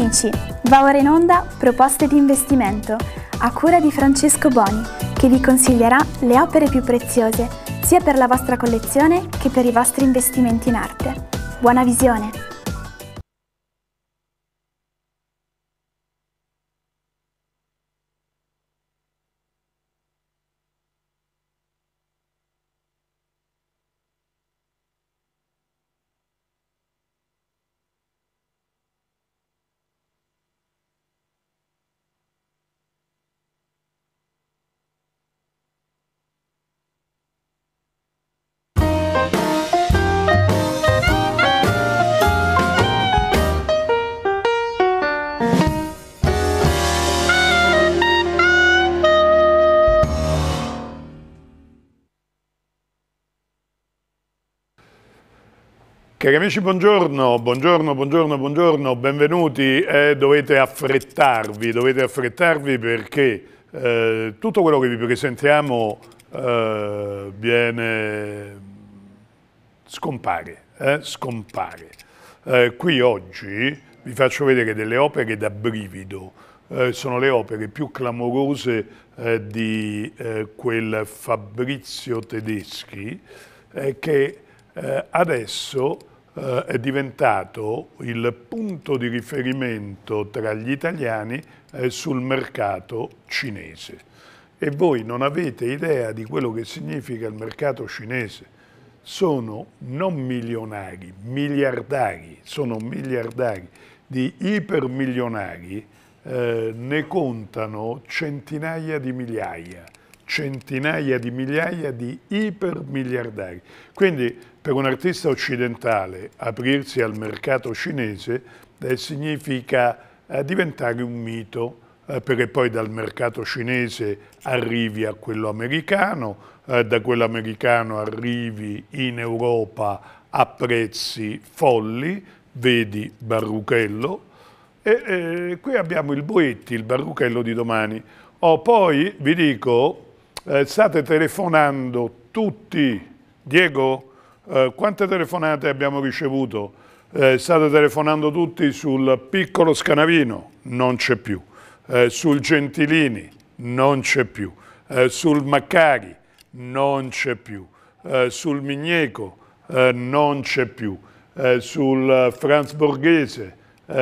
amici, va ora in onda Proposte di investimento a cura di Francesco Boni che vi consiglierà le opere più preziose sia per la vostra collezione che per i vostri investimenti in arte. Buona visione! Cari amici, buongiorno, buongiorno, buongiorno, buongiorno, benvenuti. Eh, dovete affrettarvi, dovete affrettarvi perché eh, tutto quello che vi presentiamo eh, viene... scompare, eh, scompare. Eh, qui oggi vi faccio vedere delle opere da brivido, eh, sono le opere più clamorose di quel Fabrizio Tedeschi che adesso eh, è diventato il punto di riferimento tra gli italiani eh, sul mercato cinese. E voi non avete idea di quello che significa il mercato cinese. Sono non milionari, miliardari, sono miliardari di ipermilionari eh, ne contano centinaia di migliaia, centinaia di migliaia di ipermiliardari. Quindi per un artista occidentale aprirsi al mercato cinese eh, significa eh, diventare un mito, eh, perché poi dal mercato cinese arrivi a quello americano, eh, da quello americano arrivi in Europa a prezzi folli, vedi Barruchello, e qui abbiamo il Boetti, il Barruchello di domani. Oh, poi vi dico, eh, state telefonando tutti, Diego, eh, quante telefonate abbiamo ricevuto? Eh, state telefonando tutti sul piccolo Scanavino, non c'è più, eh, sul Gentilini, non c'è più, eh, sul Maccari, non c'è più, eh, sul Migneco, eh, non c'è più, sul Franz Borghese,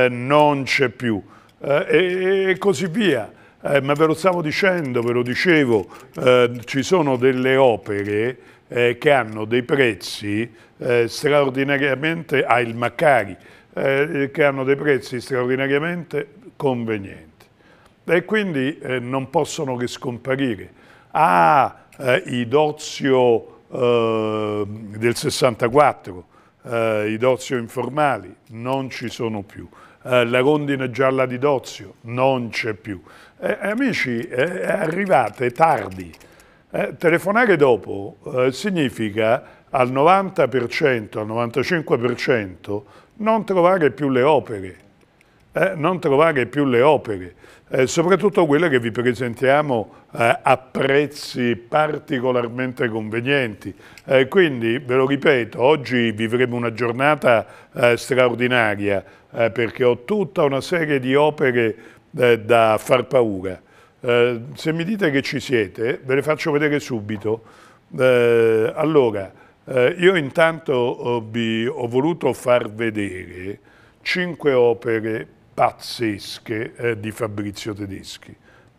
non c'è più, e, e così via. Eh, ma ve lo stavo dicendo, ve lo dicevo, eh, ci sono delle opere eh, che hanno dei prezzi eh, straordinariamente, ah, il Maccari, eh, che hanno dei prezzi straordinariamente convenienti. E quindi eh, non possono che scomparire. Ah, i dozio eh, del 64, i dozio informali, non ci sono più. la rondine gialla di dozio, non c'è più. amici, arrivate tardi. Eh, telefonare dopo eh, significa al 90%, al 95% non trovare più le opere, eh, non trovare più le opere, eh, soprattutto quelle che vi presentiamo eh, a prezzi particolarmente convenienti. Eh, quindi, ve lo ripeto, oggi vivremo una giornata straordinaria perché ho tutta una serie di opere da far paura. Eh, se mi dite che ci siete, ve le faccio vedere subito. Eh, allora, eh, io intanto ho, eh, vi, ho voluto far vedere cinque opere pazzesche eh, di Fabrizio Tedeschi.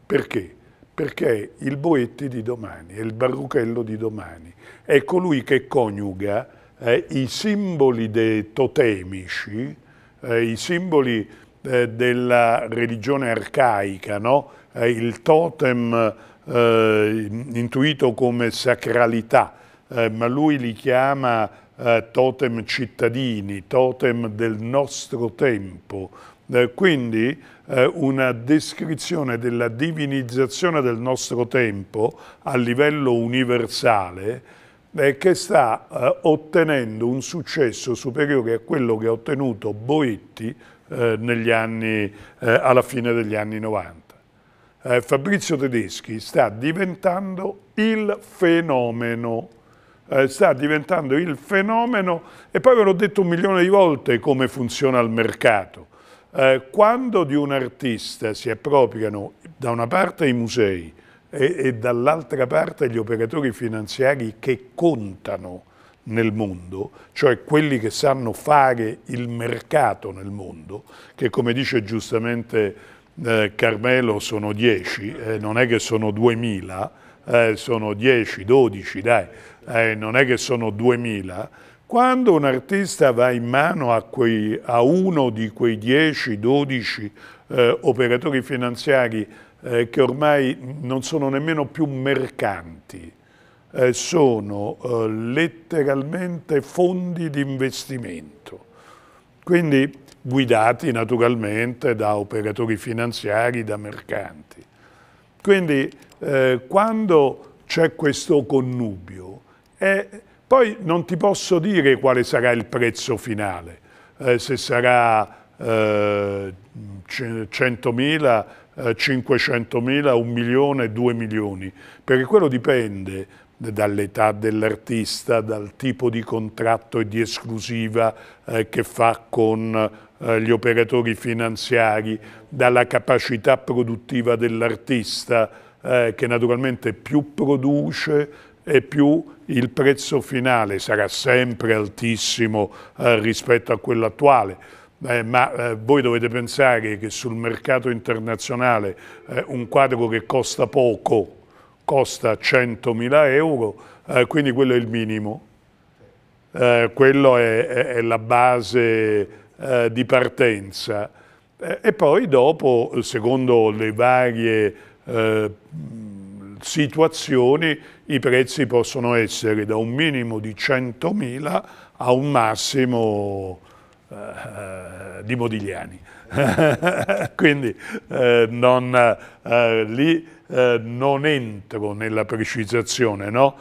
Perché? Perché il Boetti di domani, è il Barruchello di domani, è colui che coniuga eh, i simboli totemici, i simboli della religione arcaica, no? è il totem eh, intuito come sacralità, eh, ma lui li chiama eh, totem cittadini, totem del nostro tempo. Eh, quindi eh, una descrizione della divinizzazione del nostro tempo a livello universale eh, che sta ottenendo un successo superiore a quello che ha ottenuto Boetti negli anni, alla fine degli anni 90 eh, Fabrizio Tedeschi sta diventando il fenomeno eh, sta diventando il fenomeno e poi ve l'ho detto un milione di volte come funziona il mercato eh, quando di un artista si appropriano da una parte i musei e, e dall'altra parte gli operatori finanziari che contano nel mondo, cioè quelli che sanno fare il mercato nel mondo, che come dice giustamente eh, Carmelo sono 10, eh, non è che sono 2000, eh, sono 10, 12 dai, eh, non è che sono 2000, quando un artista va in mano a, quei, a uno di quei 10, 12 eh, operatori finanziari eh, che ormai non sono nemmeno più mercanti, sono letteralmente fondi di investimento. Quindi guidati naturalmente da operatori finanziari, da mercanti. Quindi eh, quando c'è questo connubio, eh, poi non ti posso dire quale sarà il prezzo finale, eh, se sarà 100.000, 500.000, 1 milione, 2 milioni, perché quello dipende dall'età dell'artista, dal tipo di contratto e di esclusiva eh, che fa con eh, gli operatori finanziari, dalla capacità produttiva dell'artista eh, che naturalmente più produce e più il prezzo finale sarà sempre altissimo eh, rispetto a quello attuale. Eh, ma eh, voi dovete pensare che sul mercato internazionale eh, un quadro che costa poco costa 100.000 euro, quindi quello è il minimo. quello è, è, è la base eh, di partenza. Eh, e poi dopo, secondo le varie eh, situazioni, i prezzi possono essere da un minimo di 100.000 a un massimo eh, di Modigliani. Quindi eh, non, eh, lì non entro nella precisazione. No?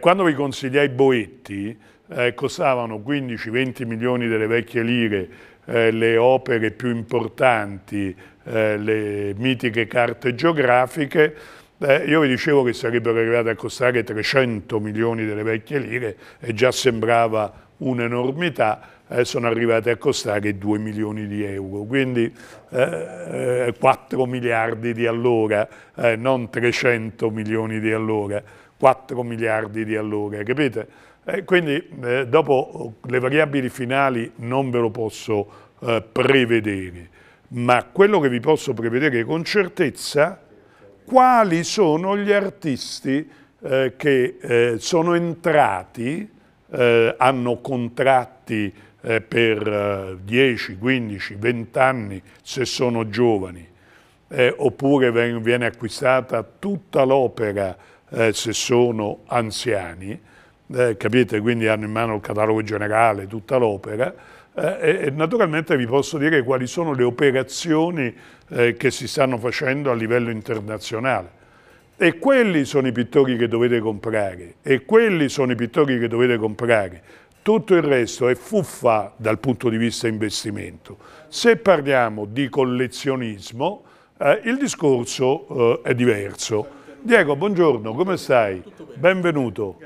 quando vi consigliai Boetti, eh, costavano 15-20 milioni delle vecchie lire eh, le opere più importanti, eh, le mitiche carte geografiche, eh, io vi dicevo che sarebbero arrivate a costare 300 milioni delle vecchie lire e già sembrava un'enormità, eh, sono arrivate a costare 2 milioni di euro, quindi eh, 4 eh, miliardi di allora, eh, non 300 milioni di allora, 4 miliardi di allora, capite? Eh, quindi eh, dopo eh, le variabili finali non ve lo posso eh, prevedere, ma quello che vi posso prevedere con certezza quali sono gli artisti eh, che eh, sono entrati, hanno contratti per 10, 15, 20 anni se sono giovani, oppure viene acquistata tutta l'opera se sono anziani, eh, capite? Quindi hanno in mano il catalogo generale, tutta l'opera, eh, e, naturalmente vi posso dire quali sono le operazioni eh, che si stanno facendo a livello internazionale. E quelli sono i pittori che dovete comprare, e quelli sono i pittori che dovete comprare. Tutto il resto è fuffa dal punto di vista investimento. Se parliamo di collezionismo, eh, il discorso eh, è diverso. Diego, buongiorno, come stai? Benvenuto.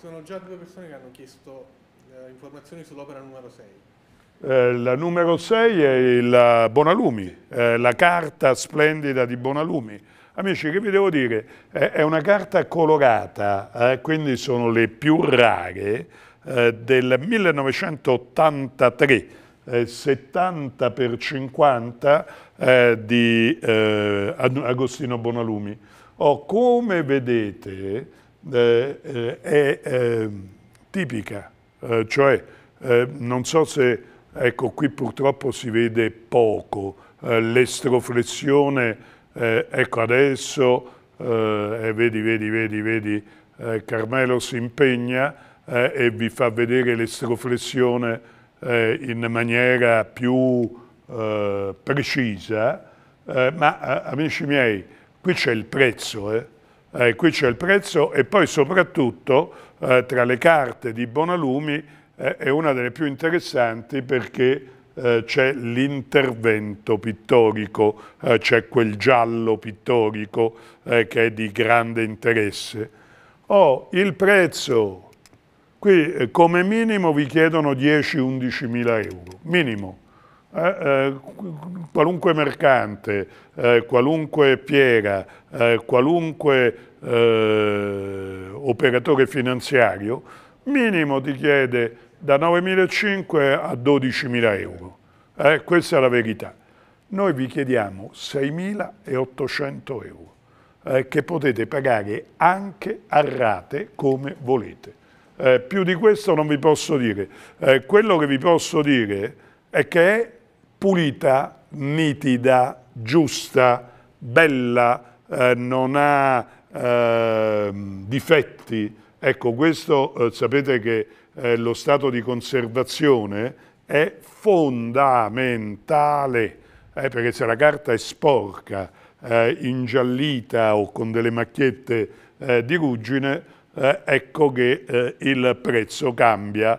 Sono già due persone che hanno chiesto eh, informazioni sull'opera numero 6. Eh, la numero 6 è il Bonalumi, eh, la carta splendida di Bonalumi. Amici, che vi devo dire? è una carta colorata, eh, quindi sono le più rare, eh, del 1983, 70 per 50 eh, di Agostino Bonalumi. Oh, come vedete, eh, eh, è ehm, tipica, eh, cioè non so se, ecco qui purtroppo si vede poco, l'estroflessione, ecco adesso, vedi, vedi, vedi, vedi, Carmelo si impegna e vi fa vedere l'estroflessione in maniera più precisa, ma amici miei, qui c'è il prezzo, eh? eh, qui c'è il prezzo e poi soprattutto eh, tra le carte di Bonalumi eh, è una delle più interessanti perché eh, c'è l'intervento pittorico, eh, c'è quel giallo pittorico eh, che è di grande interesse. Oh, il prezzo, qui come minimo vi chiedono 10-11 mila euro, minimo eh, eh, qualunque mercante, eh, qualunque piera, eh, qualunque eh, operatore finanziario, minimo ti chiede da 9.500 a 12.000 euro. Eh, questa è la verità. Noi vi chiediamo 6.800 euro, che potete pagare anche a rate come volete. più di questo non vi posso dire. quello che vi posso dire è che è pulita, nitida, giusta, bella, eh, non ha eh, difetti. Ecco, questo eh, sapete che eh, lo stato di conservazione è fondamentale, eh, perché se la carta è sporca, eh, ingiallita o con delle macchiette di ruggine, ecco che il prezzo cambia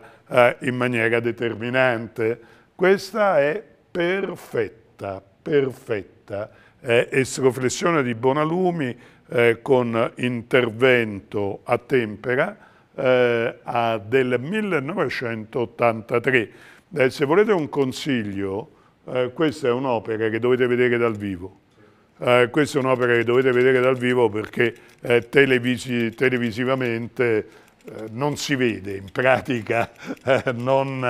in maniera determinante. Questa è perfetta, perfetta. Eh, esroflessione di Bonalumi eh, con intervento a tempera eh, a del 1983. Eh, se volete un consiglio, eh, questa è un'opera che dovete vedere dal vivo. Eh, questa è un'opera che dovete vedere dal vivo perché eh, televisi, televisivamente eh, non si vede in pratica, eh, non,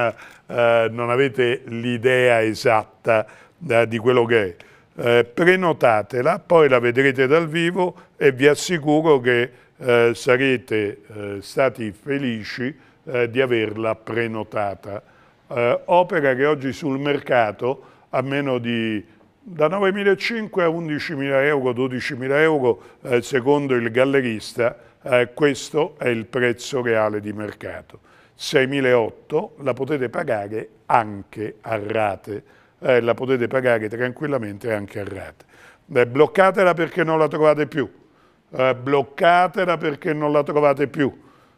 eh, non, avete l'idea esatta di quello che è. prenotatela, poi la vedrete dal vivo e vi assicuro che sarete stati felici di averla prenotata. opera che oggi sul mercato a meno di da 9.500 a 11.000 euro, 12.000 euro, secondo il gallerista, eh, questo è il prezzo reale di mercato. 6.008 la potete pagare anche a rate, eh, la potete pagare tranquillamente anche a rate. Eh, bloccatela perché non la trovate più, eh, bloccatela perché non la trovate più,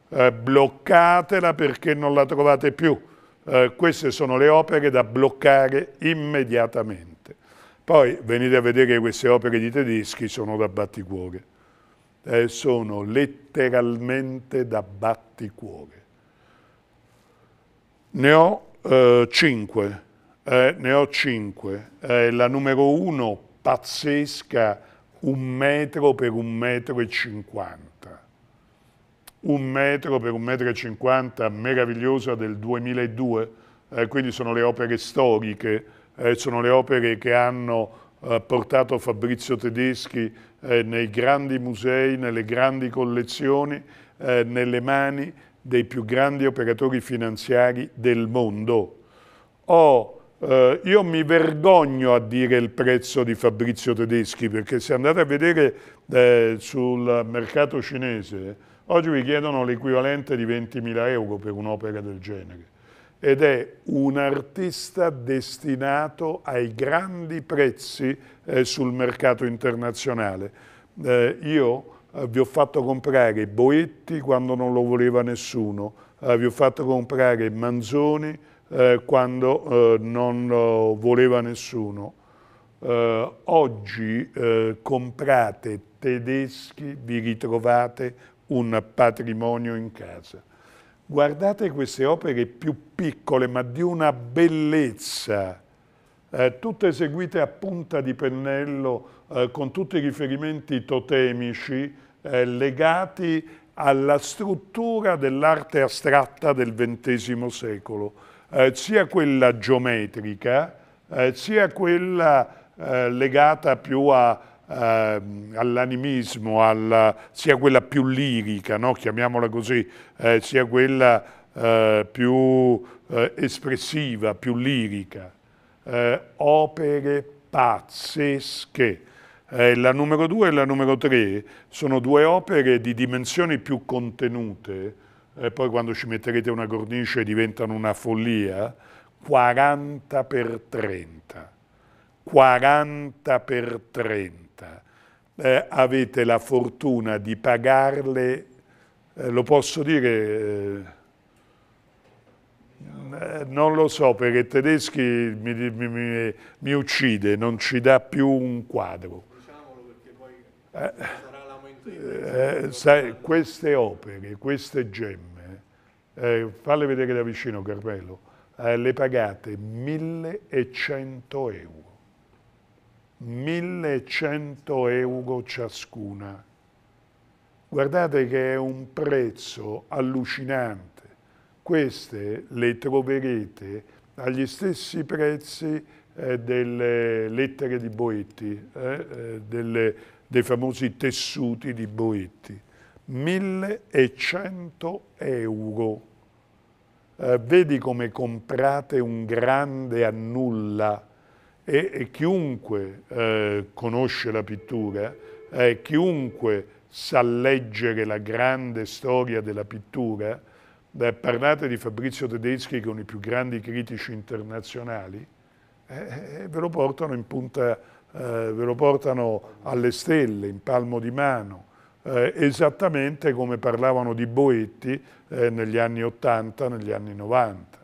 eh, bloccatela perché non la trovate più. Eh, queste sono le opere da bloccare immediatamente. Poi venite a vedere che queste opere di tedeschi sono da batticuore eh, sono letteralmente da batticuore. Ne ho eh, cinque, eh, ne ho cinque. Eh, la numero uno, pazzesca, un metro per un metro e cinquanta. Un metro per un metro e cinquanta, meravigliosa del 2002, eh, quindi sono le opere storiche, eh, sono le opere che hanno portato Fabrizio Tedeschi eh, nei grandi musei, nelle grandi collezioni, eh, nelle mani dei più grandi operatori finanziari del mondo. Oh, eh, io mi vergogno a dire il prezzo di Fabrizio Tedeschi perché se andate a vedere eh, sul mercato cinese oggi vi chiedono l'equivalente di 20.000 euro per un'opera del genere ed è un artista destinato ai grandi prezzi eh, sul mercato internazionale. Eh, io eh, vi ho fatto comprare Boetti quando non lo voleva nessuno, eh, vi ho fatto comprare Manzoni eh, quando non lo voleva nessuno. oggi comprate tedeschi, vi ritrovate un patrimonio in casa. Guardate queste opere più piccole, ma di una bellezza, eh, tutte eseguite a punta di pennello, eh, con tutti i riferimenti totemici eh, legati alla struttura dell'arte astratta del XX secolo, eh, sia quella geometrica, eh, sia quella eh, legata più a eh, all'animismo, alla, sia quella più lirica, no? chiamiamola così, eh, sia quella eh, più eh, espressiva, più lirica. Eh, opere pazzesche. Eh, la numero 2 e la numero 3 sono due opere di dimensioni più contenute, poi quando ci metterete una cornice diventano una follia, 40 per 30. 40 per 30 eh, avete la fortuna di pagarle, eh, lo posso dire, eh, non lo so perché Tedeschi mi, mi, mi, mi, uccide, non ci dà più un quadro. Diciamolo eh, eh, sai, queste opere, queste gemme, eh, falle vedere da vicino Carmelo, eh, le pagate 1100 euro 1100 euro ciascuna. Guardate che è un prezzo allucinante. Queste le troverete agli stessi prezzi eh, delle lettere di Boetti, eh, eh, delle, dei famosi tessuti di Boetti. 1100 euro. Eh, vedi come comprate un grande a nulla e, e chiunque eh, conosce la pittura, eh, chiunque sa leggere la grande storia della pittura, eh, parlate di Fabrizio Tedeschi con i più grandi critici internazionali, eh, eh, ve lo portano in punta, eh, ve lo portano alle stelle, in palmo di mano, esattamente come parlavano di Boetti negli anni 80, negli anni 90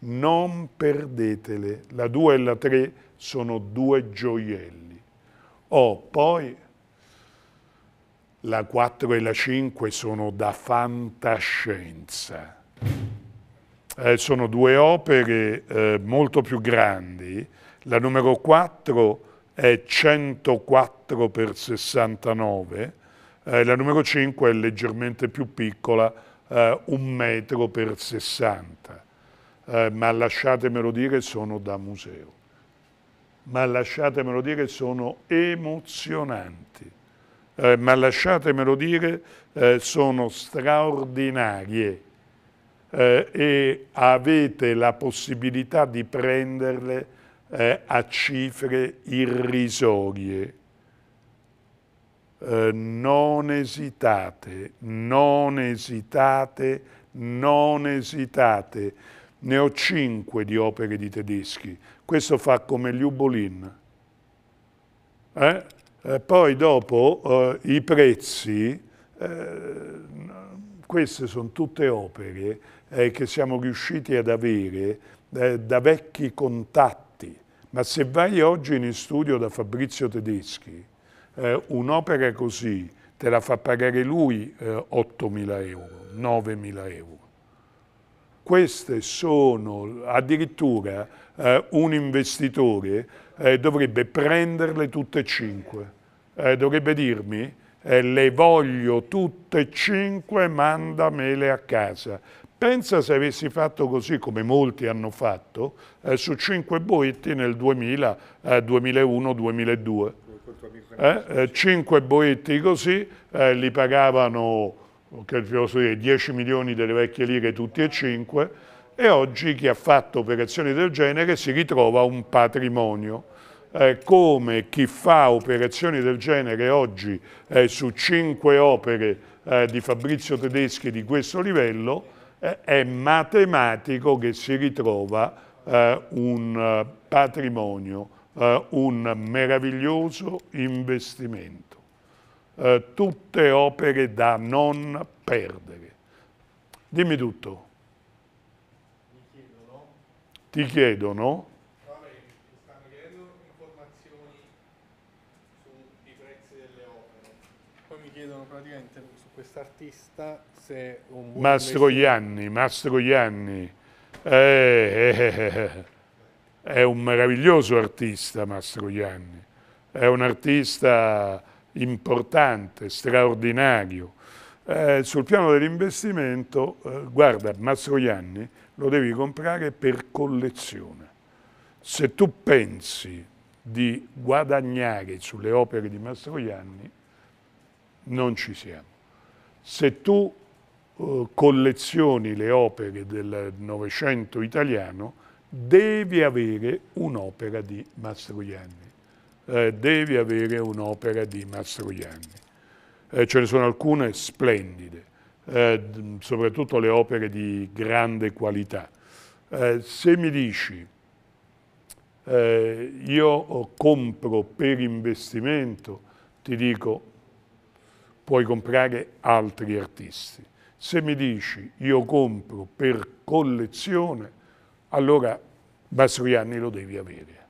non perdetele. La 2 e la 3 sono due gioielli. Oh, poi la 4 e la 5 sono da fantascienza. Eh, sono due opere eh, molto più grandi. La numero 4 è 104 per 69, eh, la numero 5 è leggermente più piccola, eh, un metro per 60. Eh, ma lasciatemelo dire sono da museo, ma lasciatemelo dire sono emozionanti, eh, ma lasciatemelo dire eh, sono straordinarie eh, e avete la possibilità di prenderle eh, a cifre irrisorie. Eh, non esitate, non esitate, non esitate. Ne ho cinque di opere di tedeschi. Questo fa come Liubolin. Eh? Eh, poi dopo eh, i prezzi, eh, queste sono tutte opere eh, che siamo riusciti ad avere eh, da vecchi contatti. Ma se vai oggi in studio da Fabrizio Tedeschi, un'opera così te la fa pagare lui 8.000 euro, 9.000 euro queste sono addirittura eh, un investitore eh, dovrebbe prenderle tutte e cinque, eh, dovrebbe dirmi eh, le voglio tutte e cinque, mandamele a casa. Pensa se avessi fatto così come molti hanno fatto eh, su cinque boetti nel 2000, 2001, 2002. cinque boetti così eh, li pagavano okay, posso dire 10 milioni delle vecchie lire tutti e cinque, e oggi chi ha fatto operazioni del genere si ritrova un patrimonio. Eh, come chi fa operazioni del genere oggi eh, su cinque opere eh, di Fabrizio Tedeschi di questo livello, eh, è matematico che si ritrova eh, un eh, patrimonio, un meraviglioso investimento. Eh, tutte opere da non perdere. Dimmi tutto. Chiedono, Ti chiedono? Vabbè, stanno chiedendo informazioni sui prezzi delle opere. Poi mi chiedono praticamente su quest'artista se è un buon Mastro Ianni, Mastro Ianni. Eh, eh, eh, è un meraviglioso artista Mastro Ianni. È un artista importante, straordinario. Eh, sul piano dell'investimento, eh, guarda, Mastroianni lo devi comprare per collezione. Se tu pensi di guadagnare sulle opere di Mastroianni, non ci siamo. Se tu eh, collezioni le opere del Novecento italiano, devi avere un'opera di Mastroianni. Eh, devi avere un'opera di Mastroianni. Eh, ce ne sono alcune splendide, eh, soprattutto le opere di grande qualità. Eh, se mi dici eh, io compro per investimento, ti dico puoi comprare altri artisti. Se mi dici io compro per collezione, allora Mastroianni lo devi avere.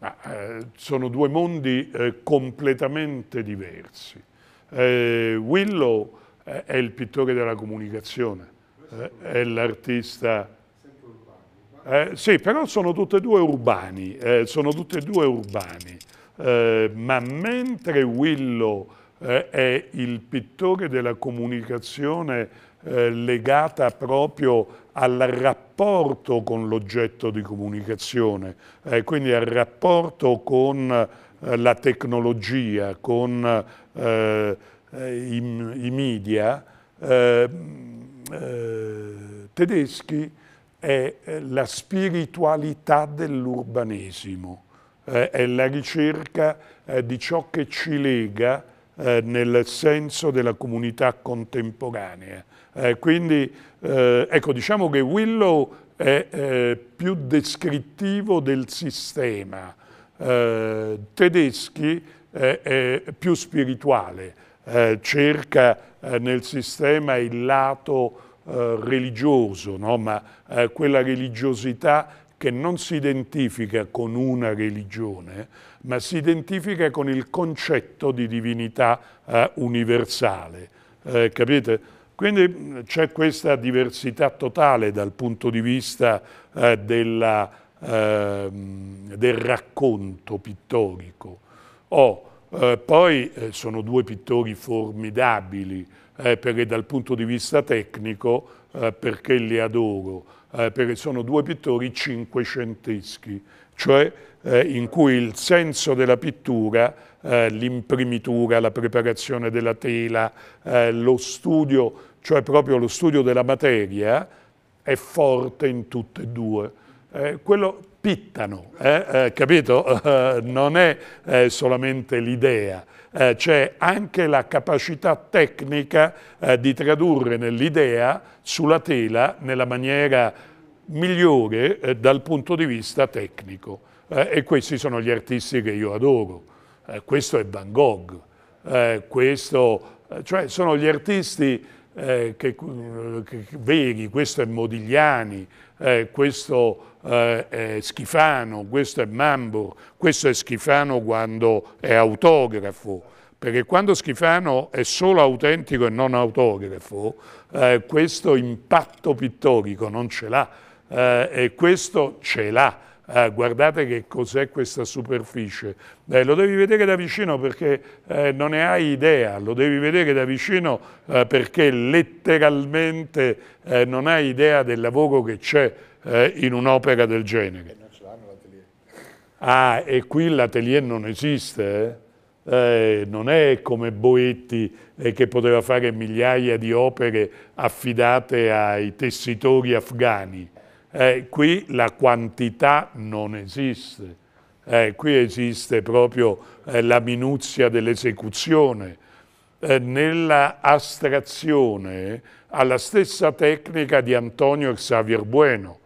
Ma, eh, sono due mondi eh, completamente diversi. Eh, Willow è il pittore della comunicazione, è l'artista... Eh, sì, però sono tutti e due urbani, eh, sono tutti e due urbani, eh, ma mentre Willow è il pittore della comunicazione legata proprio al rapporto con l'oggetto di comunicazione, eh, quindi al rapporto con eh, la tecnologia, con eh, i, i, media, eh, eh, tedeschi è la spiritualità dell'urbanesimo, eh, è la ricerca di ciò che ci lega nel senso della comunità contemporanea. Eh, quindi eh, ecco, diciamo che Willow è eh, più descrittivo del sistema, eh, Tedeschi è, è, più spirituale, eh, cerca eh, nel sistema il lato religioso, no? ma quella religiosità che non si identifica con una religione, ma si identifica con il concetto di divinità eh, universale. Eh, capite? Quindi c'è questa diversità totale dal punto di vista eh, della, eh, del racconto pittorico. Oh, eh, poi eh, sono due pittori formidabili, eh, perché dal punto di vista tecnico, eh, perché li adoro, perché sono due pittori cinquecenteschi, cioè in cui il senso della pittura eh, l'imprimitura, la preparazione della tela, eh, lo studio, cioè proprio lo studio della materia, è forte in tutte e due. Eh, quello pittano, eh, eh, capito? non è solamente l'idea, c'è anche la capacità tecnica di tradurre nell'idea sulla tela nella maniera migliore dal punto di vista tecnico. e questi sono gli artisti che io adoro. Eh, questo è Van Gogh, eh, questo, eh, cioè sono gli artisti eh, che, che, veri, questo è Modigliani, questo è Schifano, questo è Mambo, questo è Schifano quando è autografo, perché quando Schifano è solo autentico e non autografo, eh, questo impatto pittorico non ce l'ha eh, e questo ce l'ha ah, guardate che cos'è questa superficie, eh, lo devi vedere da vicino perché eh, non ne hai idea, lo devi vedere da vicino eh, perché letteralmente eh, non hai idea del lavoro che c'è eh, in un'opera del genere. Ah, e qui l'atelier non esiste, eh? eh, non è come Boetti eh, che poteva fare migliaia di opere affidate ai tessitori afghani. Eh, qui la quantità non esiste, eh, qui esiste proprio eh, la minuzia dell'esecuzione. Eh, nella astrazione alla stessa tecnica di Antonio Xavier Bueno,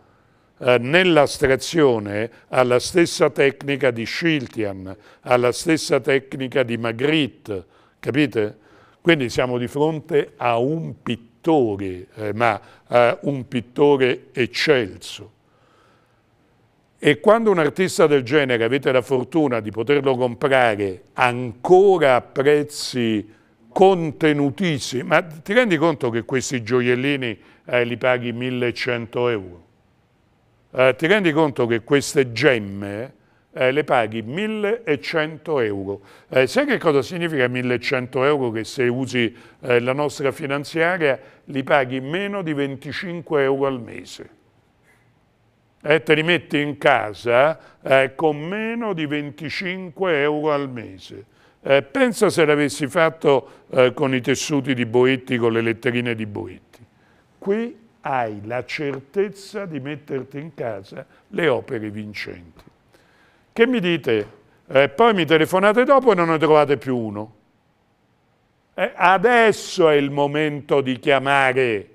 eh, nell'astrazione alla stessa tecnica di Schiltian, alla stessa tecnica di Magritte, capite? Quindi siamo di fronte a un pittore pittore, eh, ma eh, un pittore eccelso. E quando un artista del genere avete la fortuna di poterlo comprare ancora a prezzi contenutissimi, ma ti rendi conto che questi gioiellini eh, li paghi 1100 euro? Eh, ti rendi conto che queste gemme eh, le paghi 1100 euro. Eh, sai che cosa significa 1100 euro? Che se usi eh, la nostra finanziaria li paghi meno di 25 euro al mese. Eh, te li metti in casa eh, con meno di 25 euro al mese. Eh, pensa se l'avessi fatto eh, con i tessuti di Boetti, con le letterine di Boetti. Qui hai la certezza di metterti in casa le opere vincenti. Che mi dite? Eh, poi mi telefonate dopo e non ne trovate più uno. Eh, adesso è il momento di chiamare,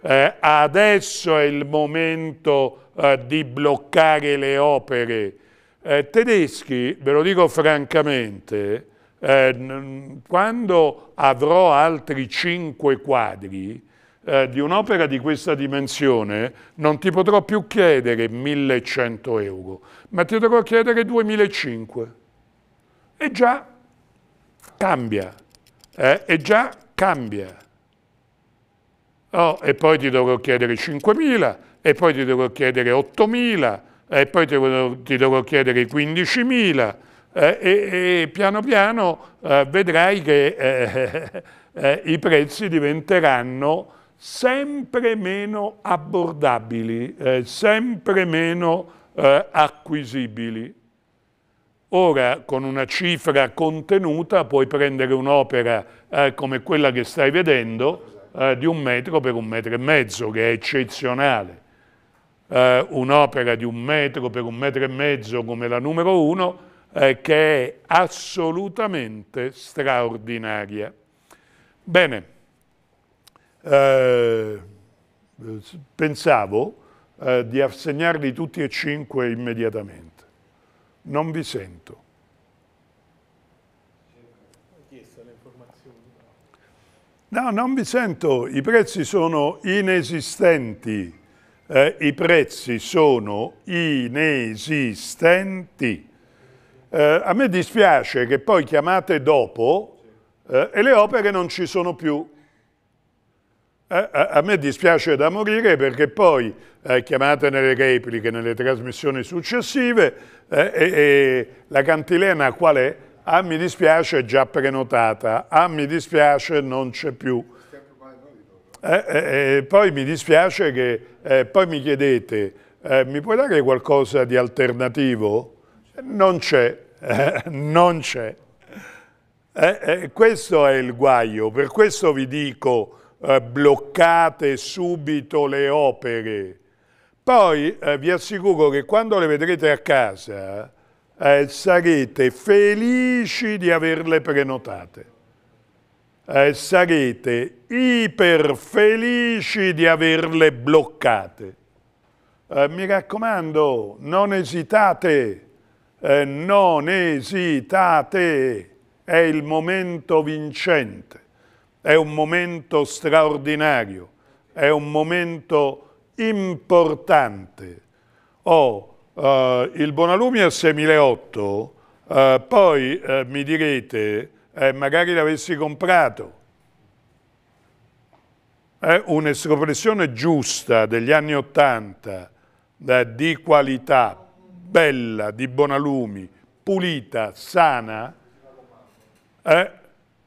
eh, adesso è il momento eh, di bloccare le opere. Eh, tedeschi, ve lo dico francamente, eh, quando avrò altri cinque quadri, eh, di un'opera di questa dimensione non ti potrò più chiedere 1100 euro, ma ti dovrò chiedere 2500. E già cambia, eh? e già cambia. Oh, e poi ti dovrò chiedere 5.000, e poi ti dovrò chiedere 8.000, e poi ti dovrò, ti dovrò chiedere 15.000, eh, e, e, piano piano eh, vedrai che eh, eh, i prezzi diventeranno sempre meno abbordabili, eh, sempre meno eh, acquisibili. Ora, con una cifra contenuta, puoi prendere un'opera eh, come quella che stai vedendo, eh, di un metro per un metro e mezzo, che è eccezionale. Eh, un'opera di un metro per un metro e mezzo come la numero uno, eh, che è assolutamente straordinaria. Bene eh, pensavo eh, di assegnarli tutti e cinque immediatamente. Non vi sento. No, non vi sento, i prezzi sono inesistenti, eh, i prezzi sono inesistenti. Eh, a me dispiace che poi chiamate dopo eh, e le opere non ci sono più a, me dispiace da morire perché poi eh, chiamata nelle repliche, nelle trasmissioni successive, eh, e, e la cantilena qual è? Ah mi dispiace è già prenotata, ah mi dispiace non c'è più. Eh, eh, eh poi mi dispiace che eh, poi mi chiedete, mi puoi dare qualcosa di alternativo? Non c'è, non c'è. questo è il guaio, per questo vi dico eh, bloccate subito le opere. Poi eh, vi assicuro che quando le vedrete a casa eh, sarete felici di averle prenotate. Eh, sarete iper felici di averle bloccate. Eh, mi raccomando, non esitate, non esitate, è il momento vincente. È un momento straordinario, è un momento importante. Oh, eh, il Bonalumi a 6.008, eh, poi eh, mi direte, eh, magari l'avessi comprato. È un'espropriazione giusta degli anni Ottanta, eh, di qualità, bella, di Bonalumi, pulita, sana, eh,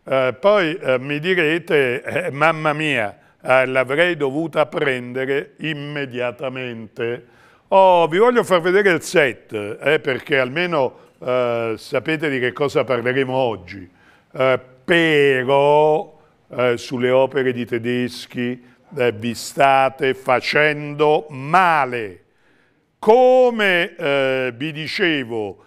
eh, poi eh, mi direte, eh, mamma mia, eh, l'avrei dovuta prendere immediatamente. Oh, vi voglio far vedere il set, eh, perché almeno sapete di che cosa parleremo oggi. però sulle opere di tedeschi vi state facendo male. Come vi dicevo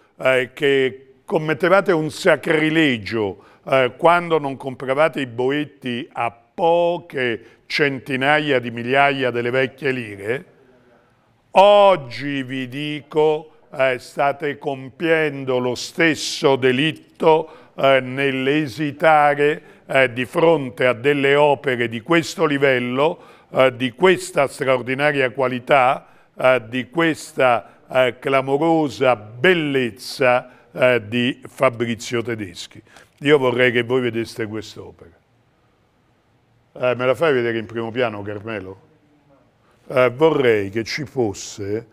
che commettevate un sacrilegio eh, quando non compravate i boetti a poche centinaia di migliaia delle vecchie lire, oggi vi dico eh, state compiendo lo stesso delitto eh, nell'esitare eh, di fronte a delle opere di questo livello, eh, di questa straordinaria qualità, eh, di questa clamorosa bellezza di Fabrizio Tedeschi. Io vorrei che voi vedeste quest'opera. Eh, me la fai vedere in primo piano, Carmelo? Eh, vorrei che ci fosse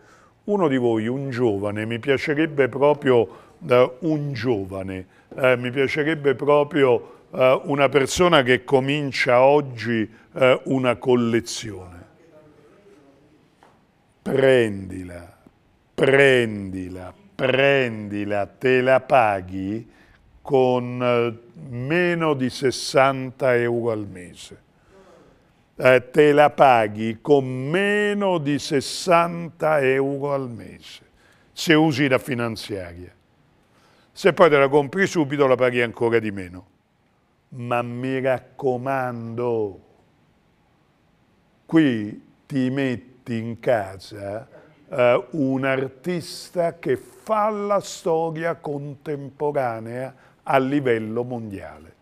uno di voi, un giovane, mi piacerebbe proprio eh, un giovane, eh, mi piacerebbe proprio eh, una persona che comincia oggi eh, una collezione. Prendila, prendila, prendila, te la paghi con eh, meno di 60 euro al mese. Eh, te la paghi con meno di 60 euro al mese se usi la finanziaria. Se poi te la compri subito la paghi ancora di meno. Ma mi raccomando, qui ti metti in casa eh, un artista che fa la storia contemporanea a livello mondiale.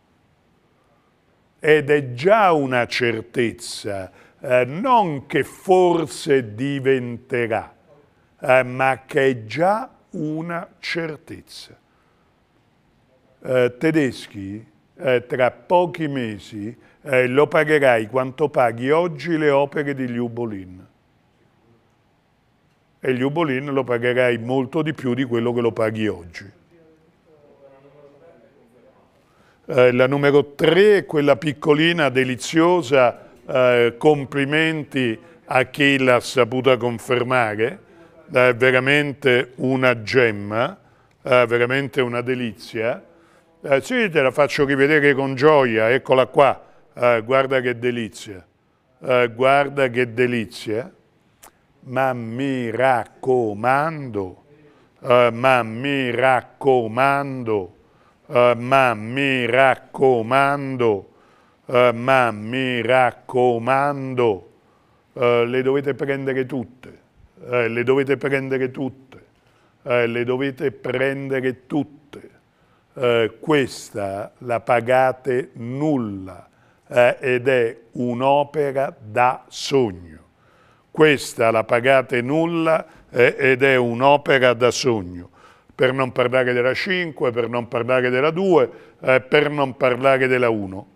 Ed è già una certezza, eh, non che forse diventerà, eh, ma che è già una certezza. Eh, tedeschi, eh, tra pochi mesi eh, lo pagherai quanto paghi oggi le opere di Liubolin e Liubolin lo pagherai molto di più di quello che lo paghi oggi eh, la numero 3, quella piccolina, deliziosa, eh, complimenti a chi l'ha saputa confermare, è eh, veramente una gemma, è eh, veramente una delizia. Eh, sì, te la faccio rivedere con gioia, eccola qua, eh, guarda che delizia, eh, guarda che delizia, ma mi raccomando, eh, ma mi raccomando, eh, ma mi raccomando, eh, ma mi raccomando, eh, le dovete prendere tutte, eh, le dovete prendere tutte, eh, le dovete prendere tutte. questa la pagate nulla ed è un'opera da sogno. Questa la pagate nulla ed è un'opera da sogno per non parlare della 5, per non parlare della 2, eh, per non parlare della 1.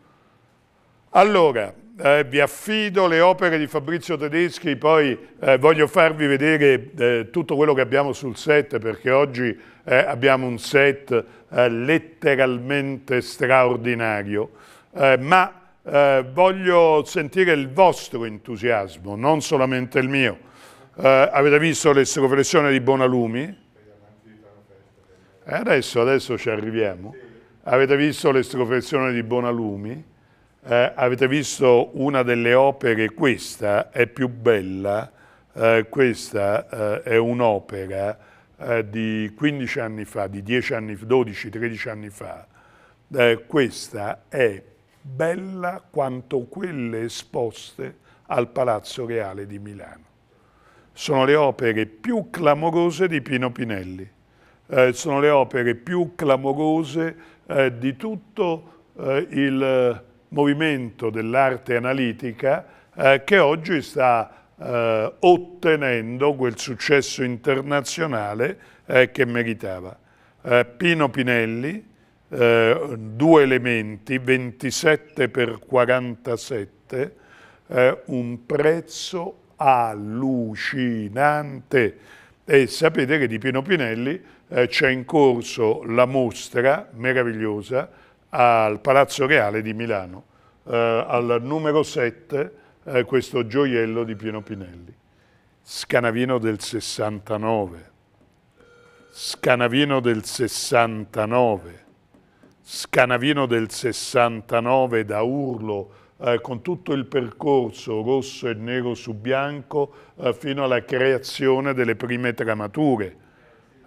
Allora, eh, vi affido le opere di Fabrizio Tedeschi, poi eh, voglio farvi vedere eh, tutto quello che abbiamo sul set, perché oggi eh, abbiamo un set eh, letteralmente straordinario, ma voglio sentire il vostro entusiasmo, non solamente il mio. avete visto l'estroflessione di Bonalumi? E eh, adesso, adesso ci arriviamo. Avete visto l'estrofezione di Bonalumi? Eh, avete visto una delle opere, questa è più bella, eh, questa eh, è un'opera eh, di 15 anni fa, di 10 anni, 12, 13 anni fa. Eh, questa è bella quanto quelle esposte al Palazzo Reale di Milano. Sono le opere più clamorose di Pino Pinelli eh, sono le opere più clamorose eh, di tutto eh, il eh, movimento dell'arte analitica eh, che oggi sta ottenendo quel successo internazionale che meritava. Pino Pinelli, due elementi, 27 x 47, un prezzo allucinante. E sapete che di Pino Pinelli eh, c'è in corso la mostra meravigliosa al Palazzo Reale di Milano, eh, al numero 7, eh, questo gioiello di Pino Pinelli. Scanavino del 69, Scanavino del 69, Scanavino del 69 da urlo eh, con tutto il percorso rosso e nero su bianco eh, fino alla creazione delle prime tramature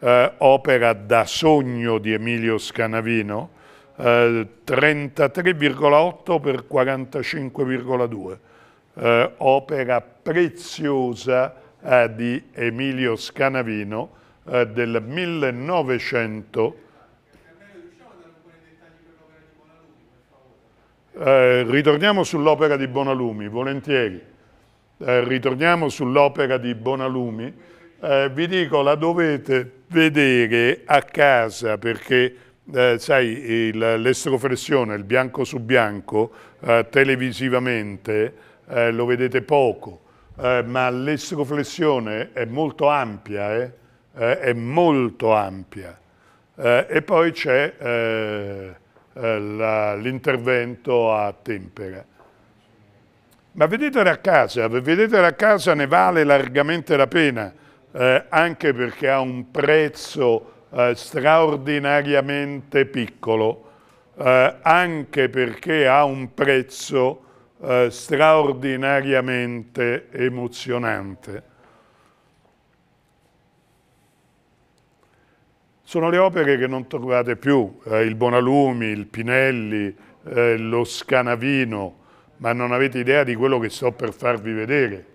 eh, opera da sogno di Emilio Scanavino, eh, 33,8 x 45,2, eh, opera preziosa eh, di Emilio Scanavino eh, del 1900. Eh, ritorniamo sull'opera di Bonalumi, volentieri. ritorniamo sull'opera di Bonalumi eh, vi dico la dovete vedere a casa perché eh, sai l'estroflessione, il bianco su bianco eh, televisivamente eh, lo vedete poco eh, ma l'estroflessione è molto ampia eh. è molto ampia e poi c'è l'intervento a tempera ma vedetela a casa, vedetela a casa ne vale largamente la pena eh, anche perché ha un prezzo eh, straordinariamente piccolo, eh, anche perché ha un prezzo eh, straordinariamente emozionante. Sono le opere che non trovate più, eh, il Bonalumi, il Pinelli, eh, lo Scanavino, ma non avete idea di quello che sto per farvi vedere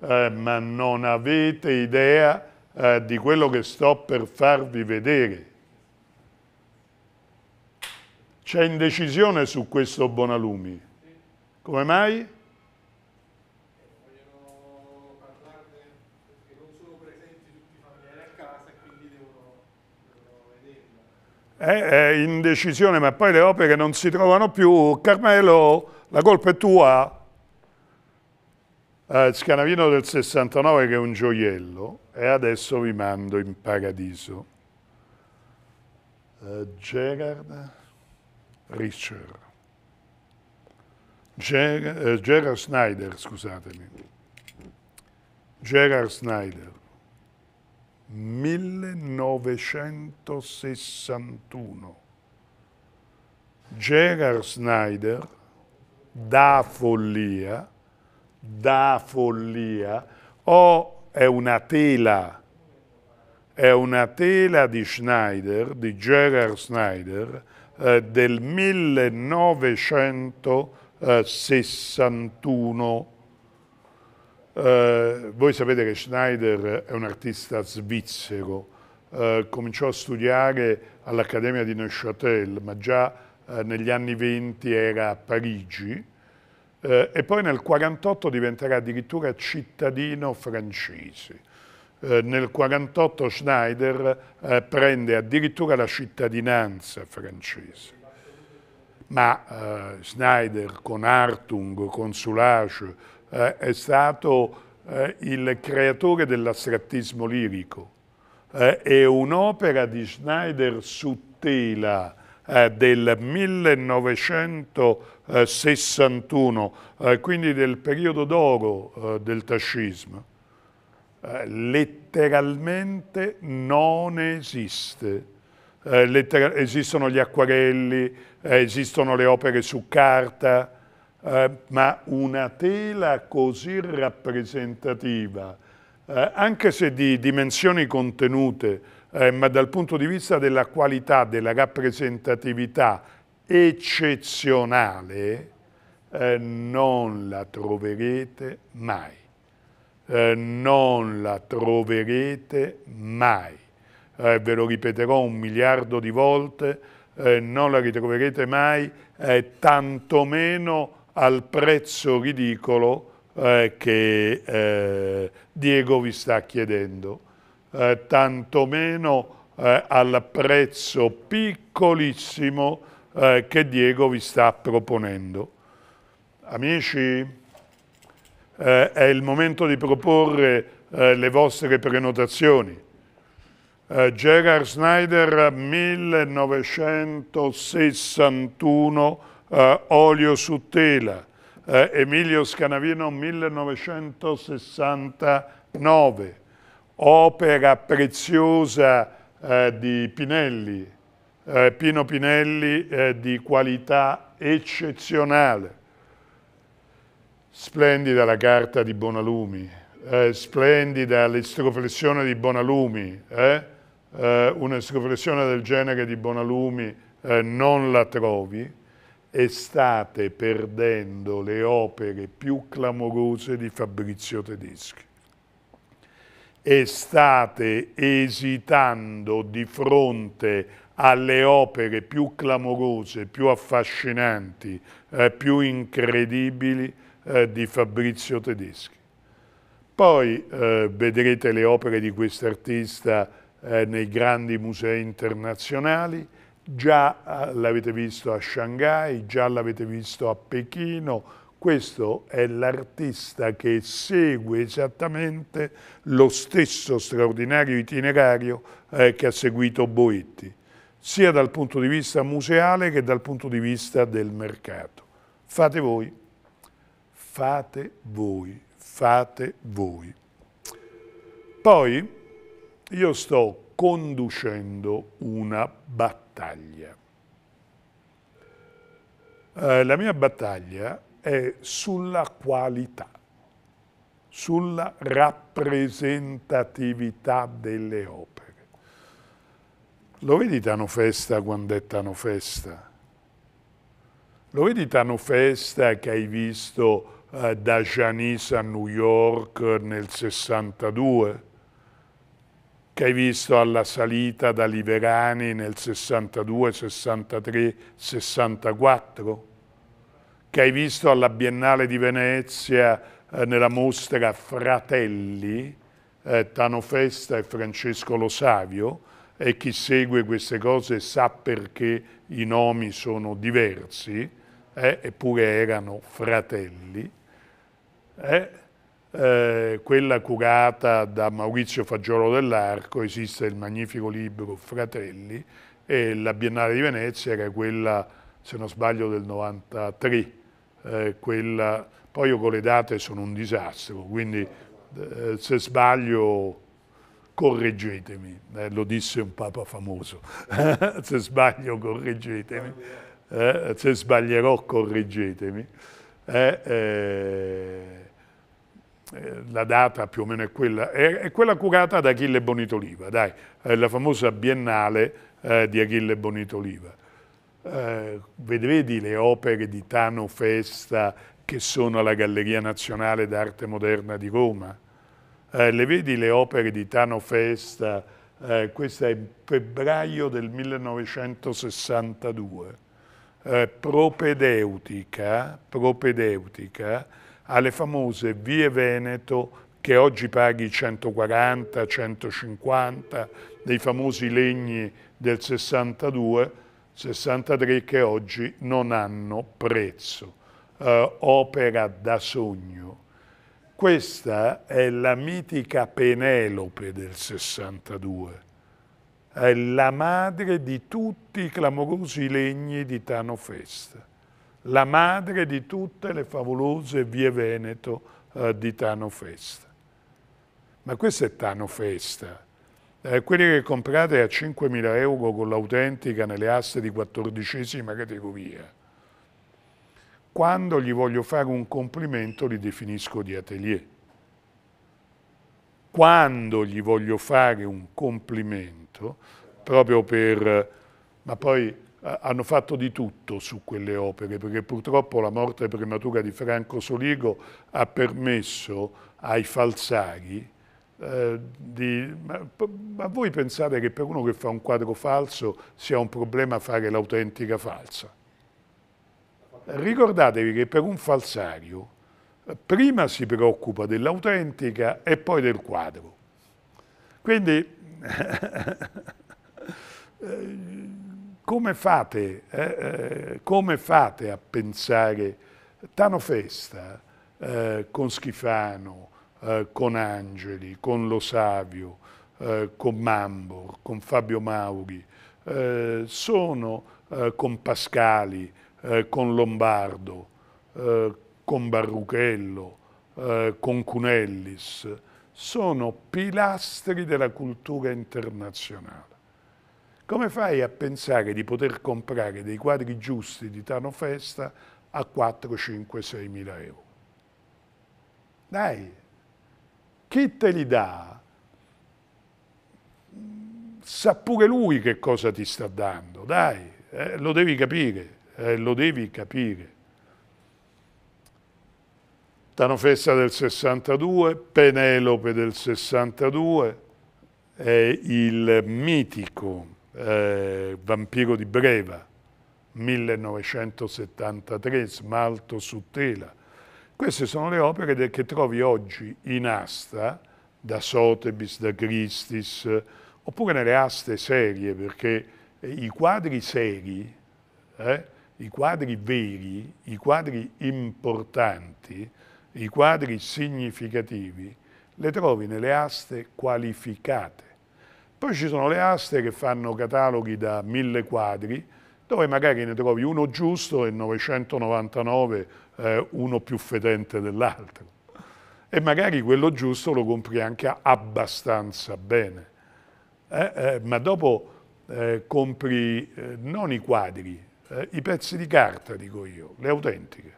eh, ma non avete idea eh, di quello che sto per farvi vedere. C'è indecisione su questo Bonalumi. Come mai? Eh, è indecisione, ma poi le opere non si trovano più. Carmelo, la colpa è tua, eh, Scanavino del 69 che è un gioiello e adesso vi mando in paradiso. Eh, Gerard Richer. Ger eh, Gerard Schneider, scusatemi. Gerard Schneider. 1961. Gerard Schneider da follia da follia o è una tela, è una tela di Schneider, di Gerard Schneider, eh, del 1961. Eh, voi sapete che Schneider è un artista svizzero, eh, cominciò a studiare all'Accademia di Neuchâtel, ma già eh, negli anni 20 era a Parigi, eh, e poi nel 1948 diventerà addirittura cittadino francese. Eh, nel 1948 Schneider eh, prende addirittura la cittadinanza francese. Ma eh, Schneider con Artung, con Soulage, eh, è stato eh, il creatore dell'astrattismo lirico. è un'opera di Schneider su tela del 1900 61, eh, eh, quindi del periodo d'oro eh, del fascismo, eh, letteralmente non esiste. Lettera esistono gli acquarelli, esistono le opere su carta, ma una tela così rappresentativa, anche se di dimensioni contenute, eh, ma dal punto di vista della qualità, della rappresentatività eccezionale eh, non la troverete mai. Eh, non la troverete mai. Eh, ve lo ripeterò un miliardo di volte, eh, non la ritroverete mai, eh, tantomeno al prezzo ridicolo eh, che Diego vi sta chiedendo, tantomeno al prezzo piccolissimo eh, che Diego vi sta proponendo. Amici, eh, è il momento di proporre eh, le vostre prenotazioni. Eh, Gerard Snyder 1961 eh, Olio su tela, eh, Emilio Scanavino 1969, opera preziosa di Pinelli, eh, Pino Pinelli è di qualità eccezionale. Splendida la carta di Bonalumi, eh, splendida l'estroflessione di Bonalumi, eh? eh, un'estroflessione del genere di Bonalumi eh, non la trovi e state perdendo le opere più clamorose di Fabrizio Tedeschi e state esitando di fronte alle opere più clamorose, più affascinanti, eh, più incredibili eh, di Fabrizio Tedeschi. Poi eh, vedrete le opere di quest'artista eh, nei grandi musei internazionali, già eh, l'avete visto a Shanghai, già l'avete visto a Pechino, questo è l'artista che segue esattamente lo stesso straordinario itinerario eh, che ha seguito Boetti sia dal punto di vista museale che dal punto di vista del mercato. Fate voi, fate voi, fate voi. Poi io sto conducendo una battaglia. Eh, la mia battaglia è sulla qualità, sulla rappresentatività delle opere. Lo vedi Tano Festa quando è Tano Festa? Lo vedi Tano Festa che hai visto eh, da Janice a New York nel 62? Che hai visto alla salita da Liverani nel 62, 63, 64? Che hai visto alla Biennale di Venezia eh, nella mostra Fratelli, eh, Tano Festa e Francesco Lo Savio? e chi segue queste cose sa perché i nomi sono diversi, eh, eppure erano fratelli, eh, eh, quella curata da Maurizio Fagiolo dell'Arco, esiste il magnifico libro Fratelli, e la Biennale di Venezia era quella, se non sbaglio, del 93, eh, quella, poi io con le date sono un disastro, quindi eh, se sbaglio correggetemi, eh, lo disse un papa famoso, se sbaglio correggetemi, eh, se sbaglierò correggetemi, eh, eh, eh, la data più o meno è quella, è, è quella curata da Achille Bonitoliva, dai, la famosa biennale eh, di Achille Bonitoliva. vedi le opere di Tano Festa che sono alla Galleria Nazionale d'Arte Moderna di Roma? Eh, le vedi le opere di Tano Festa, eh, questa è febbraio del 1962, eh, propedeutica, propedeutica alle famose vie Veneto che oggi paghi 140, 150, dei famosi legni del 62, 63 che oggi non hanno prezzo. Eh, opera da sogno, questa è la mitica Penelope del 62, è la madre di tutti i clamorosi legni di Tano Festa, la madre di tutte le favolose vie Veneto eh, di Tano Festa. Ma questa è Tano Festa, eh, quelli che comprate a 5.000 euro con l'autentica nelle aste di 14 categoria quando gli voglio fare un complimento li definisco di atelier. Quando gli voglio fare un complimento, proprio per... ma poi eh, hanno fatto di tutto su quelle opere, perché purtroppo la morte prematura di Franco Soligo ha permesso ai falsari eh, di... Ma, ma, voi pensate che per uno che fa un quadro falso sia un problema fare l'autentica falsa? Ricordatevi che per un falsario prima si preoccupa dell'autentica e poi del quadro. Quindi come, fate, eh, eh, come, fate, a pensare Tano Festa eh, con Schifano, eh, con Angeli, con Lo Savio, eh, con Mambor, con Fabio Mauri, eh, sono con Pascali, eh, con Lombardo, eh, con Barruchello, eh, con Cunellis, sono pilastri della cultura internazionale. Come fai a pensare di poter comprare dei quadri giusti di Tano Festa a 4, 5, 6 mila euro? Dai, chi te li dà sa pure lui che cosa ti sta dando, dai, eh, lo devi capire eh, lo devi capire. Tanofessa del 62, Penelope del 62, è il mitico eh, Vampiro di Breva, 1973, Smalto su tela. Queste sono le opere che trovi oggi in asta, da Sotheby's, da Christis, oppure nelle aste serie, perché eh, i quadri seri eh, i quadri veri, i quadri importanti, i quadri significativi, le trovi nelle aste qualificate. Poi ci sono le aste che fanno cataloghi da mille quadri, dove magari ne trovi uno giusto e 999 eh, uno più fedente dell'altro. E magari quello giusto lo compri anche abbastanza bene. Eh, eh, ma dopo eh, compri eh, non i quadri, eh, i pezzi di carta, dico io, le autentiche.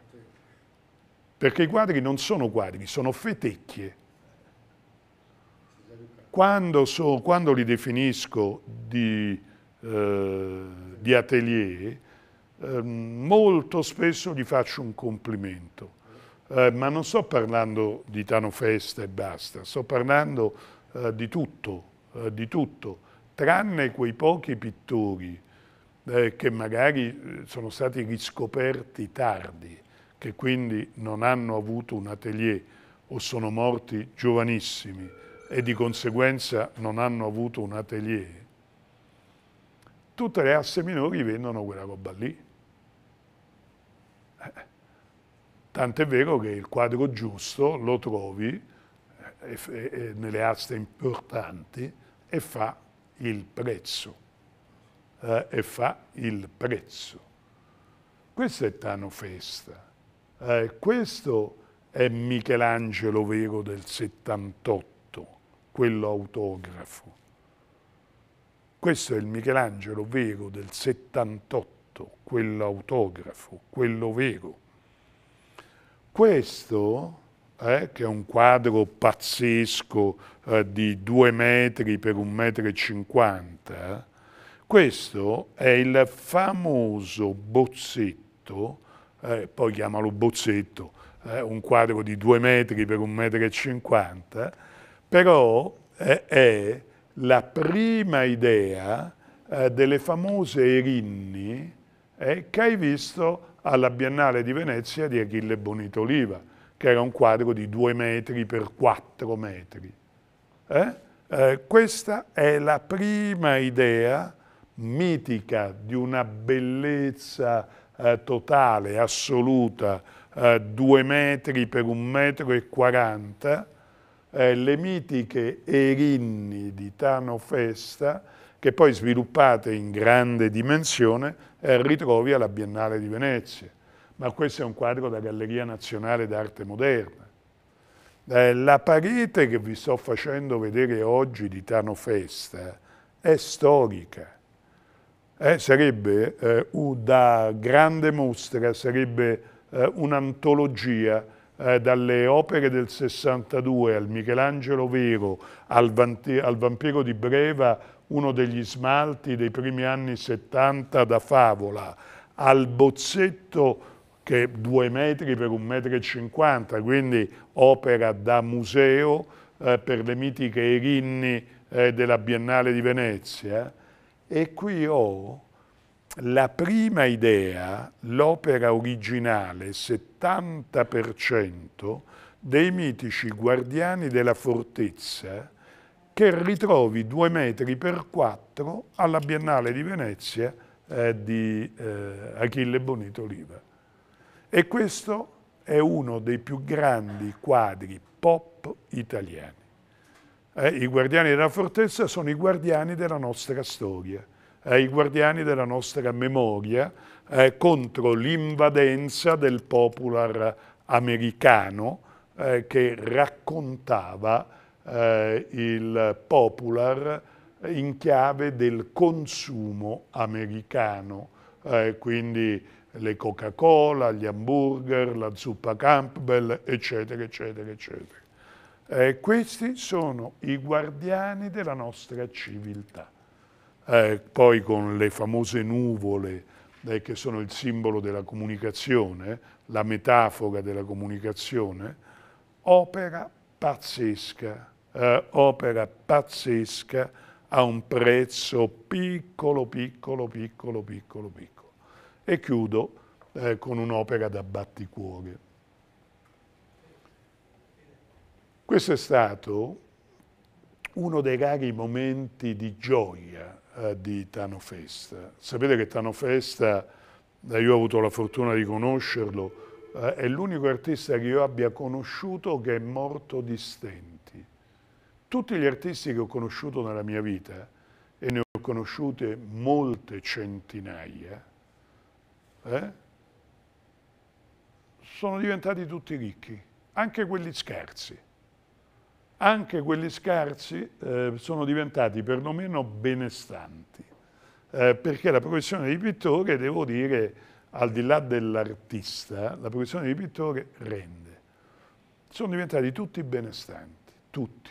Perché i quadri non sono quadri, sono fetecchie. Quando, so, quando li definisco di, eh, di atelier, eh, molto spesso gli faccio un complimento. Eh, ma non sto parlando di Tano Festa e basta, sto parlando eh, di tutto, eh, di tutto, tranne quei pochi pittori eh, che magari eh, sono stati riscoperti tardi, che quindi non hanno avuto un atelier o sono morti giovanissimi e di conseguenza non hanno avuto un atelier, tutte le asse minori vendono quella roba lì. Eh. Tant'è vero che il quadro giusto lo trovi eh, nelle aste importanti e fa il prezzo eh, e fa il prezzo. Questa è Tano Festa, eh, questo è Michelangelo vero del 78, quello autografo. Questo è il Michelangelo vero del 78, quello autografo, quello vero. Questo, eh, che è un quadro pazzesco eh, di due metri per un metro 1,50 metri, questo è il famoso bozzetto, eh, poi chiamalo bozzetto, eh, un quadro di 2 metri per 1,50 metri, e 50, però eh, è la prima idea eh, delle famose erinni eh, che hai visto alla Biennale di Venezia di Achille Bonitoliva, che era un quadro di 2 metri per 4 metri. Eh? questa è la prima idea mitica, di una bellezza eh, totale, assoluta, eh, due metri per un metro e quaranta, eh, le mitiche Erinni di Tano Festa, che poi sviluppate in grande dimensione, eh, ritrovi alla Biennale di Venezia. Ma questo è un quadro della Galleria Nazionale d'Arte Moderna. Eh, la parete che vi sto facendo vedere oggi di Tano Festa è storica eh, sarebbe eh, una grande mostra, sarebbe eh, un'antologia eh, dalle opere del 62 al Michelangelo Vero, al, al Vampiro di Breva, uno degli smalti dei primi anni 70 da favola, al bozzetto che è 2 metri per un metro e cinquanta, quindi opera da museo eh, per le mitiche Erinni eh, della Biennale di Venezia, e qui ho la prima idea, l'opera originale, 70%, dei mitici guardiani della fortezza che ritrovi 2 metri per 4 alla Biennale di Venezia eh, di eh, Achille Bonito Oliva. E questo è uno dei più grandi quadri pop italiani. Eh, I guardiani della fortezza sono i guardiani della nostra storia, eh, i guardiani della nostra memoria eh, contro l'invadenza del popular americano eh, che raccontava eh, il popular in chiave del consumo americano, eh, quindi le Coca-Cola, gli hamburger, la zuppa Campbell, eccetera, eccetera, eccetera. Eh, questi sono i guardiani della nostra civiltà. Eh, poi con le famose nuvole eh, che sono il simbolo della comunicazione, la metafora della comunicazione, opera pazzesca, eh, opera pazzesca a un prezzo piccolo, piccolo, piccolo, piccolo, piccolo. E chiudo eh, con un'opera da batticuore. Questo è stato uno dei rari momenti di gioia eh, di Tano Festa. Sapete che Tano Festa, eh, io ho avuto la fortuna di conoscerlo, eh, è l'unico artista che io abbia conosciuto che è morto di stenti. Tutti gli artisti che ho conosciuto nella mia vita, e ne ho conosciute molte centinaia, eh, sono diventati tutti ricchi, anche quelli scherzi anche quelli scarsi eh, sono diventati perlomeno benestanti, eh, perché la professione di pittore, devo dire, al di là dell'artista, la professione di pittore rende. Sono diventati tutti benestanti, tutti.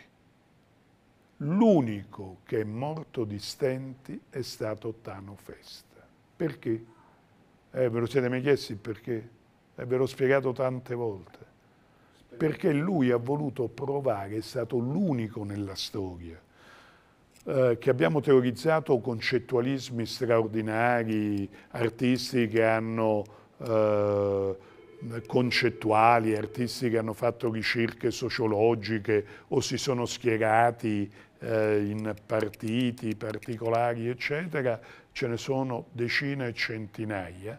L'unico che è morto di stenti è stato Tano Festa. Perché? Eh, ve lo siete mai chiesti perché? Eh, ve l'ho spiegato tante volte perché lui ha voluto provare, è stato l'unico nella storia, eh, che abbiamo teorizzato concettualismi straordinari, artisti che hanno eh, concettuali, artisti che hanno fatto ricerche sociologiche o si sono schierati eh, in partiti particolari, eccetera, ce ne sono decine e centinaia,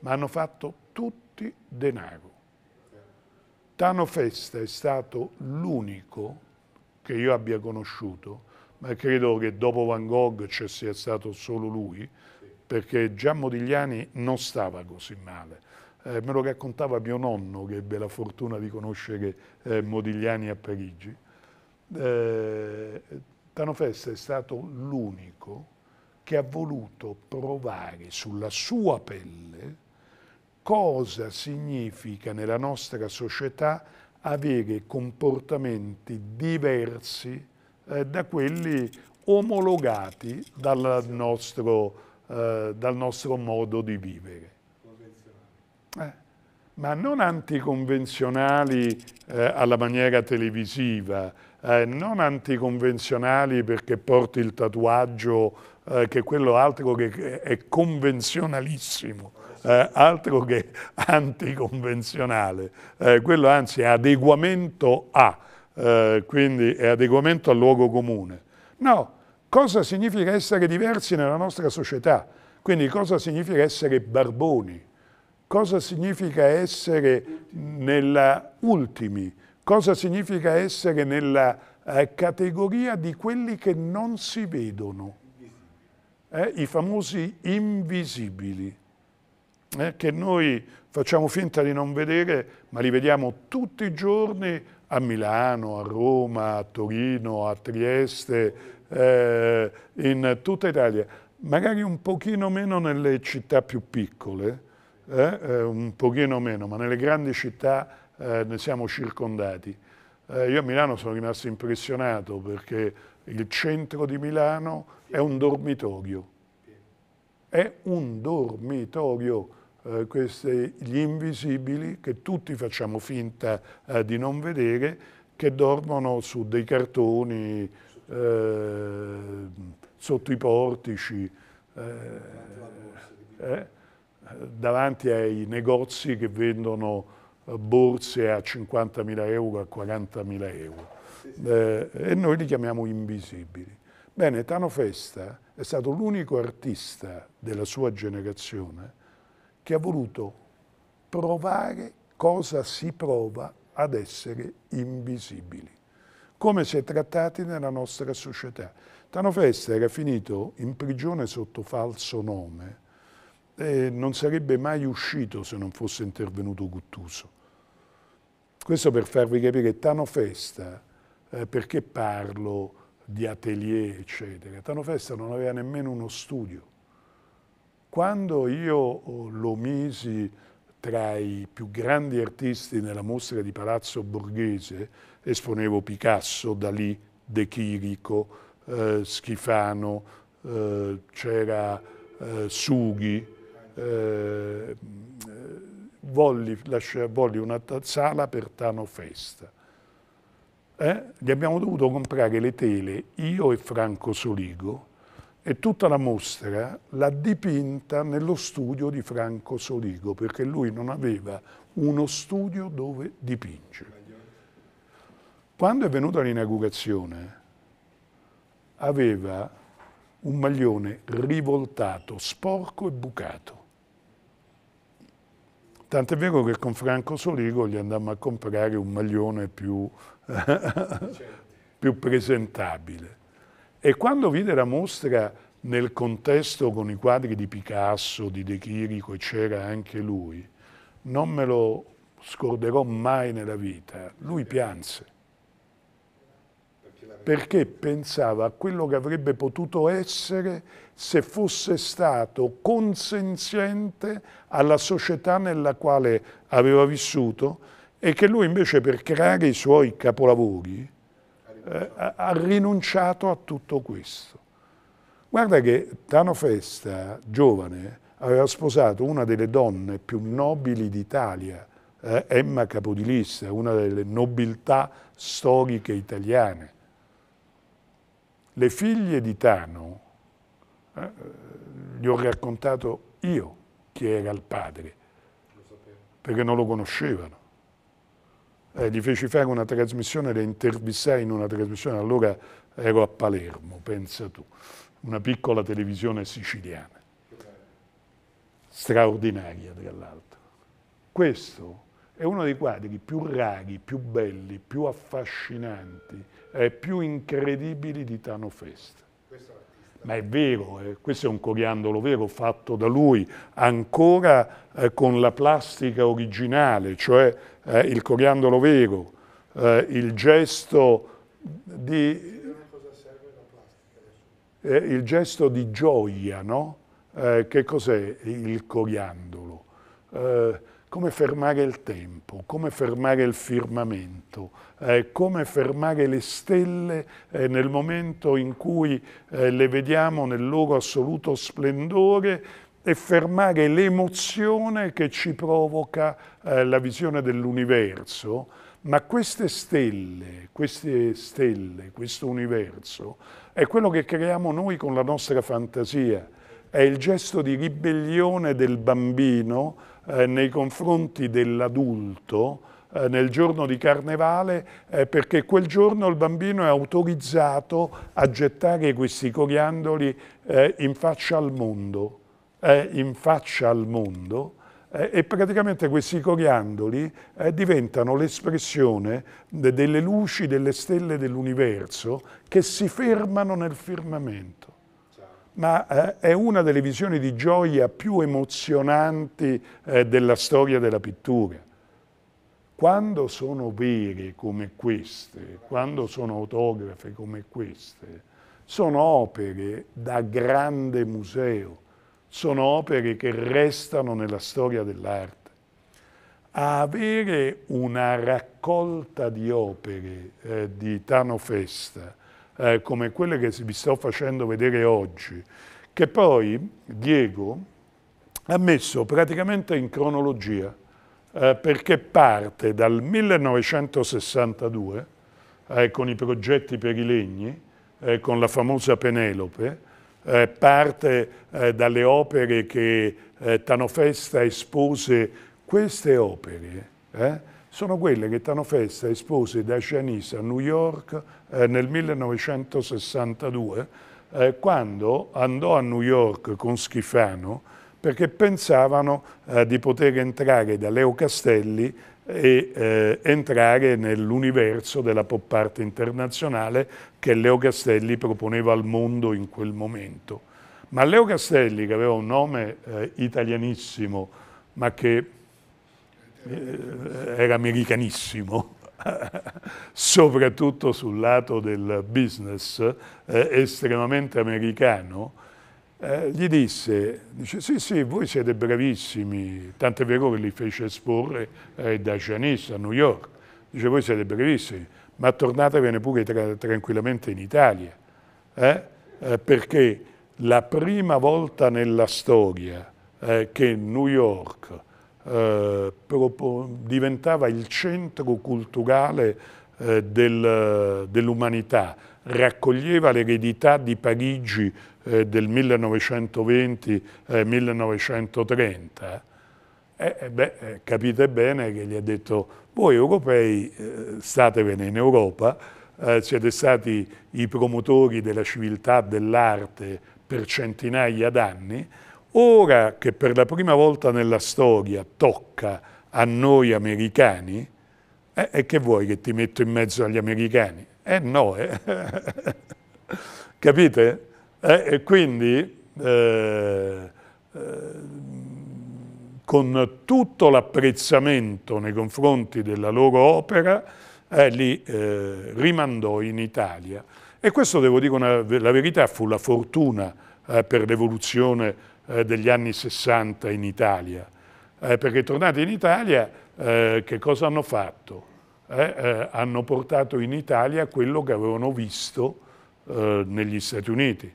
ma hanno fatto tutti denaro. Tano Festa è stato l'unico che io abbia conosciuto, ma credo che dopo Van Gogh ci sia stato solo lui, perché Gian Modigliani non stava così male. Eh, me lo raccontava mio nonno, che ebbe la fortuna di conoscere eh, Modigliani a Parigi. Eh, Tano Festa è stato l'unico che ha voluto provare sulla sua pelle cosa significa nella nostra società avere comportamenti diversi eh, da quelli omologati dal nostro, eh, dal nostro modo di vivere. Eh, ma non anticonvenzionali eh, alla maniera televisiva, eh, non anticonvenzionali perché porti il tatuaggio eh, che quello altro che è convenzionalissimo, eh, altro che anticonvenzionale, eh, quello anzi è adeguamento a, eh, quindi è adeguamento al luogo comune. No, cosa significa essere diversi nella nostra società? Quindi cosa significa essere barboni? Cosa significa essere nella ultimi? Cosa significa essere nella eh, categoria di quelli che non si vedono? eh, i famosi invisibili, eh, che noi facciamo finta di non vedere, ma li vediamo tutti i giorni a Milano, a Roma, a Torino, a Trieste, eh, in tutta Italia. Magari un pochino meno nelle città più piccole, eh, eh, un pochino meno, ma nelle grandi città eh, ne siamo circondati. io a Milano sono rimasto impressionato perché il centro di Milano è un dormitorio. È un dormitorio, eh, questi, gli invisibili che tutti facciamo finta eh, di non vedere, che dormono su dei cartoni eh, sotto i portici, eh, eh, davanti ai negozi che vendono eh, borse a 50.000 euro, a 40.000 euro eh, e noi li chiamiamo invisibili. Bene, Tano Festa è stato l'unico artista della sua generazione che ha voluto provare cosa si prova ad essere invisibili, come si è trattati nella nostra società. Tano Festa era finito in prigione sotto falso nome e non sarebbe mai uscito se non fosse intervenuto Guttuso. Questo per farvi capire che Tano Festa eh, perché parlo di atelier, eccetera. Tano Festa non aveva nemmeno uno studio. Quando io oh, lo misi tra i più grandi artisti nella mostra di Palazzo Borghese, esponevo Picasso, Dalì, De Chirico, eh, Schifano, eh, c'era eh, Sughi, eh, mm, eh, volli, volli una sala per Tano Festa eh, gli abbiamo dovuto comprare le tele, io e Franco Soligo, e tutta la mostra l'ha dipinta nello studio di Franco Soligo, perché lui non aveva uno studio dove dipingere. Quando è venuta l'inaugurazione aveva un maglione rivoltato, sporco e bucato. Tant'è vero che con Franco Soligo gli andammo a comprare un maglione più più presentabile. E quando vide la mostra nel contesto con i quadri di Picasso, di De Chirico, e c'era anche lui, non me lo scorderò mai nella vita, lui pianse. Perché pensava a quello che avrebbe potuto essere se fosse stato consenziente alla società nella quale aveva vissuto, e che lui invece per creare i suoi capolavori eh, ha rinunciato a tutto questo. Guarda che Tano Festa, giovane, aveva sposato una delle donne più nobili d'Italia, eh, Emma Capodilista, una delle nobiltà storiche italiane. Le figlie di Tano, eh, gli ho raccontato io chi era il padre, perché non lo conoscevano eh, gli feci fare una trasmissione, le intervistai in una trasmissione, allora ero a Palermo, pensa tu, una piccola televisione siciliana, straordinaria tra l'altro. Questo è uno dei quadri più rari, più belli, più affascinanti, e più incredibili di Tano Festa ma è vero, eh, questo è un coriandolo vero fatto da lui, ancora eh, con la plastica originale, cioè eh, il coriandolo vero, eh, il gesto di... Eh, il gesto di gioia, no? Eh, che cos'è il coriandolo? come fermare il tempo, come fermare il firmamento, eh, come fermare le stelle eh, nel momento in cui eh, le vediamo nel loro assoluto splendore e fermare l'emozione che ci provoca eh, la visione dell'universo, ma queste stelle, queste stelle, questo universo, è quello che creiamo noi con la nostra fantasia, è il gesto di ribellione del bambino eh, nei confronti dell'adulto eh, nel giorno di carnevale eh, perché quel giorno il bambino è autorizzato a gettare questi coriandoli in faccia al mondo, in faccia al mondo e praticamente questi coriandoli diventano l'espressione delle luci delle stelle dell'universo che si fermano nel firmamento ma eh, è una delle visioni di gioia più emozionanti eh, della storia della pittura. Quando sono veri come queste, quando sono autografe come queste, sono opere da grande museo, sono opere che restano nella storia dell'arte. Avere una raccolta di opere eh, di Tano Festa, eh, come quelle che vi sto facendo vedere oggi, che poi Diego ha messo praticamente in cronologia, eh, perché parte dal 1962 eh, con i progetti per i legni, eh, con la famosa Penelope, eh, parte eh, dalle opere che Tanofesta espose, queste opere, sono quelle che Tanofesta espose da Cianisa a New York eh, nel 1962 eh, quando andò a New York con Schifano perché pensavano eh, di poter entrare da Leo Castelli e eh, entrare nell'universo della pop art internazionale che Leo Castelli proponeva al mondo in quel momento. Ma Leo Castelli, che aveva un nome eh, italianissimo, ma che eh, era americanissimo, soprattutto sul lato del business, eh, estremamente americano, eh, gli disse, dice, sì sì, voi siete bravissimi, tant'è vero che li fece esporre eh, da Janis a New York, dice voi siete bravissimi, ma tornatevene pure tra tranquillamente in Italia, eh? Eh, perché la prima volta nella storia che New York eh, diventava il centro culturale eh, del, dell'umanità, raccoglieva l'eredità di Parigi eh, del 1920-1930, eh, eh, eh, beh, capite bene che gli ha detto voi europei statevene in Europa, siete stati i promotori della civiltà, dell'arte per centinaia d'anni, Ora che per la prima volta nella storia tocca a noi americani, eh, che vuoi che ti metto in mezzo agli americani? Eh no, eh. capite? Eh, e quindi eh, eh, con tutto l'apprezzamento nei confronti della loro opera, eh, li rimandò in Italia. E questo, devo dire una, la verità, fu la fortuna per l'evoluzione eh, degli anni 60 in Italia, eh, perché tornati in Italia eh, che cosa hanno fatto? Eh, eh, hanno portato in Italia quello che avevano visto eh, negli Stati Uniti,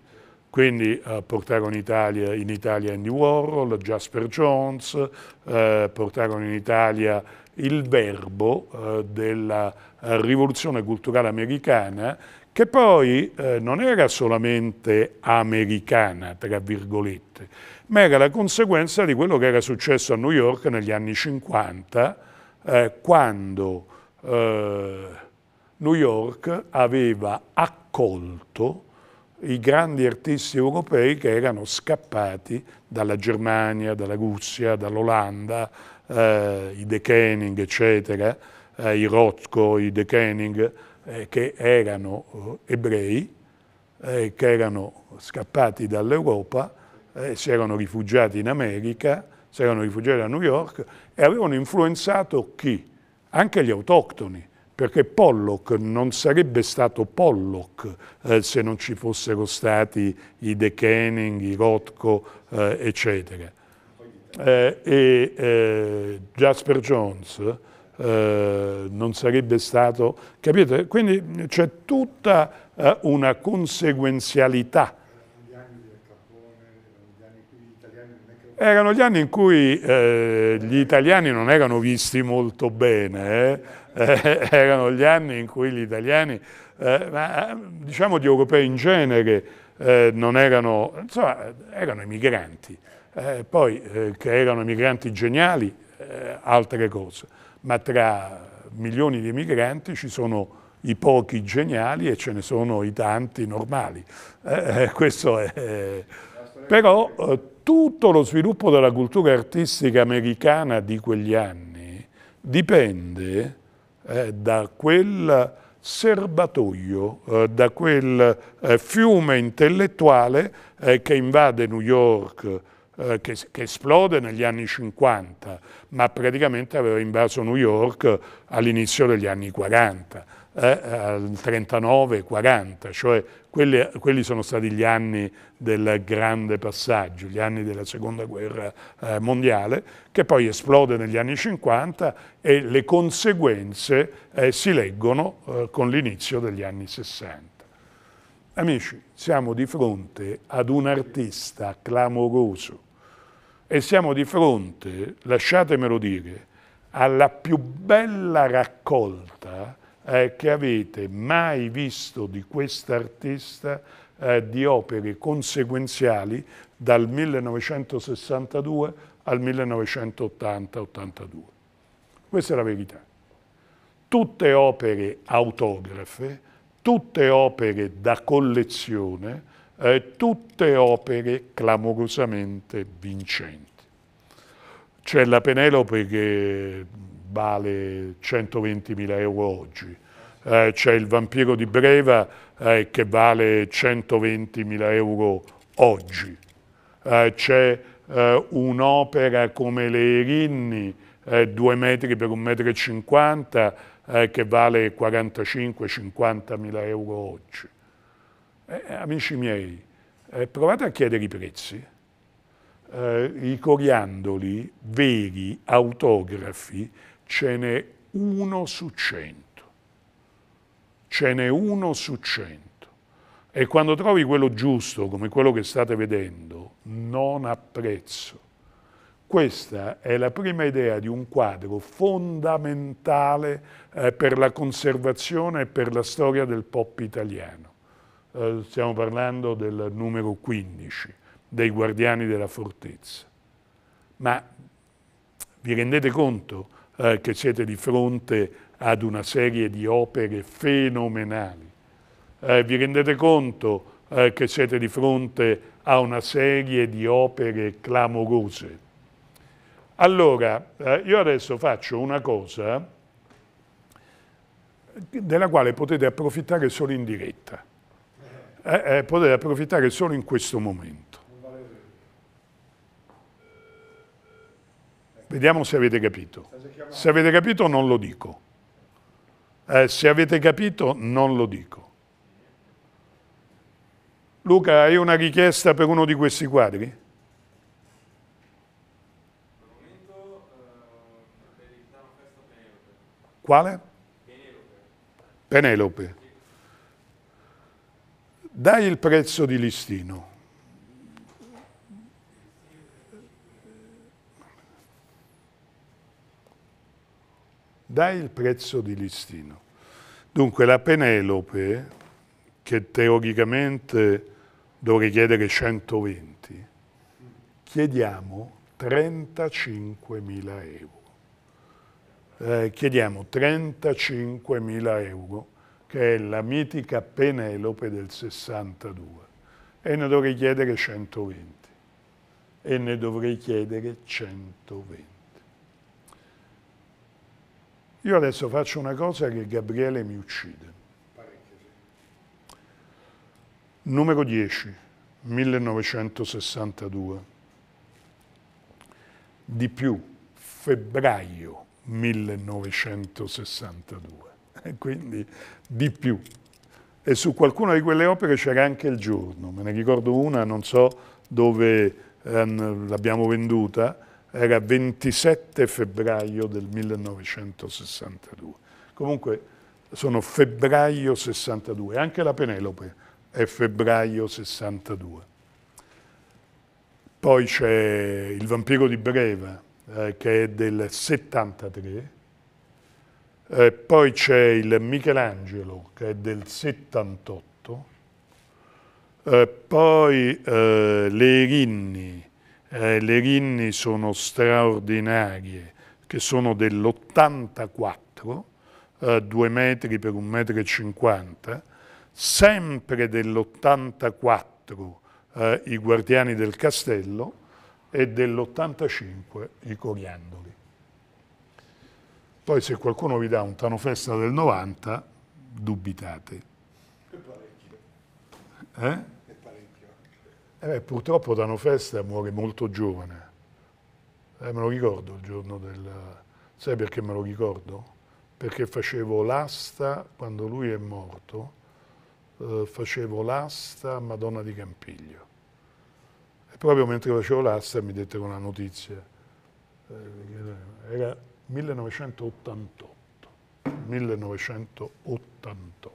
quindi portarono in Italia, in Italia, Andy Warhol, Jasper Jones, portarono in Italia il verbo della rivoluzione culturale americana che poi eh, non era solamente americana, tra virgolette, ma era la conseguenza di quello che era successo a New York negli anni 50, eh, quando eh, New York aveva accolto i grandi artisti europei che erano scappati dalla Germania, dalla Russia, dall'Olanda, eh, i De Kening, eccetera, eh, i Rothko, i De Kening, eh, che erano eh, ebrei, eh, che erano scappati dall'Europa, eh, si erano rifugiati in America, si erano rifugiati a New York e avevano influenzato chi? Anche gli autoctoni, perché Pollock non sarebbe stato Pollock eh, se non ci fossero stati i De Kenning, i Rothko, eh, eccetera. Eh, e Jasper Jones eh, non sarebbe stato, capito? Quindi c'è tutta eh, una conseguenzialità. Erano gli anni in cui eh, gli italiani non erano visti molto bene, eh. erano gli anni in cui gli italiani, eh, ma diciamo gli europei in genere, non erano, insomma, erano emigranti. poi che erano emigranti geniali, altre cose ma tra milioni di emigranti ci sono i pochi geniali e ce ne sono i tanti normali. Eh, eh questo è... Eh. Però eh, tutto lo sviluppo della cultura artistica americana di quegli anni dipende eh, da quel serbatoio, eh, da quel fiume intellettuale che invade New York, che, che esplode negli anni 50 ma praticamente aveva invaso New York all'inizio degli anni 40, eh, al 39-40, cioè quelli, quelli, sono stati gli anni del grande passaggio, gli anni della seconda guerra eh, mondiale, che poi esplode negli anni 50 e le conseguenze eh, si leggono eh, con l'inizio degli anni 60. Amici, siamo di fronte ad un artista clamoroso, e siamo di fronte, lasciatemelo dire, alla più bella raccolta eh, che avete mai visto di quest'artista eh, di opere conseguenziali dal 1962 al 1980-82. Questa è la verità. Tutte opere autografe, tutte opere da collezione, eh, tutte opere clamorosamente vincenti. C'è la Penelope che vale 120.000 euro oggi, eh, c'è il Vampiro di Breva eh, che vale 120.000 euro oggi, eh, c'è eh, un'opera come le Erinni, 2 eh, metri per 1,50 m, che vale 45-50.000 euro oggi. Eh, eh, amici miei, eh, provate a chiedere i prezzi. Eh, coriandoli veri, autografi, ce n'è uno su cento. Ce n'è uno su cento. E quando trovi quello giusto, come quello che state vedendo, non a prezzo. Questa è la prima idea di un quadro fondamentale eh, per la conservazione e per la storia del pop italiano. Eh, stiamo parlando del numero 15, dei guardiani della fortezza. Ma vi rendete conto eh, che siete di fronte ad una serie di opere fenomenali? Eh, vi rendete conto eh, che siete di fronte a una serie di opere clamorose? Allora, eh, io adesso faccio una cosa della quale potete approfittare solo in diretta eh, eh, poter approfittare solo in questo momento. Vediamo se avete capito. Se avete capito non lo dico. Eh, se avete capito non lo dico. Luca, hai una richiesta per uno di questi quadri? Quale? Penelope. Penelope. Dai il prezzo di listino. Dai il prezzo di listino. Dunque la Penelope, che teoricamente dovrei chiedere 120, chiediamo 35.000 euro. Eh, chiediamo 35.000 euro che è la mitica Penelope del 62 e ne dovrei chiedere 120 e ne dovrei chiedere 120. Io adesso faccio una cosa che Gabriele mi uccide. Numero 10, 1962. Di più, febbraio 1962. quindi di più. E su qualcuna di quelle opere c'era anche il giorno, me ne ricordo una, non so dove ehm, l'abbiamo venduta, era 27 febbraio del 1962. Comunque sono febbraio 62, anche la Penelope è febbraio 62. Poi c'è Il vampiro di Breva, eh, che è del 73, eh, poi c'è il Michelangelo che è del 78, eh, poi eh, le Rinni, le Rinni sono straordinarie, che sono dell'84, 2 eh, metri per 1,50 m, sempre dell'84 eh, i guardiani del castello e dell'85 i coriandoli. Poi se qualcuno vi dà un Tano Festa del 90, dubitate. Che parecchio. Eh? Che parecchio. Eh beh, purtroppo Tano Festa muore molto giovane. Eh, me lo ricordo il giorno del... Sai perché me lo ricordo? Perché facevo l'asta, quando lui è morto, eh, facevo l'asta a Madonna di Campiglio. E proprio mentre facevo l'asta mi dette una notizia. Eh, era 1988. 1988.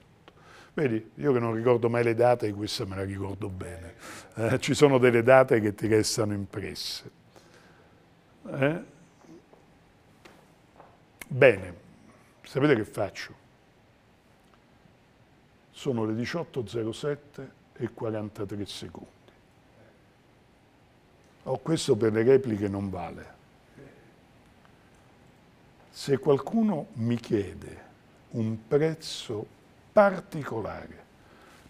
Vedi, io che non ricordo mai le date, questa me la ricordo bene. Eh, ci sono delle date che ti restano impresse. Eh? Bene, sapete che faccio? Sono le 18.07 e 43 secondi. Oh, questo per le repliche non vale. Se qualcuno mi chiede un prezzo particolare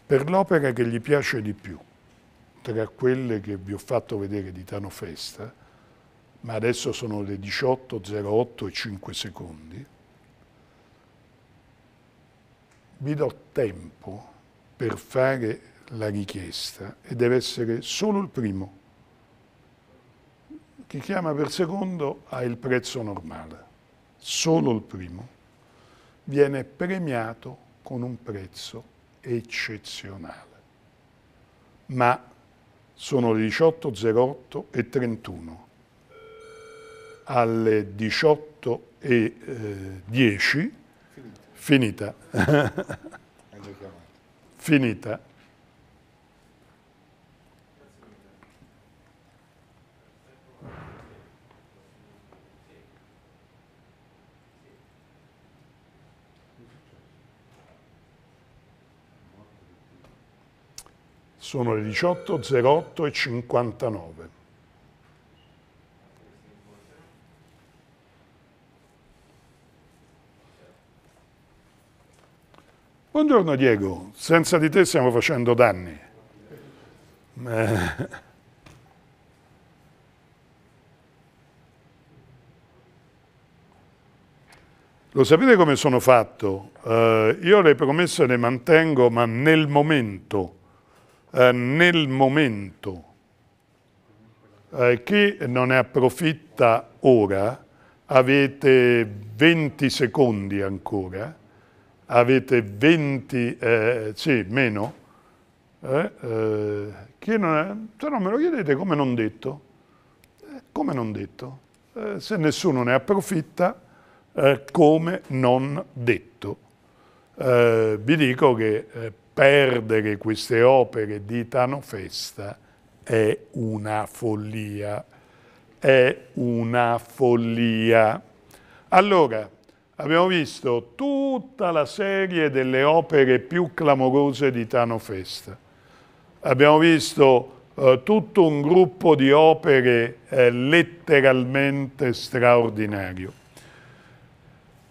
per l'opera che gli piace di più, tra quelle che vi ho fatto vedere di Tano Festa, ma adesso sono le 18.08 e 5 secondi, vi do tempo per fare la richiesta e deve essere solo il primo. Chi chiama per secondo ha il prezzo normale solo il primo, viene premiato con un prezzo eccezionale. Ma sono le 18.08 e 31. Alle 18.10, eh, finita, finita. finita Sono le 18.08 e 59. Buongiorno Diego, senza di te stiamo facendo danni. Eh. Lo sapete come sono fatto? Eh, io le promesse le mantengo, ma nel momento eh, nel momento. Eh, chi non ne approfitta ora, avete 20 secondi ancora, avete 20, eh, sì, meno, eh, eh, chi non è, se non me lo chiedete come non detto, eh, come non detto, eh, se nessuno ne approfitta, eh, come non detto. vi dico che perdere queste opere di Tano Festa è una follia, è una follia. Allora, abbiamo visto tutta la serie delle opere più clamorose di Tano Festa. Abbiamo visto eh, tutto un gruppo di opere eh, letteralmente straordinario.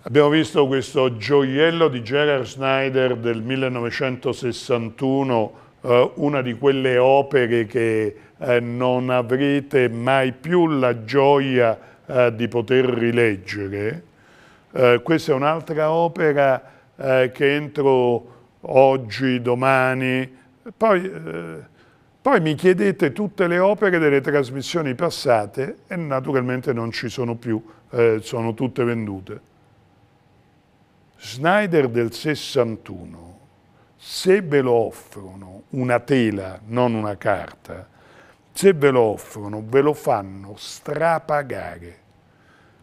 Abbiamo visto questo gioiello di Gerard Schneider del 1961, eh, una di quelle opere che eh, non avrete mai più la gioia eh, di poter rileggere. Eh, questa è un'altra opera eh, che entro oggi, domani, poi, eh, poi mi chiedete tutte le opere delle trasmissioni passate e naturalmente non ci sono più, sono tutte vendute. Schneider del 61, se ve lo offrono una tela, non una carta, se ve lo offrono, ve lo fanno strapagare.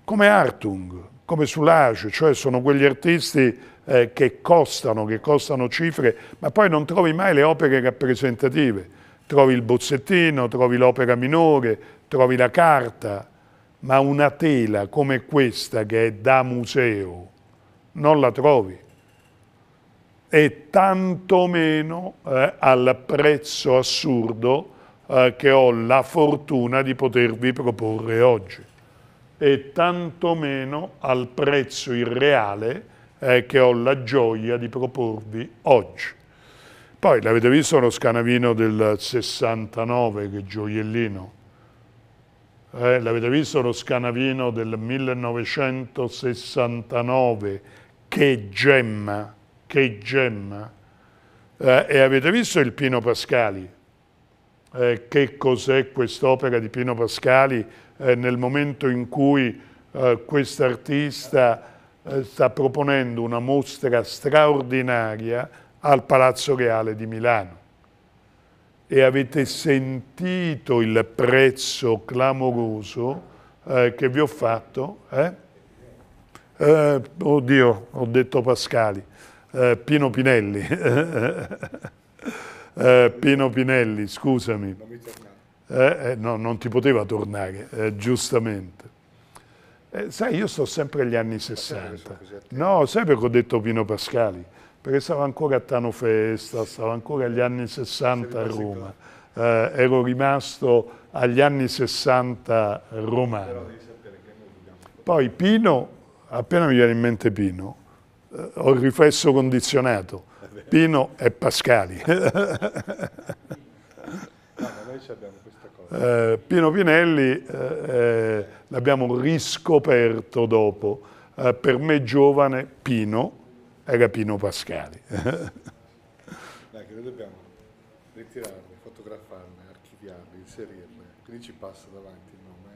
Come Artung, come Sulace, cioè sono quegli artisti eh, che costano, che costano cifre, ma poi non trovi mai le opere rappresentative. Trovi il bozzettino, trovi l'opera minore, trovi la carta, ma una tela come questa che è da museo, non la trovi e tantomeno eh, al prezzo assurdo eh, che ho la fortuna di potervi proporre oggi e tantomeno al prezzo irreale eh, che ho la gioia di proporvi oggi. Poi l'avete visto lo scanavino del 69, che gioiellino. Eh, l'avete visto lo scanavino del 1969, che gemma, che gemma. Eh, e avete visto il Pino Pascali? Eh, che cos'è quest'opera di Pino Pascali eh, nel momento in cui eh, quest'artista eh, sta proponendo una mostra straordinaria al Palazzo Reale di Milano. E avete sentito il prezzo clamoroso eh, che vi ho fatto? eh, oddio, ho detto Pascali, eh, Pino Pinelli, eh, Pino Pinelli, scusami. Eh, eh, no, non ti poteva tornare, eh, giustamente. sai, io sto sempre agli anni 60. No, sai perché ho detto Pino Pascali? Perché stavo ancora a Tano Festa, stavo ancora agli anni 60 a Roma. ero rimasto agli anni 60 romano. Poi Pino appena mi viene in mente Pino, eh, ho il riflesso condizionato. Pino e Pascali. no, eh, Pino Pinelli eh, eh, l'abbiamo riscoperto dopo. Eh, per me giovane Pino era Pino Pascali. Dai, che noi dobbiamo ritirarli, fotografarli, archiviarli, inserirli, quindi ci passa davanti il nome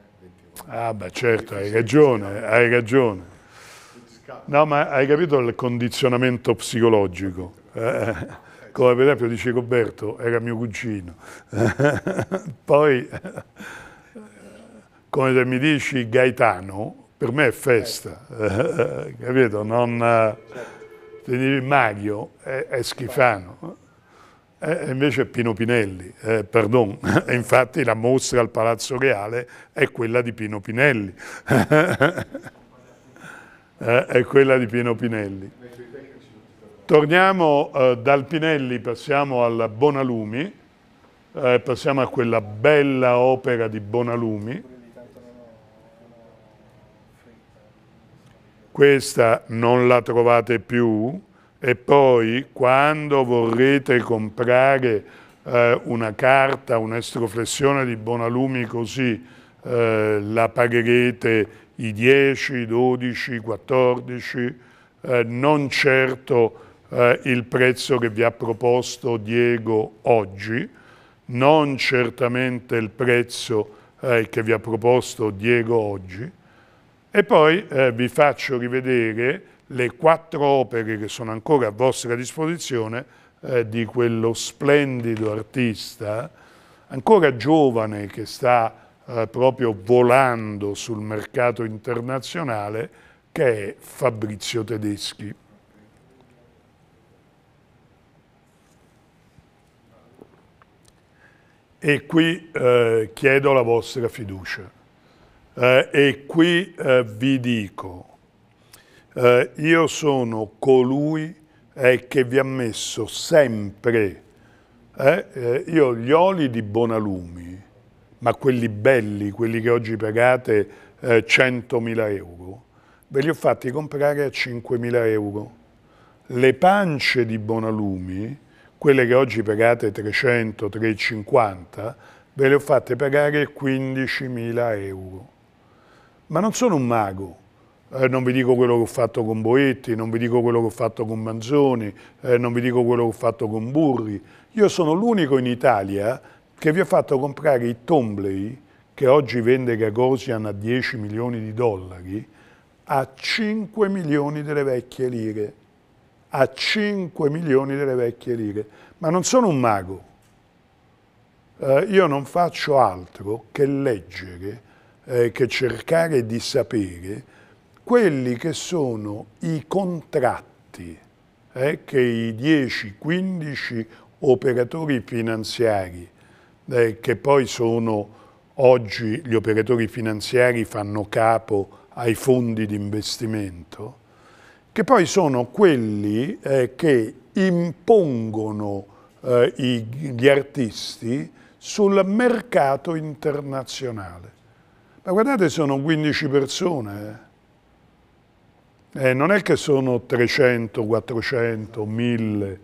21. Ah beh certo, hai ragione, hai ragione. No, ma hai capito il condizionamento psicologico? Eh, come per esempio dice Roberto, era mio cugino. Poi, come se mi dici Gaetano, per me è festa, capito? Non, eh, se dici Mario è, è schifano. Eh, e invece Pino Pinelli, eh, perdon, infatti la mostra al Palazzo Reale è quella di Pino Pinelli eh, è quella di Pino Pinelli. Torniamo eh, dal Pinelli, passiamo al Bonalumi, eh, passiamo a quella bella opera di Bonalumi. Questa non la trovate più e poi quando vorrete comprare eh, una carta, un'estroflessione di Bonalumi così eh, la pagherete i 10, 12, 14, eh, non certo eh, il prezzo che vi ha proposto Diego oggi, non certamente il prezzo eh, che vi ha proposto Diego oggi, e poi eh, vi faccio rivedere le quattro opere che sono ancora a vostra disposizione eh, di quello splendido artista, ancora giovane che sta eh, proprio volando sul mercato internazionale che è Fabrizio Tedeschi. E qui eh, chiedo la vostra fiducia. Eh, e qui eh, vi dico, eh, io sono colui che vi ha messo sempre, io gli oli di Bonalumi, ma quelli belli, quelli che oggi pagate eh, 100.000 euro, ve li ho fatti comprare a 5.000 euro. Le pance di Bonalumi, quelle che oggi pagate 300, 350, ve le ho fatte pagare 15.000 euro. Ma non sono un mago, eh, non vi dico quello che ho fatto con Boetti, non vi dico quello che ho fatto con Manzoni, eh, non vi dico quello che ho fatto con Burri. Io sono l'unico in Italia che vi ha fatto comprare i Tombley, che oggi vende Gagosian a 10 milioni di dollari, a 5 milioni delle vecchie lire. A 5 milioni delle vecchie lire. Ma non sono un mago. Eh, io non faccio altro che leggere, eh, che cercare di sapere quelli che sono i contratti eh, che i 10, 15 operatori finanziari eh, che poi sono oggi gli operatori finanziari fanno capo ai fondi di investimento, che poi sono quelli eh, che impongono eh, i, gli artisti sul mercato internazionale. Ma guardate, sono 15 persone. Eh. eh. non è che sono 300, 400, 1000.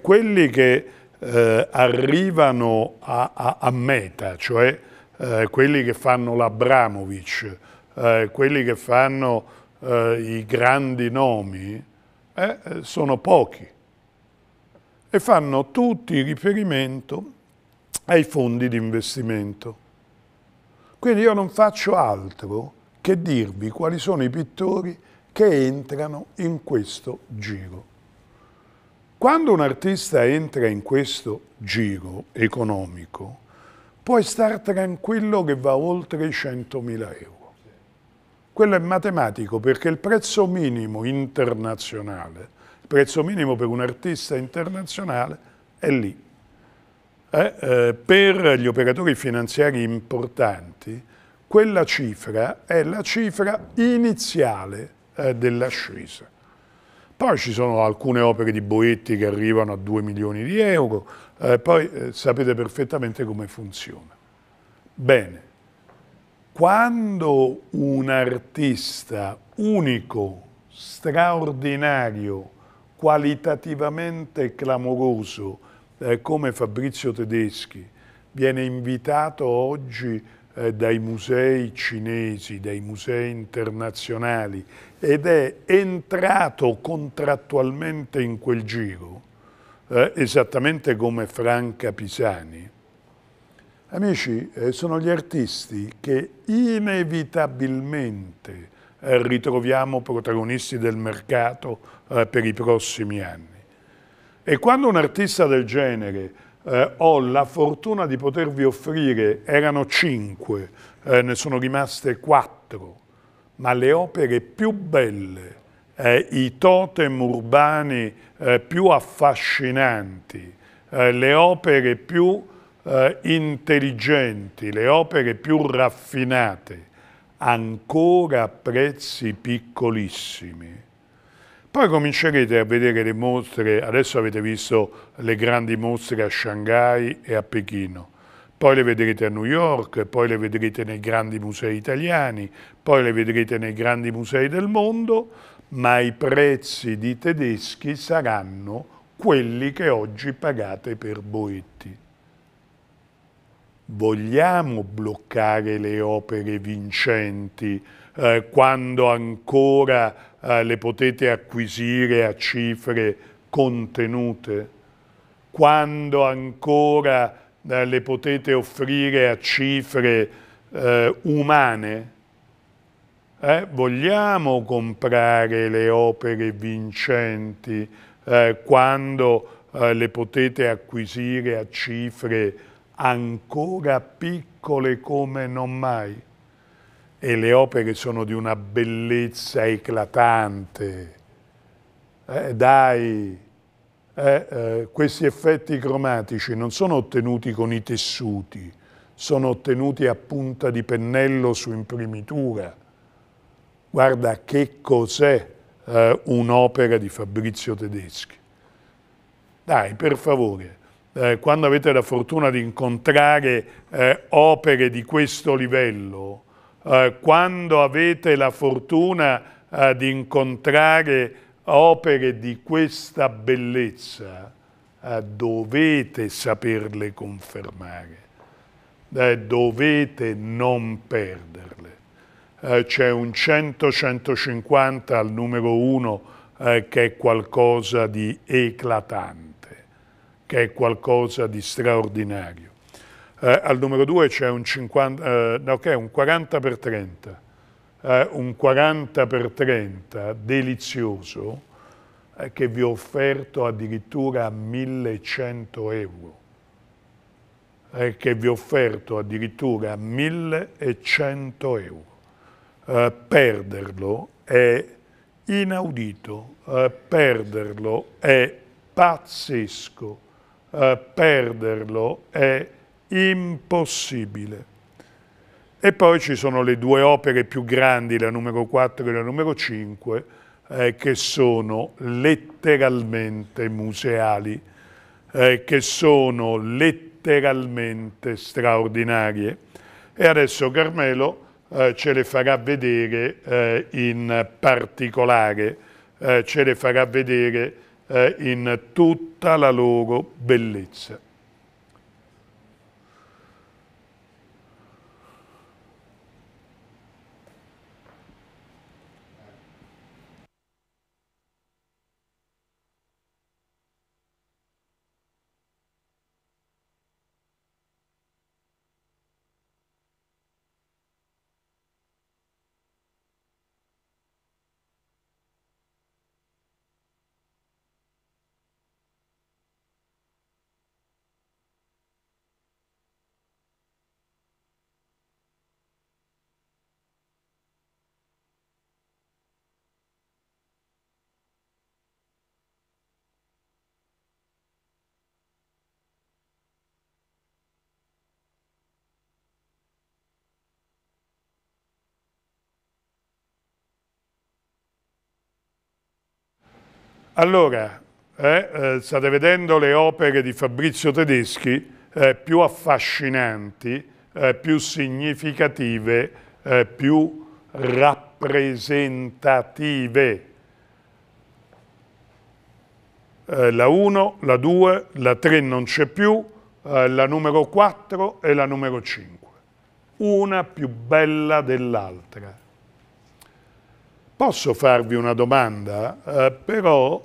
quelli che eh, arrivano a, a, a, meta, cioè eh, quelli che fanno l'Abramovic, eh, quelli che fanno eh, i grandi nomi, eh, eh, sono pochi e fanno tutti riferimento ai fondi di investimento. Quindi io non faccio altro che dirvi quali sono i pittori che entrano in questo giro. Quando un artista entra in questo giro economico, puoi star tranquillo che va oltre i 100.000 euro. Quello è matematico perché il prezzo minimo internazionale, il prezzo minimo per un artista internazionale è lì. Eh, eh, per gli operatori finanziari importanti, quella cifra è la cifra iniziale eh, dell'ascesa. Poi ci sono alcune opere di Boetti che arrivano a 2 milioni di euro, eh, poi eh, sapete perfettamente come funziona. Bene, quando un artista unico, straordinario, qualitativamente clamoroso eh, come Fabrizio Tedeschi viene invitato oggi eh, dai musei cinesi, dai musei internazionali ed è entrato contrattualmente in quel giro, eh, esattamente come Franca Pisani. Amici, eh, sono gli artisti che inevitabilmente eh, ritroviamo protagonisti del mercato eh, per i prossimi anni. E quando un artista del genere eh, ho la fortuna di potervi offrire, erano cinque, eh, ne sono rimaste quattro, ma le opere più belle, eh, i totem urbani eh, più affascinanti, eh, le opere più eh, intelligenti, le opere più raffinate, ancora a prezzi piccolissimi. Poi comincerete a vedere le mostre, adesso avete visto le grandi mostre a Shanghai e a Pechino, poi le vedrete a New York, poi le vedrete nei grandi musei italiani, poi le vedrete nei grandi musei del mondo, ma i prezzi di tedeschi saranno quelli che oggi pagate per Boetti. Vogliamo bloccare le opere vincenti eh, quando ancora eh, le potete acquisire a cifre contenute? Quando ancora eh, le potete offrire a cifre eh, umane? Eh, vogliamo comprare le opere vincenti eh, quando eh, le potete acquisire a cifre ancora piccole come non mai? E le opere sono di una bellezza eclatante. Eh, dai! eh, eh, questi effetti cromatici non sono ottenuti con i tessuti, sono ottenuti a punta di pennello su imprimitura. Guarda che cos'è eh, un'opera di Fabrizio Tedeschi. Dai, per favore, eh, quando avete la fortuna di incontrare eh, opere di questo livello, eh, quando avete la fortuna eh, di incontrare opere di questa bellezza eh, dovete saperle confermare, eh, dovete non perderle. Eh, C'è un 100-150 al numero 1 eh, che è qualcosa di eclatante, che è qualcosa di straordinario. Eh, al numero 2 c'è un, 50, eh, no, okay, un 40 per 30, eh, un 40 per 30 delizioso eh, che vi ho offerto addirittura a 1100 euro eh, che vi ho offerto addirittura a 1100 euro eh, perderlo è inaudito eh, perderlo è pazzesco eh, perderlo è impossibile e poi ci sono le due opere più grandi, la numero 4 e la numero 5, eh, che sono letteralmente museali, eh, che sono letteralmente straordinarie. E adesso Carmelo eh, ce le farà vedere eh, in particolare, eh, ce le farà vedere eh, in tutta la loro bellezza. Allora, eh, eh, state vedendo le opere di Fabrizio Tedeschi eh, più affascinanti, eh, più significative, eh, più rappresentative. la 1, la 2, la 3 non c'è più, la numero 4 e la numero 5. Una più bella dell'altra. Posso farvi una domanda? Eh, però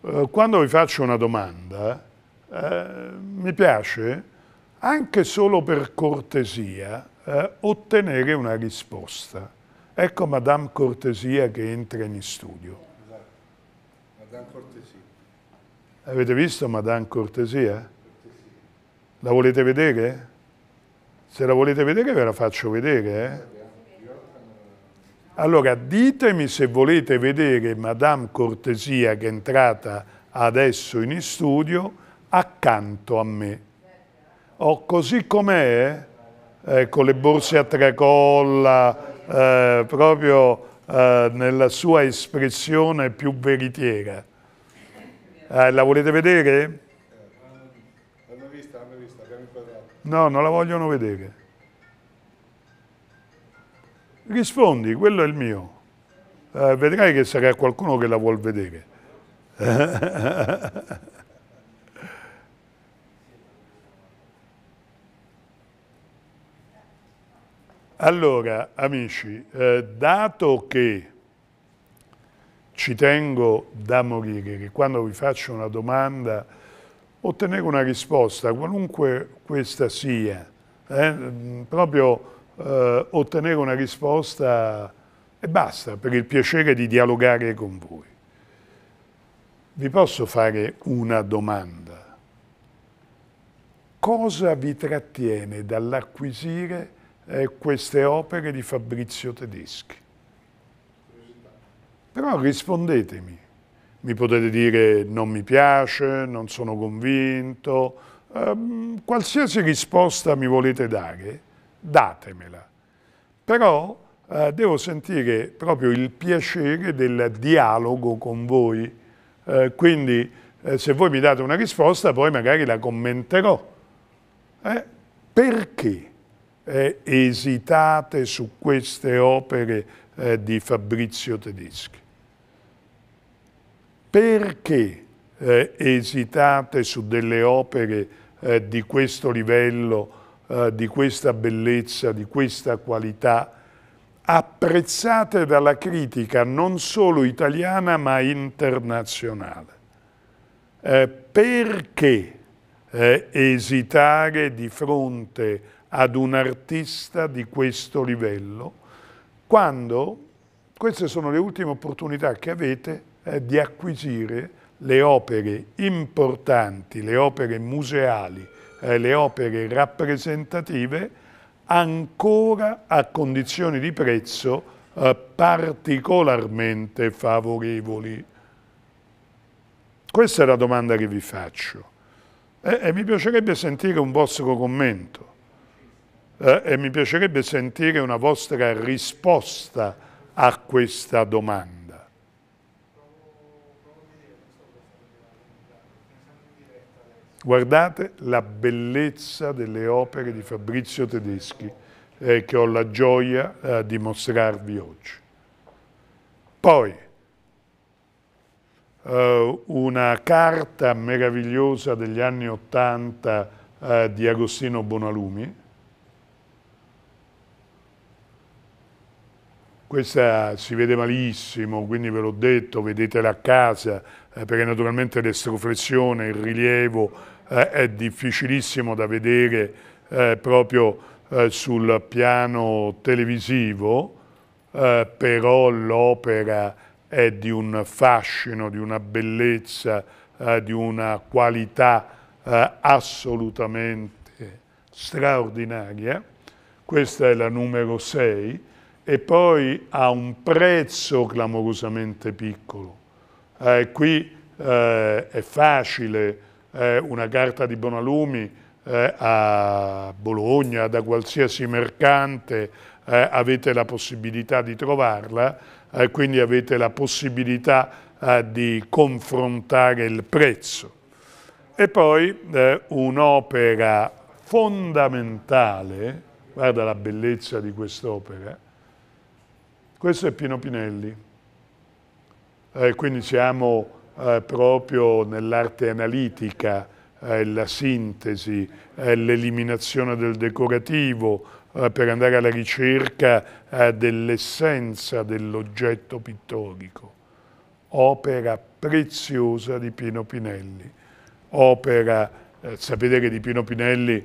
eh, quando vi faccio una domanda eh, mi piace anche solo per cortesia eh, ottenere una risposta. Ecco Madame Cortesia che entra in studio. Madame Cortesia. Avete visto Madame Cortesia? La volete vedere? Se la volete vedere ve la faccio vedere, eh? Allora ditemi se volete vedere Madame Cortesia che è entrata adesso in studio accanto a me. Oh, così com'è? Eh, con le borse a tracolla, eh, proprio eh, nella sua espressione più veritiera. Eh, la volete vedere? Eh, no, non la vogliono vedere rispondi, quello è il mio. Eh, vedrai che sarà qualcuno che la vuol vedere. allora, amici, eh, dato che ci tengo da morire, che quando vi faccio una domanda ottenere una risposta, qualunque questa sia, eh, proprio eh, ottenere una risposta e basta, per il piacere di dialogare con voi. Vi posso fare una domanda? Cosa vi trattiene dall'acquisire eh, queste opere di Fabrizio Tedeschi? Però rispondetemi. Mi potete dire non mi piace, non sono convinto, eh, qualsiasi risposta mi volete dare, datemela. Però eh, devo sentire proprio il piacere del dialogo con voi, eh, quindi eh, se voi mi date una risposta poi magari la commenterò. Eh, perché eh, esitate su queste opere eh, di Fabrizio Tedeschi? Perché esitate su delle opere di questo livello eh, di questa bellezza, di questa qualità, apprezzate dalla critica non solo italiana ma internazionale. Eh, perché eh, esitare di fronte ad un artista di questo livello quando queste sono le ultime opportunità che avete eh, di acquisire le opere importanti, le opere museali eh, le opere rappresentative ancora a condizioni di prezzo eh, particolarmente favorevoli. Questa è la domanda che vi faccio e, eh, e mi piacerebbe sentire un vostro commento eh, e mi piacerebbe sentire una vostra risposta a questa domanda. Guardate la bellezza delle opere di Fabrizio Tedeschi eh, che ho la gioia eh, di mostrarvi oggi. Poi, eh, una carta meravigliosa degli anni Ottanta eh, di Agostino Bonalumi. Questa si vede malissimo, quindi ve l'ho detto, vedetela a casa, eh, perché naturalmente l'estroflessione, il rilievo eh, è difficilissimo da vedere eh, proprio eh, sul piano televisivo, eh, però l'opera è di un fascino, di una bellezza, eh, di una qualità assolutamente straordinaria. Questa è la numero 6 e poi ha un prezzo clamorosamente piccolo. Eh, qui eh, è facile eh, una carta di Bonalumi eh, a Bologna, da qualsiasi mercante, eh, avete la possibilità di trovarla, quindi avete la possibilità di confrontare il prezzo. E poi un'opera fondamentale, guarda la bellezza di quest'opera, questo è Pino Pinelli, quindi siamo eh, proprio nell'arte analitica, eh, la sintesi, eh, l'eliminazione del decorativo, eh, per andare alla ricerca eh, dell'essenza dell'oggetto pittorico. Opera preziosa di Pino Pinelli, opera, sapete che di Pino Pinelli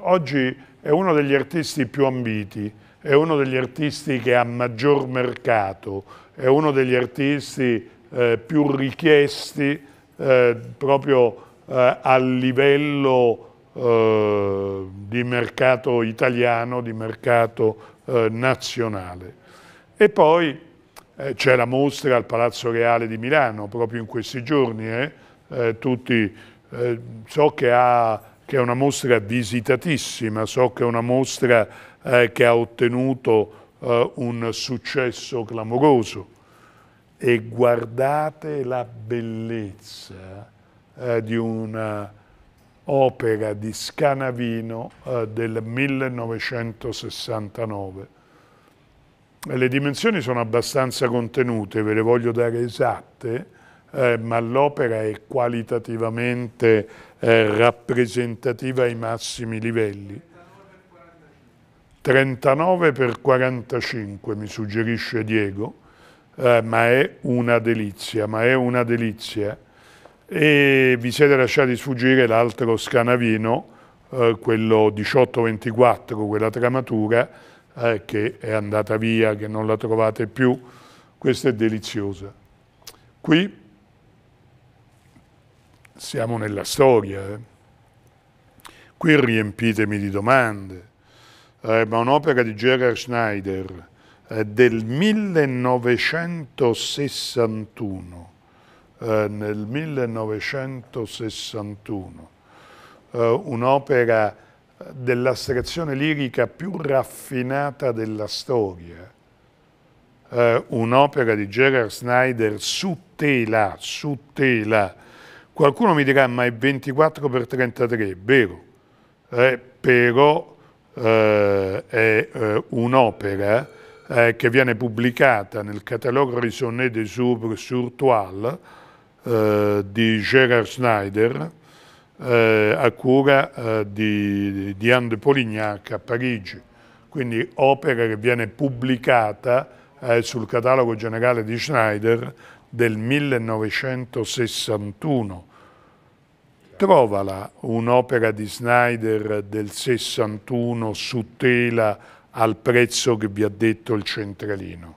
oggi è uno degli artisti più ambiti, è uno degli artisti che ha maggior mercato, è uno degli artisti eh, più richiesti eh, proprio eh, a livello eh, di mercato italiano, di mercato eh, nazionale. E poi c'è la mostra al Palazzo Reale di Milano, proprio in questi giorni, tutti, so che ha che è una mostra visitatissima, so che è una mostra eh, che ha ottenuto eh, un successo clamoroso e guardate la bellezza eh, di un'opera di Scanavino eh, del 1969. Eh, le dimensioni sono abbastanza contenute, ve le voglio dare esatte, eh, ma l'opera è qualitativamente eh, rappresentativa ai massimi livelli. 39 x 45 mi suggerisce Diego eh, ma è una delizia, ma è una delizia. E vi siete lasciati sfuggire l'altro scanavino, eh, quello 1824, quella tramatura eh, che è andata via, che non la trovate più. Questa è deliziosa. Qui siamo nella storia. Eh. Qui riempitemi di domande. Eh, ma un'opera di Gerhard Schneider, eh, del 1961, eh, nel 1961, eh, un'opera eh, dell'astrazione lirica più raffinata della storia, eh, un'opera di Gerard Snyder su tela, su tela. Qualcuno mi dirà, ma è 24 per 33, vero, eh, però è un'opera eh, che viene pubblicata nel catalogo Risonnet des ouvres sur toile eh, di Gerard Schneider eh, a cura eh, di, di Anne de Polignac a Parigi, quindi opera che viene pubblicata eh, sul catalogo generale di Schneider del 1961. Trovala un'opera di Schneider del 61 su tela al prezzo che vi ha detto il centralino.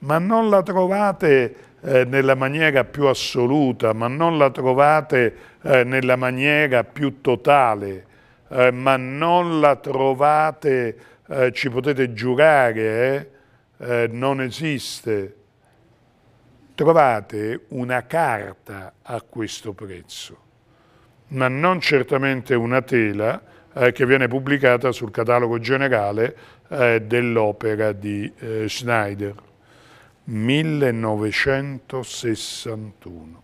Ma non la trovate eh, nella maniera più assoluta, ma non la trovate eh, nella maniera più totale, eh, ma non la trovate, eh, ci potete giurare, eh, eh, non esiste. Trovate una carta a questo prezzo, ma non certamente una tela, eh, che viene pubblicata sul catalogo generale eh, dell'opera di eh, Schneider. 1961.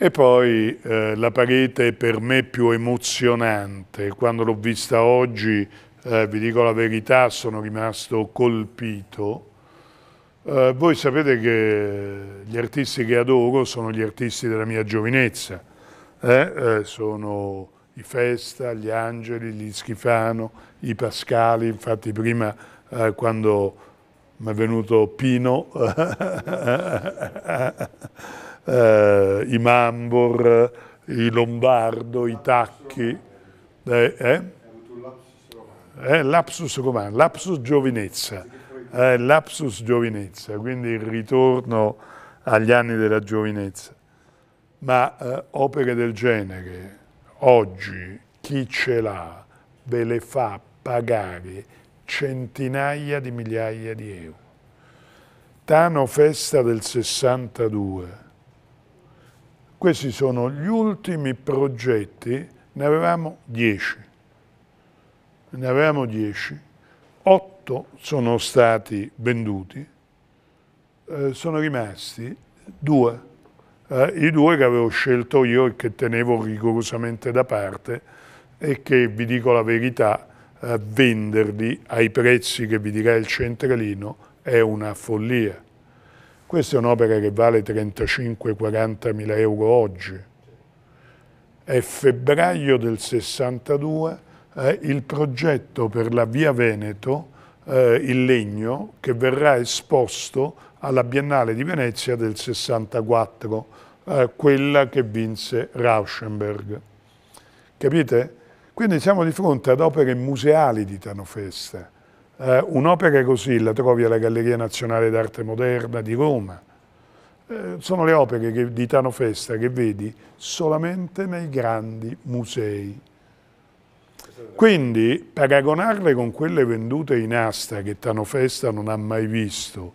E poi eh, la parete per me più emozionante, quando l'ho vista oggi, eh, vi dico la verità, sono rimasto colpito. Uh, voi sapete che gli artisti che adoro sono gli artisti della mia giovinezza, eh? Eh, sono i Festa, gli Angeli, gli Schifano, i Pascali, infatti prima eh, quando mi è venuto Pino, eh, i Mambor, i Lombardo, i Tacchi, eh, eh? eh lapsus romano, lapsus giovinezza, eh, lapsus giovinezza, quindi il ritorno agli anni della giovinezza. Ma eh, opere del genere, Oggi chi ce l'ha ve le fa pagare centinaia di migliaia di euro. Tano Festa del 62. Questi sono gli ultimi progetti, ne avevamo dieci. Ne avevamo dieci, otto sono stati venduti, eh, sono rimasti due eh, i due che avevo scelto io e che tenevo rigorosamente da parte e che, vi dico la verità, eh, venderli ai prezzi che vi dirà il centralino è una follia. Questa è un'opera che vale 35-40 mila euro oggi. È febbraio del 62, eh, il progetto per la Via Veneto eh, il legno che verrà esposto alla Biennale di Venezia del 64, eh, quella che vinse Rauschenberg. Capite? Quindi siamo di fronte ad opere museali di Tanofesta. Eh, Un'opera così la trovi alla Galleria Nazionale d'Arte Moderna di Roma. Eh, sono le opere di Tano Festa che vedi solamente nei grandi musei. Quindi paragonarle con quelle vendute in asta che Tanofesta non ha mai visto,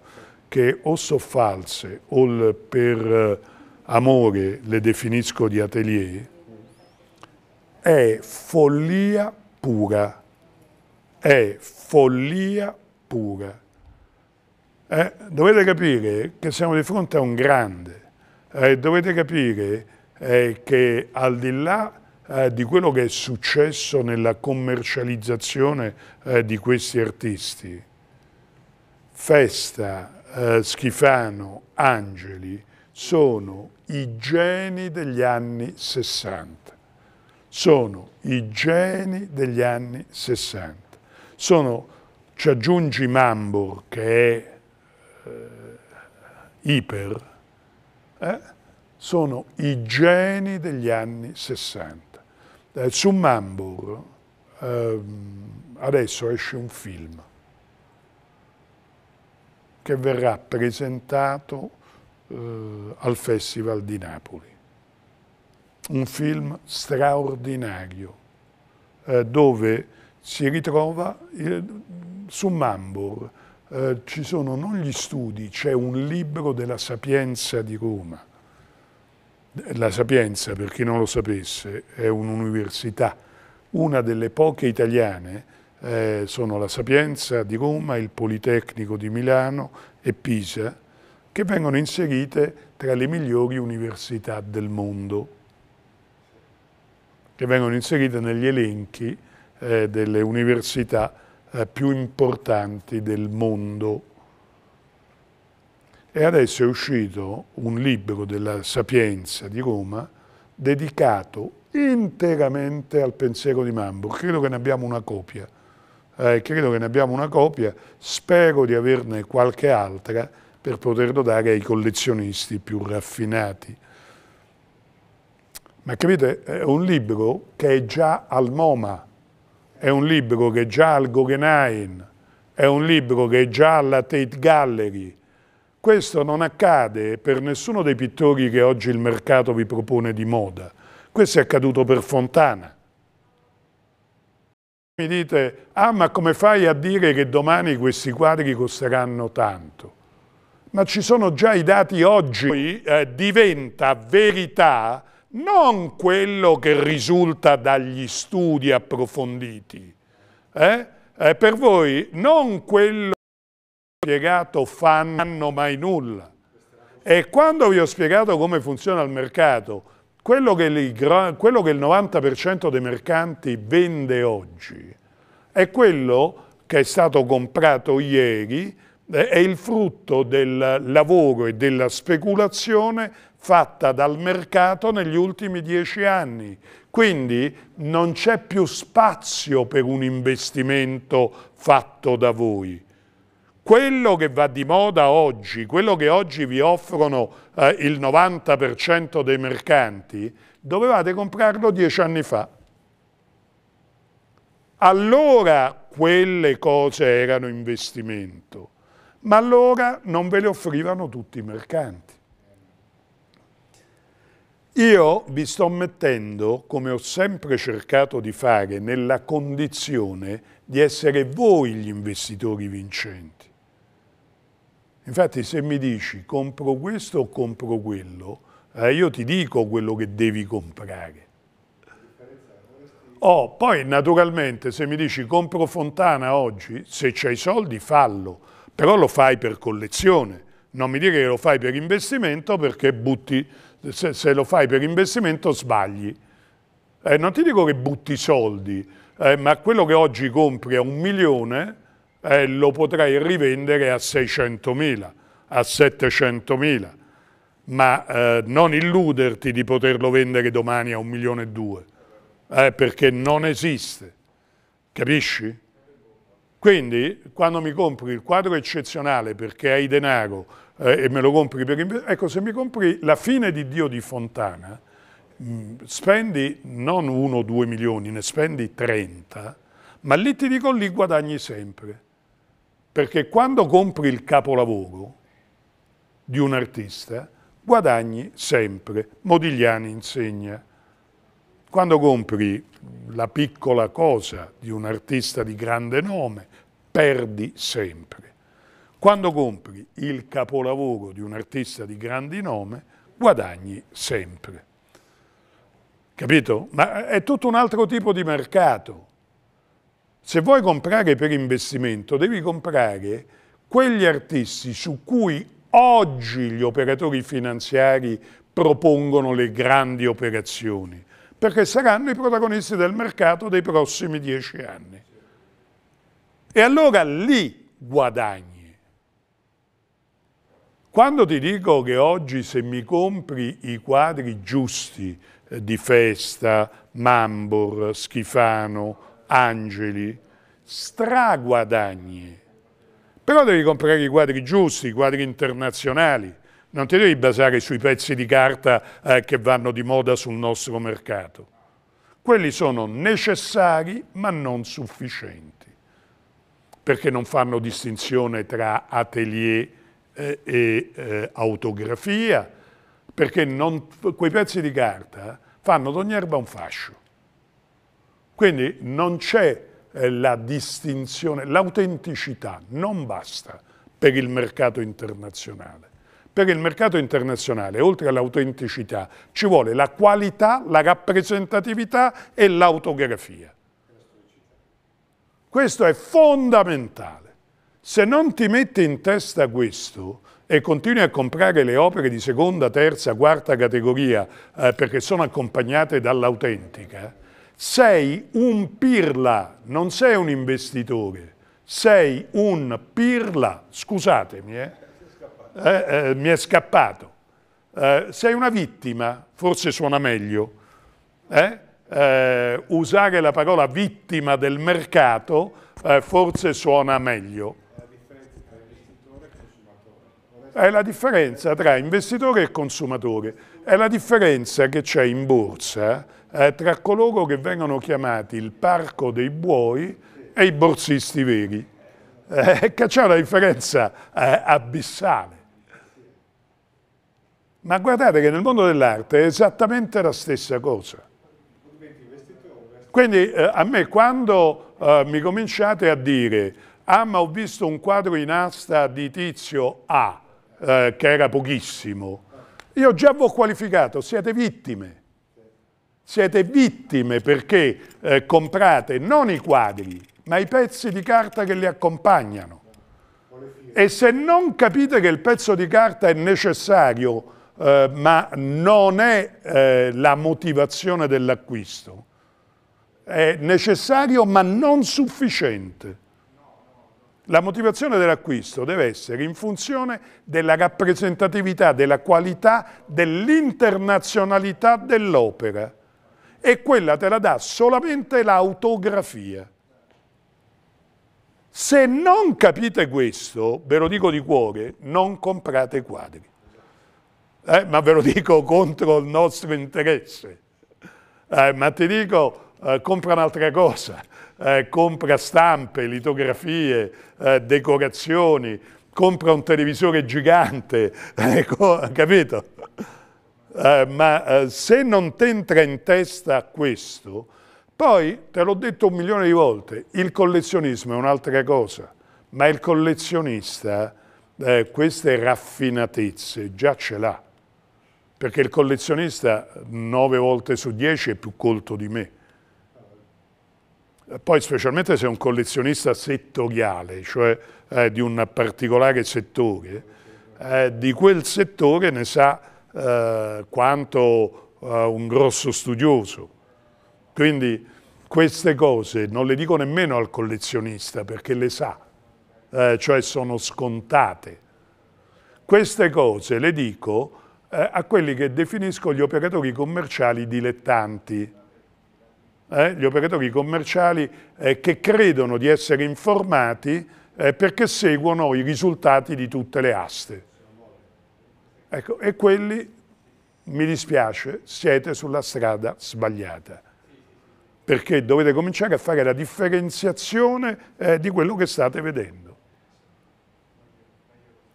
che o sono false o per eh, amore le definisco di atelier, è follia pura, è follia pura. Eh, dovete capire che siamo di fronte a un grande, eh, dovete capire eh, che al di là eh, di quello che è successo nella commercializzazione eh, di questi artisti. Festa, eh, Schifano, Angeli sono i geni degli anni 60. Sono i geni degli anni 60. Sono, ci aggiungi Mambo che è eh, iper, eh, sono i geni degli anni 60. Eh, su Mambur ehm, adesso esce un film che verrà presentato eh, al Festival di Napoli. Un film straordinario eh, dove si ritrova eh, su Mambor, eh, ci sono non gli studi, c'è un libro della sapienza di Roma la Sapienza, per chi non lo sapesse, è un'università, una delle poche italiane, eh, sono la Sapienza di Roma, il Politecnico di Milano e Pisa, che vengono inserite tra le migliori università del mondo, che vengono inserite negli elenchi eh, delle università eh, più importanti del mondo. E adesso è uscito un libro della Sapienza di Roma dedicato interamente al pensiero di Mambo. Credo che ne abbiamo una copia. Eh, credo che ne abbiamo una copia, spero di averne qualche altra per poterlo dare ai collezionisti più raffinati. Ma capite, è un libro che è già al MoMA, è un libro che è già al Guggenheim, è un libro che è già alla Tate Gallery, questo non accade per nessuno dei pittori che oggi il mercato vi propone di moda. Questo è accaduto per Fontana. Mi dite, ah ma come fai a dire che domani questi quadri costeranno tanto? Ma ci sono già i dati oggi, eh, diventa verità non quello che risulta dagli studi approfonditi, eh? Eh, per voi non quello spiegato fanno mai nulla. E quando vi ho spiegato come funziona il mercato, quello che, li, quello che il 90% dei mercanti vende oggi è quello che è stato comprato ieri, eh, è il frutto del lavoro e della speculazione fatta dal mercato negli ultimi dieci anni. Quindi non c'è più spazio per un investimento fatto da voi quello che va di moda oggi, quello che oggi vi offrono eh, il 90% dei mercanti, dovevate comprarlo dieci anni fa. Allora quelle cose erano investimento, ma allora non ve le offrivano tutti i mercanti. Io vi sto mettendo, come ho sempre cercato di fare, nella condizione di essere voi gli investitori vincenti. Infatti se mi dici compro questo o compro quello, eh, io ti dico quello che devi comprare. Oh, poi naturalmente se mi dici compro Fontana oggi, se c'hai soldi fallo, però lo fai per collezione, non mi dire che lo fai per investimento perché butti, se, se lo fai per investimento sbagli. Eh, non ti dico che butti soldi, eh, ma quello che oggi compri a un milione eh, lo potrei rivendere a 600.000, a 700.000, ma eh, non illuderti di poterlo vendere domani a 1 milione e 2, eh, perché non esiste, capisci? Quindi quando mi compri il quadro eccezionale perché hai denaro eh, e me lo compri per... investire, Ecco, se mi compri la fine di Dio di Fontana, mm, spendi non 1 o 2 milioni, ne spendi 30, ma lì ti dico lì guadagni sempre. Perché quando compri il capolavoro di un artista, guadagni sempre. Modigliani insegna. Quando compri la piccola cosa di un artista di grande nome, perdi sempre. Quando compri il capolavoro di un artista di grandi nome, guadagni sempre. Capito? Ma è tutto un altro tipo di mercato. Se vuoi comprare per investimento, devi comprare quegli artisti su cui oggi gli operatori finanziari propongono le grandi operazioni, perché saranno i protagonisti del mercato dei prossimi dieci anni. E allora lì guadagni. Quando ti dico che oggi se mi compri i quadri giusti eh, di Festa, Mambor, Schifano, angeli, straguadagni. Però devi comprare i quadri giusti, i quadri internazionali, non ti devi basare sui pezzi di carta eh, che vanno di moda sul nostro mercato. Quelli sono necessari ma non sufficienti, perché non fanno distinzione tra atelier eh, e eh, autografia, perché non, quei pezzi di carta fanno d'ogni erba un fascio. Quindi non c'è eh, la distinzione, l'autenticità non basta per il mercato internazionale. Per il mercato internazionale, oltre all'autenticità, ci vuole la qualità, la rappresentatività e l'autografia. Questo è fondamentale. Se non ti metti in testa questo e continui a comprare le opere di seconda, terza, quarta categoria eh, perché sono accompagnate dall'autentica, sei un pirla, non sei un investitore, sei un pirla, scusatemi, eh? Eh, eh, mi è scappato, eh, sei una vittima, forse suona meglio, eh? Eh, usare la parola vittima del mercato forse suona meglio. È la differenza tra investitore e consumatore, è la differenza che c'è in borsa eh, tra coloro che vengono chiamati il parco dei buoi e i borsisti veri. Eh, c'è una differenza eh, abissale. Ma guardate che nel mondo dell'arte è esattamente la stessa cosa. Quindi eh, a me quando eh, mi cominciate a dire ah ma ho visto un quadro in asta di tizio A, eh, che era pochissimo, io già vi ho qualificato, siete vittime. Siete vittime perché eh, comprate non i quadri, ma i pezzi di carta che li accompagnano. E se non capite che il pezzo di carta è necessario, eh, ma non è eh, la motivazione dell'acquisto, è necessario ma non sufficiente. La motivazione dell'acquisto deve essere in funzione della rappresentatività, della qualità, dell'internazionalità dell'opera e quella te la dà solamente l'autografia. Se non capite questo, ve lo dico di cuore, non comprate quadri. Eh, ma ve lo dico contro il nostro interesse. Eh, ma ti dico, eh, compra un'altra cosa. Eh, compra stampe, litografie, eh, decorazioni, compra un televisore gigante, ecco, capito? Eh, ma eh, se non ti entra in testa questo, poi, te l'ho detto un milione di volte, il collezionismo è un'altra cosa, ma il collezionista eh, queste raffinatezze già ce l'ha, perché il collezionista nove volte su dieci è più colto di me. Poi specialmente se è un collezionista settoriale, cioè eh, di un particolare settore, eh, di quel settore ne sa eh, quanto eh, un grosso studioso. Quindi queste cose non le dico nemmeno al collezionista perché le sa, eh, cioè sono scontate. Queste cose le dico eh, a quelli che definisco gli operatori commerciali dilettanti. Eh, gli operatori commerciali eh, che credono di essere informati eh, perché seguono i risultati di tutte le aste. Ecco, e quelli, mi dispiace, siete sulla strada sbagliata, perché dovete cominciare a fare la differenziazione eh, di quello che state vedendo.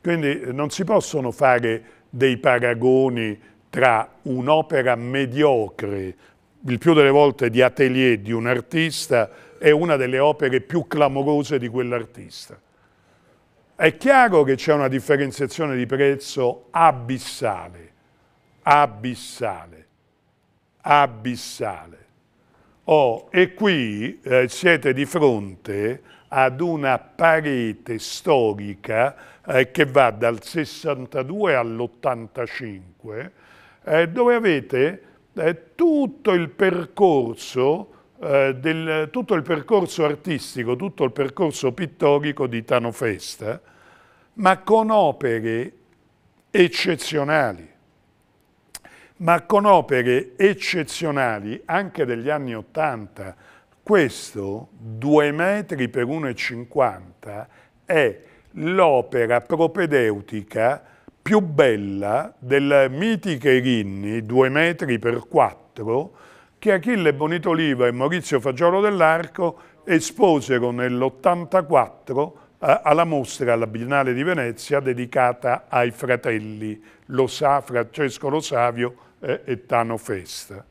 Quindi eh, non si possono fare dei paragoni tra un'opera mediocre, il più delle volte di atelier di un artista, e una delle opere più clamorose di quell'artista. È chiaro che c'è una differenziazione di prezzo abissale, abissale, abissale. Oh, e qui eh, siete di fronte ad una parete storica eh, che va dal 62 all'85, eh, dove avete eh, tutto il percorso eh, del, tutto il percorso artistico, tutto il percorso pittorico di Tano Festa, ma con opere eccezionali, ma con opere eccezionali anche degli anni Ottanta. Questo, 2 metri per 1,50, è l'opera propedeutica più bella del mitiche Rinni, 2 metri per 4, che Achille Bonito Bonitoliva e Maurizio Fagiolo dell'Arco esposero nell'84 eh, alla mostra alla Biennale di Venezia dedicata ai fratelli Losà, Francesco Lo Savio eh, e Tano Festa.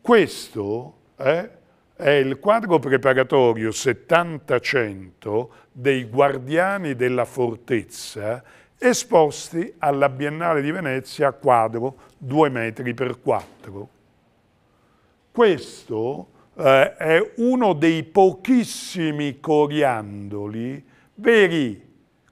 Questo eh, è il quadro preparatorio 70-100 dei Guardiani della Fortezza esposti alla Biennale di Venezia a quadro 2 metri per 4. Questo eh, è uno dei pochissimi coriandoli veri,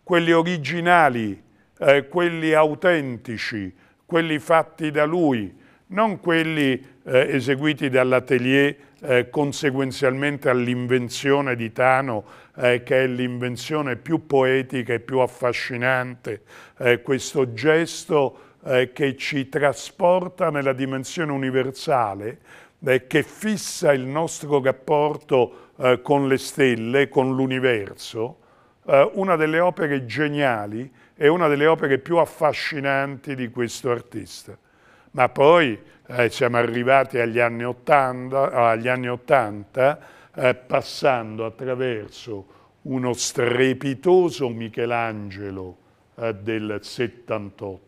quelli originali, eh, quelli autentici, quelli fatti da lui, non quelli eh, eseguiti dall'atelier eh, conseguenzialmente all'invenzione di Tano, eh, che è l'invenzione più poetica e più affascinante, eh, questo gesto eh, che ci trasporta nella dimensione universale, eh, che fissa il nostro rapporto eh, con le stelle, con l'universo, eh, una delle opere geniali e una delle opere più affascinanti di questo artista. Ma poi eh, siamo arrivati agli anni 80, agli anni 80 eh, passando attraverso uno strepitoso Michelangelo del 78,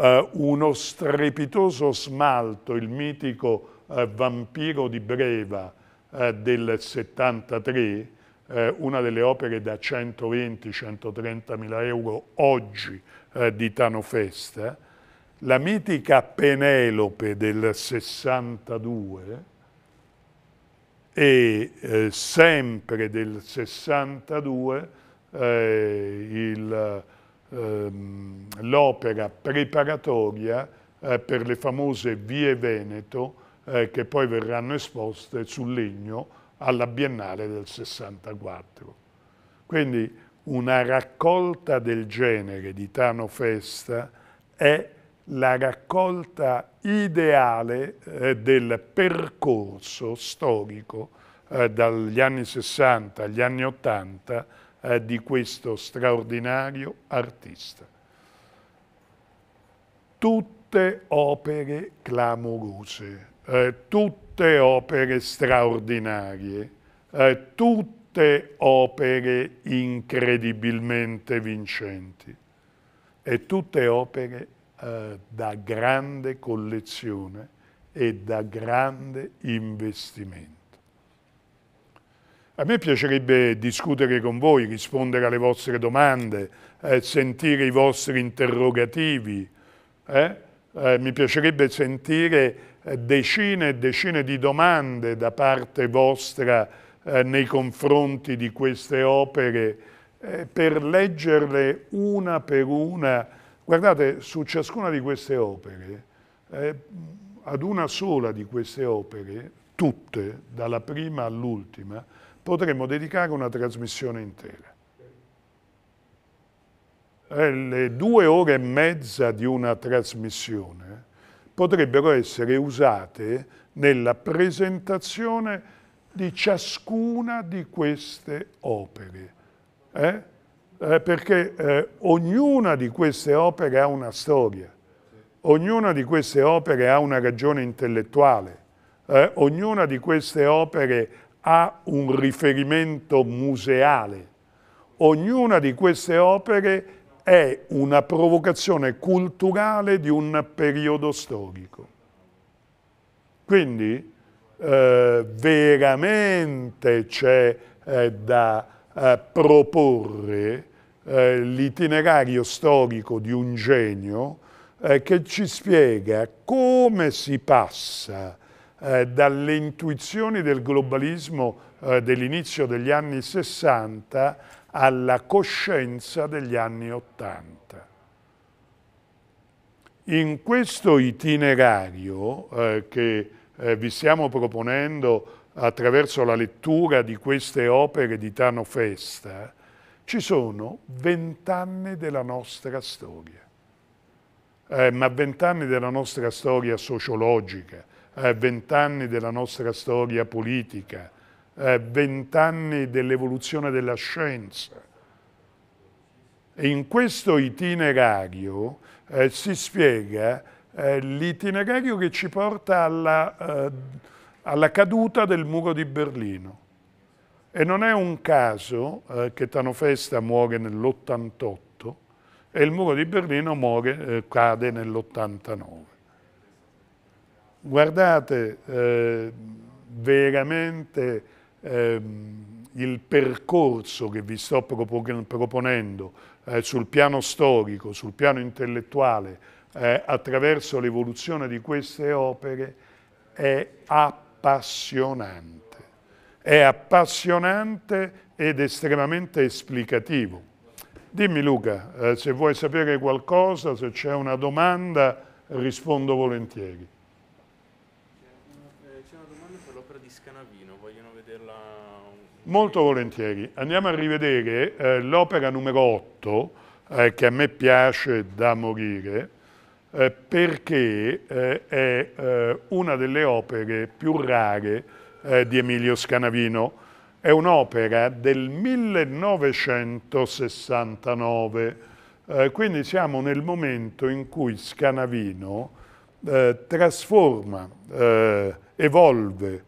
eh, uno strepitoso smalto, il mitico eh, Vampiro di Breva eh, del 73, eh, una delle opere da 120-130 mila euro oggi di Tano Festa, la mitica Penelope del 62, e eh, sempre del 62 eh, il ehm, l'opera preparatoria eh, per le famose vie Veneto eh, che poi verranno esposte sul legno alla Biennale del 64. Quindi una raccolta del genere di Tano Festa è la raccolta ideale eh, del percorso storico eh, dagli anni 60 agli anni 80 eh, di questo straordinario artista. Tutte opere clamorose, eh, tutte opere straordinarie, eh, tutte opere incredibilmente vincenti e tutte opere eh, da grande collezione e da grande investimento. A me piacerebbe discutere con voi, rispondere alle vostre domande, eh, sentire i vostri interrogativi. Eh? Eh, mi piacerebbe sentire eh, decine e decine di domande da parte vostra eh, nei confronti di queste opere eh, per leggerle una per una. Guardate, su ciascuna di queste opere, ad una sola di queste opere, tutte, dalla prima all'ultima, potremmo dedicare una trasmissione intera. Eh, le due ore e mezza di una trasmissione potrebbero essere usate nella presentazione di ciascuna di queste opere. Eh? Eh, perché eh, ognuna di queste opere ha una storia, ognuna di queste opere ha una ragione intellettuale, eh? ognuna di queste opere ha un riferimento museale. Ognuna di queste opere è una provocazione culturale di un periodo storico. Quindi eh, veramente c'è eh, da eh, proporre eh, l'itinerario storico di un genio eh, che ci spiega come si passa eh, dalle intuizioni del globalismo eh, dell'inizio degli anni 60 alla coscienza degli anni 80. In questo itinerario eh, che eh, vi stiamo proponendo attraverso la lettura di queste opere di Tano Festa, ci sono vent'anni della nostra storia, eh, ma vent'anni della nostra storia sociologica, vent'anni eh, della nostra storia politica, vent'anni eh, dell'evoluzione della scienza. E in questo itinerario eh, si spiega eh, l'itinerario che ci porta alla, eh, alla, caduta del muro di Berlino. E non è un caso eh, che Tanofesta muore nell'88 e il muro di Berlino muore, cade nell'89. Guardate, eh, veramente eh, il percorso che vi sto proponendo eh, sul piano storico, sul piano intellettuale, eh, attraverso l'evoluzione di queste opere, è appassionante. È appassionante ed estremamente esplicativo. Dimmi Luca, eh, se vuoi sapere qualcosa, se c'è una domanda, rispondo volentieri. Molto volentieri. Andiamo a rivedere eh, l'opera numero 8, eh, che a me piace da morire, eh, perché eh, è eh, una delle opere più rare eh, di Emilio Scanavino. È un'opera del 1969, quindi siamo nel momento in cui Scanavino trasforma, evolve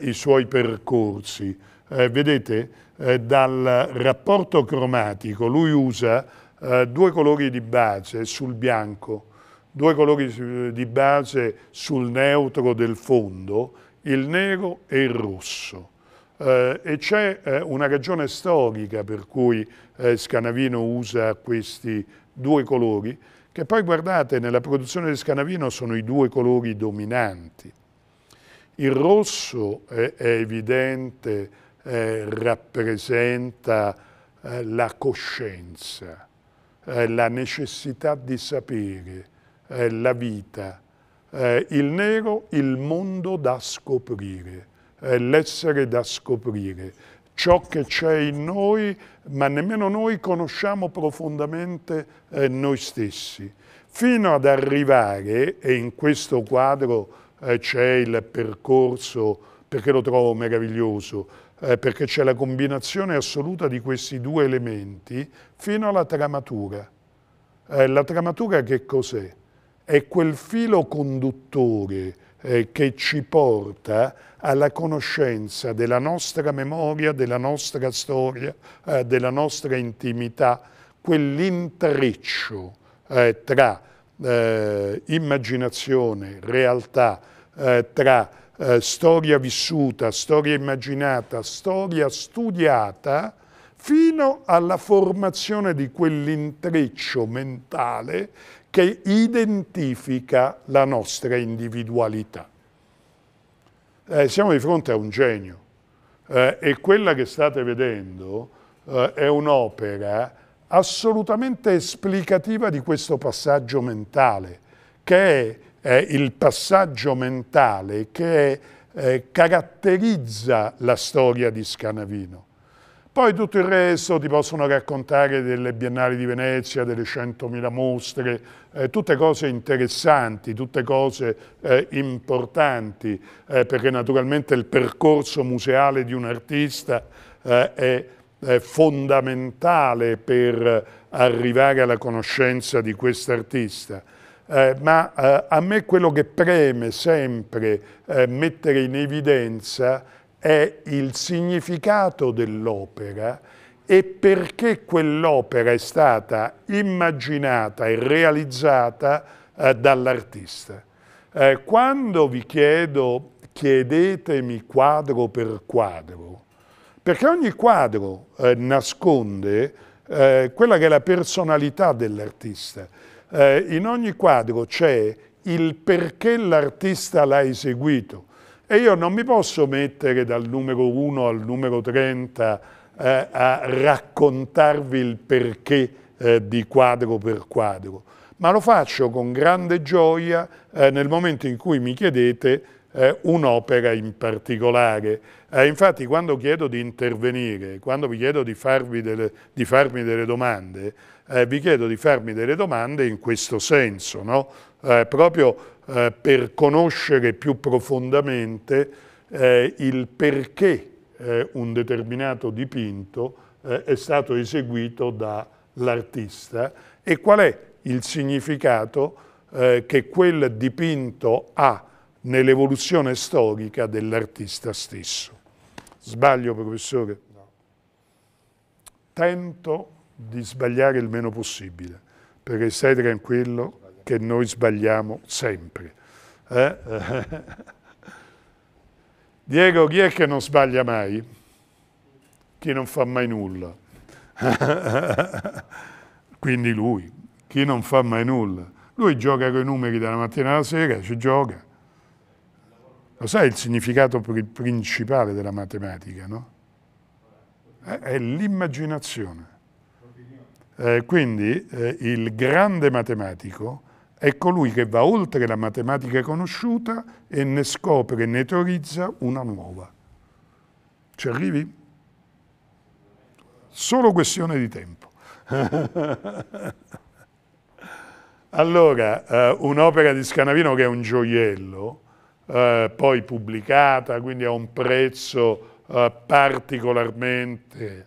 i suoi percorsi, eh, vedete eh, dal rapporto cromatico lui usa eh, due colori di base sul bianco, due colori di base sul neutro del fondo, il nero e il rosso. Eh, e c'è eh, una ragione storica per cui eh, Scanavino usa questi due colori, che poi guardate nella produzione di Scanavino sono i due colori dominanti. Il rosso è, è evidente eh, rappresenta eh, la coscienza, eh, la necessità di sapere, eh, la vita. Eh, il nero, il mondo da scoprire, l'essere da scoprire, ciò che c'è in noi, ma nemmeno noi conosciamo profondamente noi stessi. Fino ad arrivare, e in questo quadro c'è il percorso, perché lo trovo meraviglioso, eh, perché c'è la combinazione assoluta di questi due elementi, fino alla tramatura. Eh, la tramatura che cos'è? È quel filo conduttore eh, che ci porta alla conoscenza della nostra memoria, della nostra storia, eh, della nostra intimità, quell'intreccio eh, tra eh, immaginazione, realtà, tra eh, storia vissuta, storia immaginata, storia studiata, fino alla formazione di quell'intreccio mentale che identifica la nostra individualità. Eh, siamo di fronte a un genio eh, e quella che state vedendo eh, è un'opera assolutamente esplicativa di questo passaggio mentale che è eh, il passaggio mentale che eh, caratterizza la storia di Scanavino. Poi tutto il resto ti possono raccontare delle biennali di Venezia, delle 100.000 mostre, eh, tutte cose interessanti, tutte cose eh, importanti, eh, perché naturalmente il percorso museale di un artista eh, è, è, fondamentale per arrivare alla conoscenza di quest'artista. Eh, ma eh, a me quello che preme sempre eh, mettere in evidenza è il significato dell'opera e perché quell'opera è stata immaginata e realizzata eh, dall'artista. Eh, quando vi chiedo chiedetemi quadro per quadro, perché ogni quadro nasconde quella che è la personalità dell'artista, eh, in ogni quadro c'è il perché l'artista l'ha eseguito e io non mi posso mettere dal numero 1 al numero 30 eh, a raccontarvi il perché eh, di quadro per quadro, ma lo faccio con grande gioia eh, nel momento in cui mi chiedete eh, un'opera in particolare. Eh, infatti quando chiedo di intervenire, quando vi chiedo di, farvi delle, di farmi delle domande, eh, vi chiedo di farmi delle domande in questo senso, no? Eh, proprio eh, per conoscere più profondamente eh, il perché un determinato dipinto è stato eseguito dall'artista e qual è il significato che quel dipinto ha nell'evoluzione storica dell'artista stesso. Sbaglio, professore? No. Tento di sbagliare il meno possibile, perché stai tranquillo che noi sbagliamo sempre. Eh? Diego, chi è che non sbaglia mai? Chi non fa mai nulla. Quindi lui, chi non fa mai nulla. Lui gioca con i numeri dalla mattina alla sera, ci gioca lo sai il significato principale della matematica, no? È l'immaginazione. Eh, quindi eh, il grande matematico è colui che va oltre la matematica conosciuta e ne scopre, ne teorizza una nuova. Ci arrivi? Solo questione di tempo. allora, eh, un'opera di Scanavino che è un gioiello, eh, poi pubblicata, quindi a un prezzo eh, particolarmente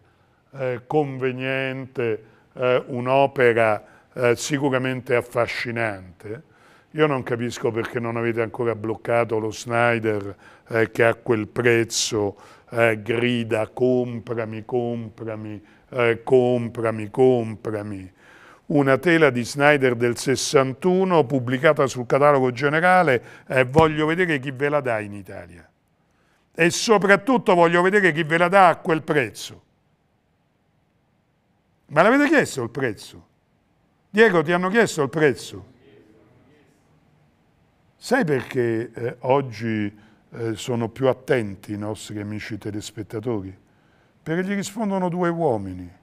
eh, conveniente, eh, un'opera eh, sicuramente affascinante. Io non capisco perché non avete ancora bloccato lo Snyder che a quel prezzo grida comprami, comprami, comprami, comprami una tela di Snyder del 61 pubblicata sul catalogo generale e voglio vedere chi ve la dà in Italia. E soprattutto voglio vedere chi ve la dà a quel prezzo. Ma l'avete chiesto il prezzo? Diego, ti hanno chiesto il prezzo? Sai perché eh, oggi eh, sono più attenti i nostri amici telespettatori? Perché gli rispondono due uomini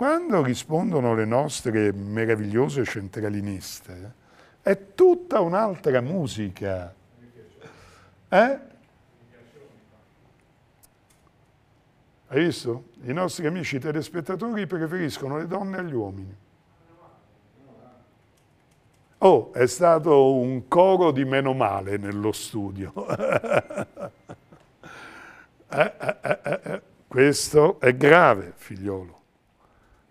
quando rispondono le nostre meravigliose centraliniste, è tutta un'altra musica. Eh? Hai visto? I nostri amici telespettatori preferiscono le donne agli uomini. Oh, è stato un coro di meno male nello studio. Eh, eh, eh, eh, eh, Questo è grave, figliolo.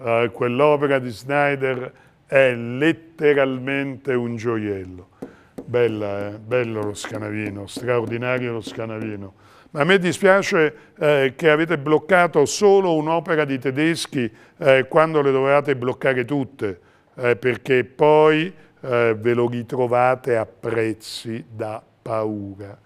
Eh, quell'opera di Snyder è letteralmente un gioiello. Bella, eh? bello lo scanavino, straordinario lo scanavino. Ma a me dispiace eh, che avete bloccato solo un'opera di tedeschi eh, quando le dovevate bloccare tutte, eh, perché poi eh, ve lo ritrovate a prezzi da paura.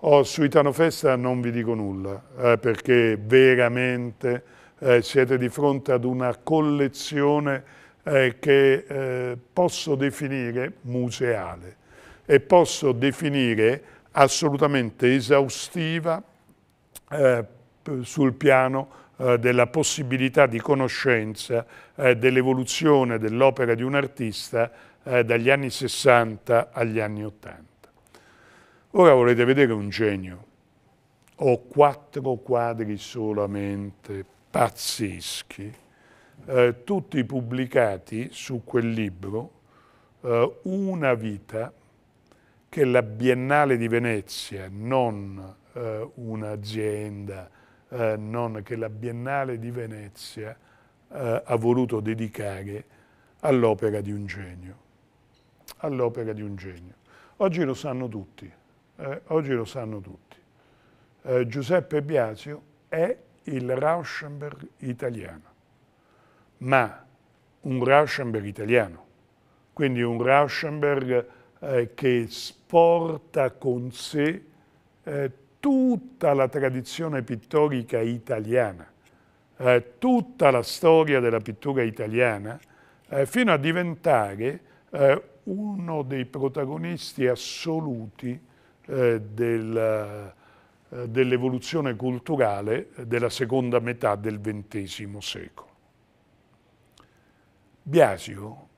Oh, sui Festa non vi dico nulla, perché veramente eh, siete di fronte ad una collezione eh, che eh, posso definire museale e posso definire assolutamente esaustiva eh, sul piano eh, della possibilità di conoscenza eh, dell'evoluzione dell'opera di un artista dagli anni 60 agli anni 80. Ora volete vedere un genio, ho quattro quadri solamente pazzeschi, eh, tutti pubblicati su quel libro, eh, Una vita che la Biennale di Venezia, non eh, un'azienda, eh, non che la Biennale di Venezia eh, ha voluto dedicare all'opera di un genio. All'opera di un genio. Oggi lo sanno tutti, eh, oggi lo sanno tutti. Giuseppe Biasio è il Rauschenberg italiano, ma un Rauschenberg italiano, quindi un Rauschenberg eh, che sporta con sé eh, tutta la tradizione pittorica italiana, eh, tutta la storia della pittura italiana, eh, fino a diventare eh, uno dei protagonisti assoluti eh, del, eh, dell'evoluzione culturale della seconda metà del XX secolo. Biasio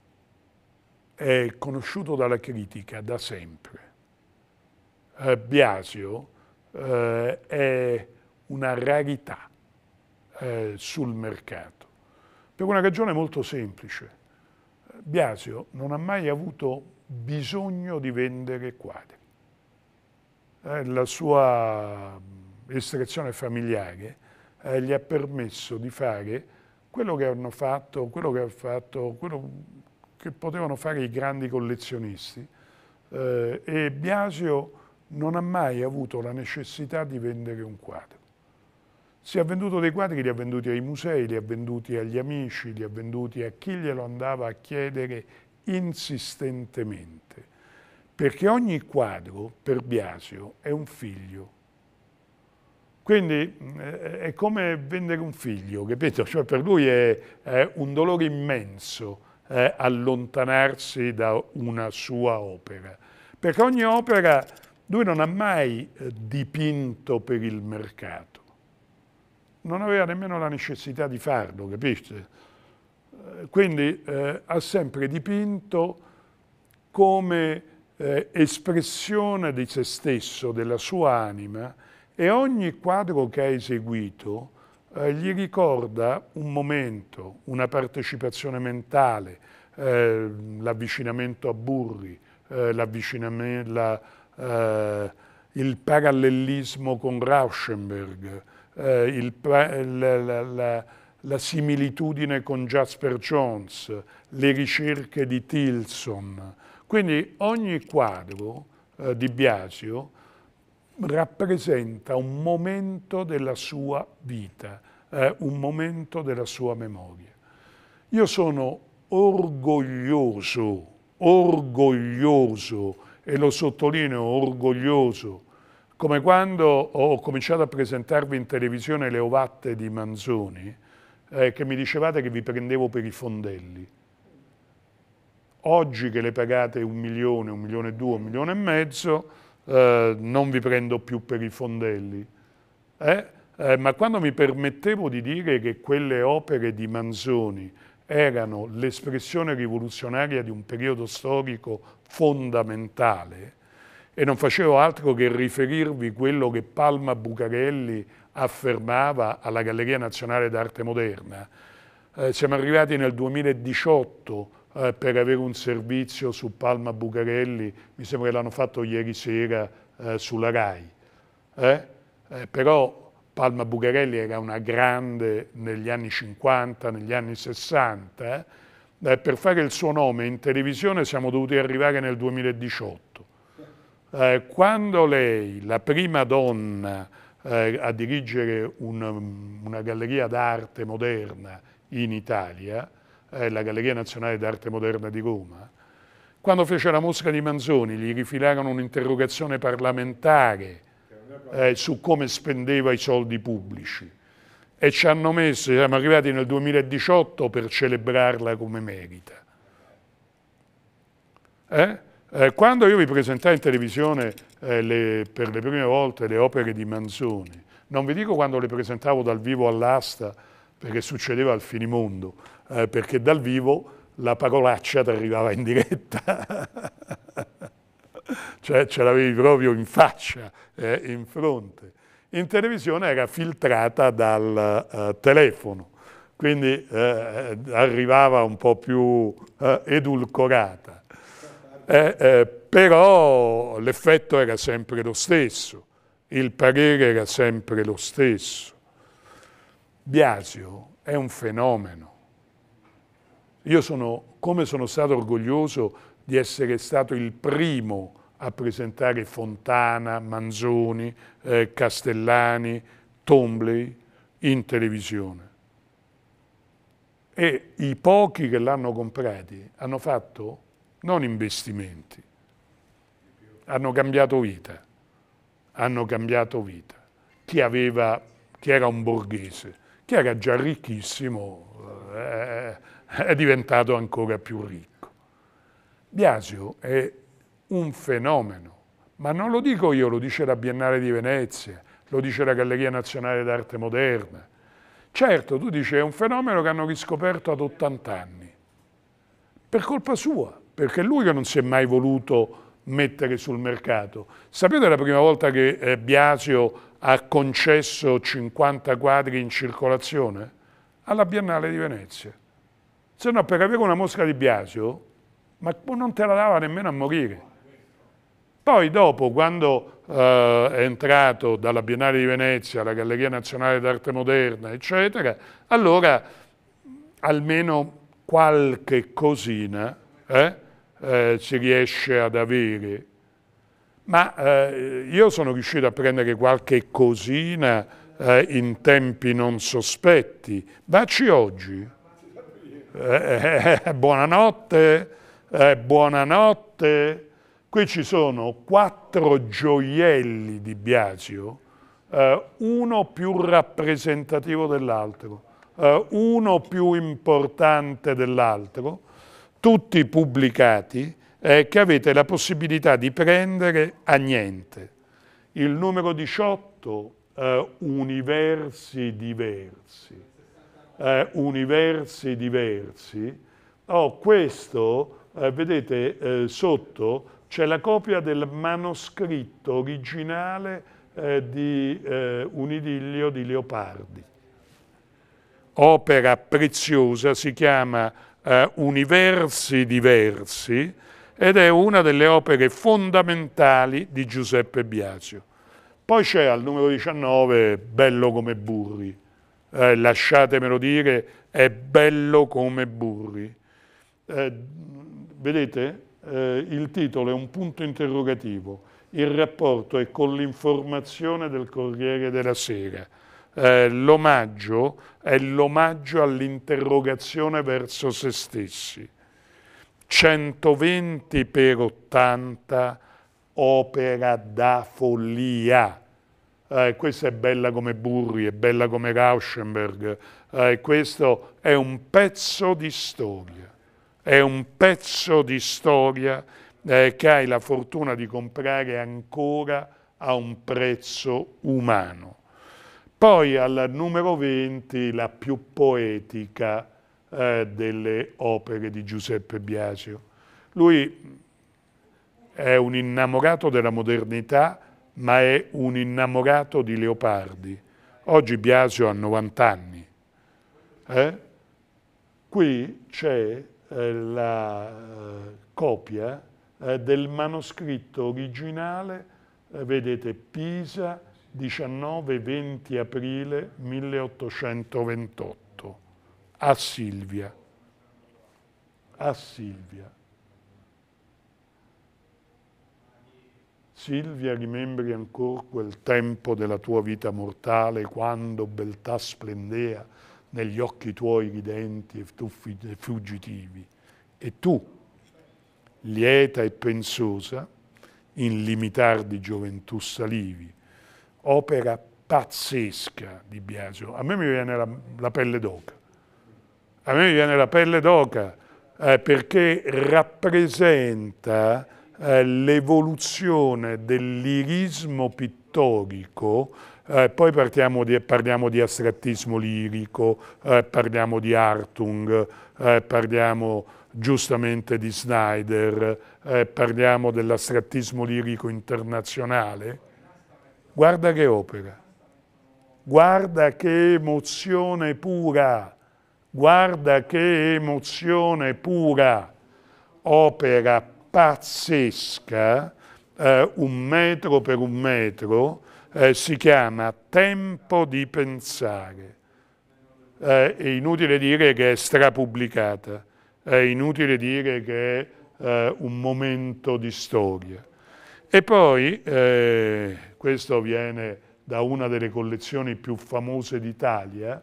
è conosciuto dalla critica da sempre. Eh, Biasio eh, è una rarità sul mercato, per una ragione molto semplice. Biasio non ha mai avuto bisogno di vendere quadri. Eh, la sua mm, estrazione familiare eh, gli ha permesso di fare quello che hanno fatto, quello che, fatto, quello che potevano fare i grandi collezionisti eh, e Biasio non ha mai avuto la necessità di vendere un quadro. Si è venduto dei quadri, li ha venduti ai musei, li ha venduti agli amici, li ha venduti a chi glielo andava a chiedere insistentemente perché ogni quadro per Biasio è un figlio. Quindi eh, è come vendere un figlio, capito? Cioè per lui è, è un dolore immenso eh, allontanarsi da una sua opera. Perché ogni opera lui non ha mai eh, dipinto per il mercato. Non aveva nemmeno la necessità di farlo, capisci? Eh, quindi eh, ha sempre dipinto come eh, espressione di se stesso, della sua anima, e ogni quadro che ha eseguito eh, gli ricorda un momento, una partecipazione mentale, eh, l'avvicinamento a Burri, eh, la, eh, il parallelismo con Rauschenberg, eh, il, la, la, la similitudine con Jasper Jones, le ricerche di Tilson, quindi ogni quadro eh, di Biasio rappresenta un momento della sua vita, eh, un momento della sua memoria. Io sono orgoglioso, orgoglioso, e lo sottolineo orgoglioso, come quando ho cominciato a presentarvi in televisione le ovatte di Manzoni, eh, che mi dicevate che vi prendevo per i fondelli oggi che le pagate un milione, un milione e due, un milione e mezzo, eh, non vi prendo più per i fondelli. Eh? Eh, ma quando mi permettevo di dire che quelle opere di Manzoni erano l'espressione rivoluzionaria di un periodo storico fondamentale e non facevo altro che riferirvi quello che Palma Bucarelli affermava alla Galleria Nazionale d'Arte Moderna, eh, siamo arrivati nel 2018 eh, per avere un servizio su Palma Bucarelli, mi sembra che l'hanno fatto ieri sera eh, sulla RAI. Eh? eh però Palma Bucarelli era una grande negli anni 50, negli anni 60. Eh? Eh, per fare il suo nome in televisione siamo dovuti arrivare nel 2018. quando lei, la prima donna a dirigere un, una galleria d'arte moderna in Italia, eh, la Galleria Nazionale d'Arte Moderna di Roma, quando fece la mosca di Manzoni gli rifilarono un'interrogazione parlamentare eh, su come spendeva i soldi pubblici e ci hanno messo, siamo arrivati nel 2018 per celebrarla come merita. Eh? Eh, quando io vi presentai in televisione eh, le, per le prime volte le opere di Manzoni, non vi dico quando le presentavo dal vivo all'asta perché succedeva al finimondo, eh, perché dal vivo la parolaccia ti arrivava in diretta, cioè ce l'avevi proprio in faccia, eh, in fronte. In televisione era filtrata dal eh, telefono, quindi eh, arrivava un po' più eh, edulcorata. Eh, però l'effetto era sempre lo stesso, il parere era sempre lo stesso. Biasio è un fenomeno, io sono, come sono stato orgoglioso di essere stato il primo a presentare Fontana, Manzoni, eh, Castellani, Tombley in televisione. E i pochi che l'hanno comprati hanno fatto non investimenti, hanno cambiato vita, hanno cambiato vita. Chi, aveva, chi era un borghese, chi era già ricchissimo, eh, è diventato ancora più ricco. Biasio è un fenomeno, ma non lo dico io, lo dice la Biennale di Venezia, lo dice la Galleria Nazionale d'Arte Moderna. Certo, tu dici è un fenomeno che hanno riscoperto ad 80 anni, per colpa sua, perché è lui che non si è mai voluto mettere sul mercato. Sapete la prima volta che eh, Biasio ha concesso 50 quadri in circolazione? Alla Biennale di Venezia. Se no, per avere una mosca di Biasio, ma non te la dava nemmeno a morire. Poi dopo, quando eh, è entrato dalla Biennale di Venezia, la Galleria Nazionale d'Arte Moderna, eccetera, allora almeno qualche cosina eh, eh, si riesce ad avere. Ma eh, io sono riuscito a prendere qualche cosina eh, in tempi non sospetti. Baci oggi. Eh, eh, eh, buonanotte, eh, buonanotte. Qui ci sono quattro gioielli di Biasio, eh, uno più rappresentativo dell'altro, eh, uno più importante dell'altro, tutti pubblicati, che avete la possibilità di prendere a niente. Il numero 18, universi diversi eh, universi diversi, oh, questo, eh, vedete eh, sotto, c'è la copia del manoscritto originale eh, di eh, Un idillio di Leopardi. Opera preziosa, si chiama Universi diversi, ed è una delle opere fondamentali di Giuseppe Biasio. Poi c'è al numero 19 Bello come Burri, eh, lasciatemelo dire, è bello come Burri. Eh, vedete, eh, il titolo è un punto interrogativo, il rapporto è con l'informazione del Corriere della Sera. Eh, l'omaggio è l'omaggio all'interrogazione verso se stessi. 120 per 80 opera da follia eh, questa è bella come Burri, è bella come Rauschenberg, eh, questo è un pezzo di storia, è un pezzo di storia eh, che hai la fortuna di comprare ancora a un prezzo umano. Poi al numero 20 la più poetica eh, delle opere di Giuseppe Biasio. Lui è un innamorato della modernità, ma è un innamorato di Leopardi. Oggi Biasio ha 90 anni. Eh? Qui c'è eh, la eh, copia eh, del manoscritto originale, eh, vedete Pisa, 19-20 aprile 1828, a Silvia. A Silvia. Silvia, rimembri ancora quel tempo della tua vita mortale, quando beltà splendea negli occhi tuoi ridenti e tu fuggitivi. E tu, lieta e pensosa, in limitar di gioventù salivi, opera pazzesca di Biagio. A me mi viene la, la pelle d'oca. A me mi viene la pelle d'oca eh, perché rappresenta eh, l'evoluzione dell'irismo pittorico, eh, poi parliamo di, parliamo di, astrattismo lirico, eh, parliamo di Artung, eh, parliamo giustamente di Snyder, eh, parliamo dell'astrattismo lirico internazionale, guarda che opera, guarda che emozione pura, guarda che emozione pura, opera pazzesca, eh, un metro per un metro, eh, si chiama Tempo di pensare. Eh, è inutile dire che è strapubblicata, è inutile dire che è eh, un momento di storia. E poi, eh, questo viene da una delle collezioni più famose d'Italia,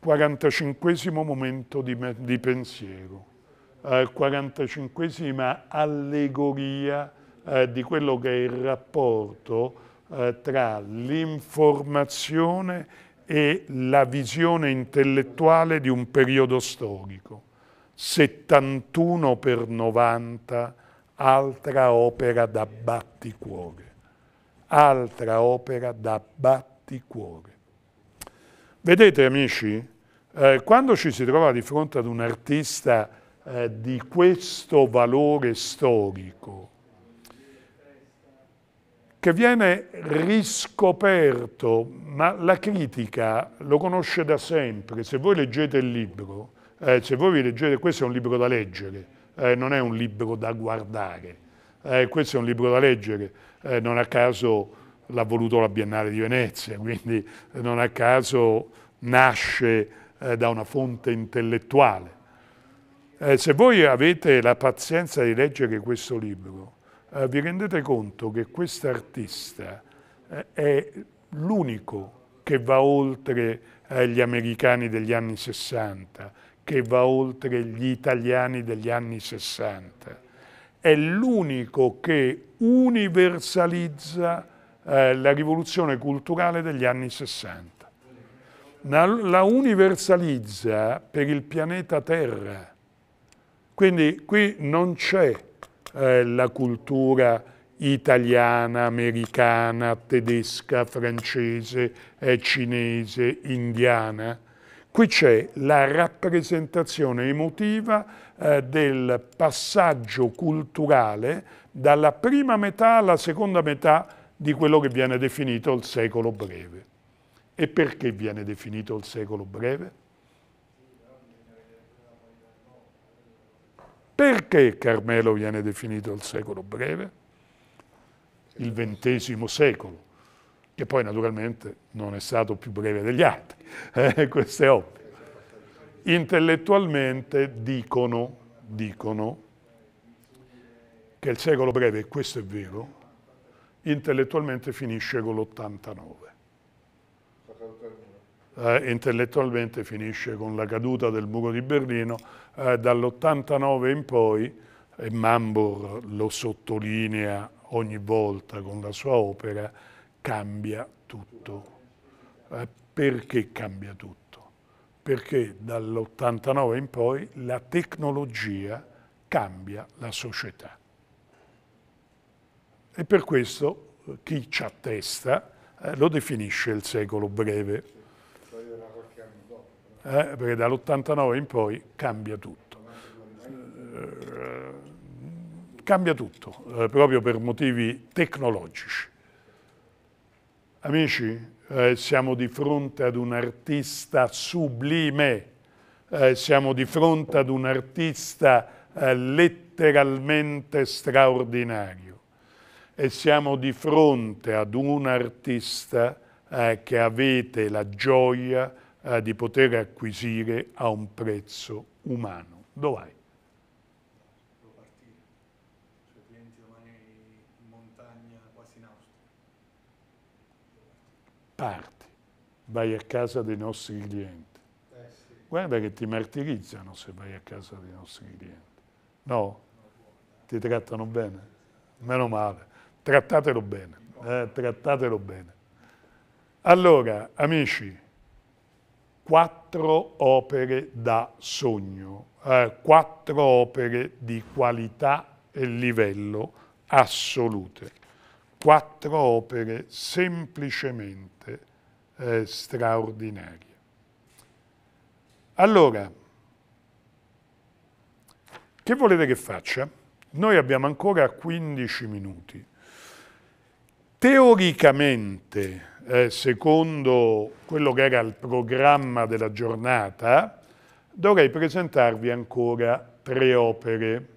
45 momento di, di pensiero 45esima allegoria eh, di quello che è il rapporto eh, tra l'informazione e la visione intellettuale di un periodo storico. 71 per 90, altra opera da batticuore. Altra opera da batticuore. Vedete amici, eh, quando ci si trova di fronte ad un artista eh, di questo valore storico che viene riscoperto, ma la critica lo conosce da sempre. Se voi leggete il libro, eh, se voi vi leggete, questo è un libro da leggere, eh, non è un libro da guardare. Eh, questo è un libro da leggere, eh, non a caso l'ha voluto la Biennale di Venezia, quindi non a caso nasce eh, da una fonte intellettuale. Eh, se voi avete la pazienza di leggere questo libro, eh, vi rendete conto che questo artista eh, è l'unico che va oltre eh, gli americani degli anni 60, che va oltre gli italiani degli anni 60. È l'unico che universalizza eh, la rivoluzione culturale degli anni 60. La, la universalizza per il pianeta Terra, quindi qui non c'è eh, la cultura italiana, americana, tedesca, francese, eh, cinese, indiana. Qui c'è la rappresentazione emotiva eh, del passaggio culturale dalla prima metà alla seconda metà di quello che viene definito il secolo breve. E perché viene definito il secolo breve? Perché Carmelo viene definito il secolo breve? Il ventesimo secolo, che poi naturalmente non è stato più breve degli altri, eh, questo è ovvio. Intellettualmente dicono, dicono che il secolo breve, e questo è vero, intellettualmente finisce con l'89. Eh, intellettualmente finisce con la caduta del muro di Berlino eh, dall'89 in poi, e Mambor lo sottolinea ogni volta con la sua opera, cambia tutto. Eh, perché cambia tutto? Perché dall'89 in poi la tecnologia cambia la società. E per questo eh, chi ci attesta eh, lo definisce il secolo breve eh, perché dall'89 in poi cambia tutto. Eh, cambia tutto, eh, proprio per motivi tecnologici. Amici, eh, siamo di fronte ad un artista sublime, eh, siamo di fronte ad un artista eh, letteralmente straordinario e siamo di fronte ad un artista che avete la gioia di eh, di poter acquisire a un prezzo umano. Dove partire. Cioè, clienti domani in montagna, quasi in Austria. Parti. Vai a casa dei nostri clienti. Eh, sì. Guarda che ti martirizzano se vai a casa dei nostri clienti. No? Ti trattano bene? Meno male. Trattatelo bene. Eh, trattatelo bene. Allora, amici, quattro opere da sogno, eh, quattro opere di qualità e livello assolute, quattro opere semplicemente eh, straordinarie. Allora, che volete che faccia? Noi abbiamo ancora 15 minuti. Teoricamente, eh, secondo quello che era il programma della giornata, dovrei presentarvi ancora tre opere.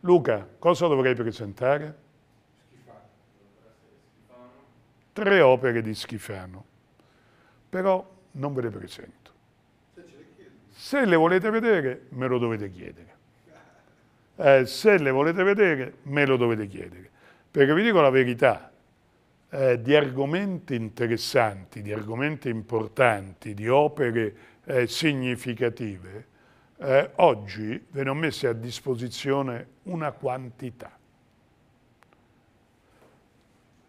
Luca, cosa dovrei presentare? Tre opere di Schifano, però non ve le presento. Se le volete vedere, me lo dovete chiedere. Eh, se le volete vedere, me lo dovete chiedere. Perché vi dico la verità, eh, di argomenti interessanti, di argomenti importanti, di opere eh, significative, eh, oggi ve ne ho messe a disposizione una quantità.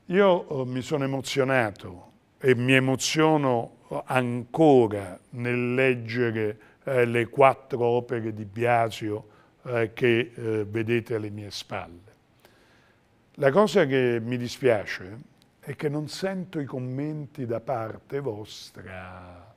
Io oh, mi sono emozionato e mi emoziono eh, ancora nel leggere eh, le quattro opere di Biasio eh, che eh, vedete alle mie spalle. La cosa che mi dispiace è è che non sento i commenti da parte vostra.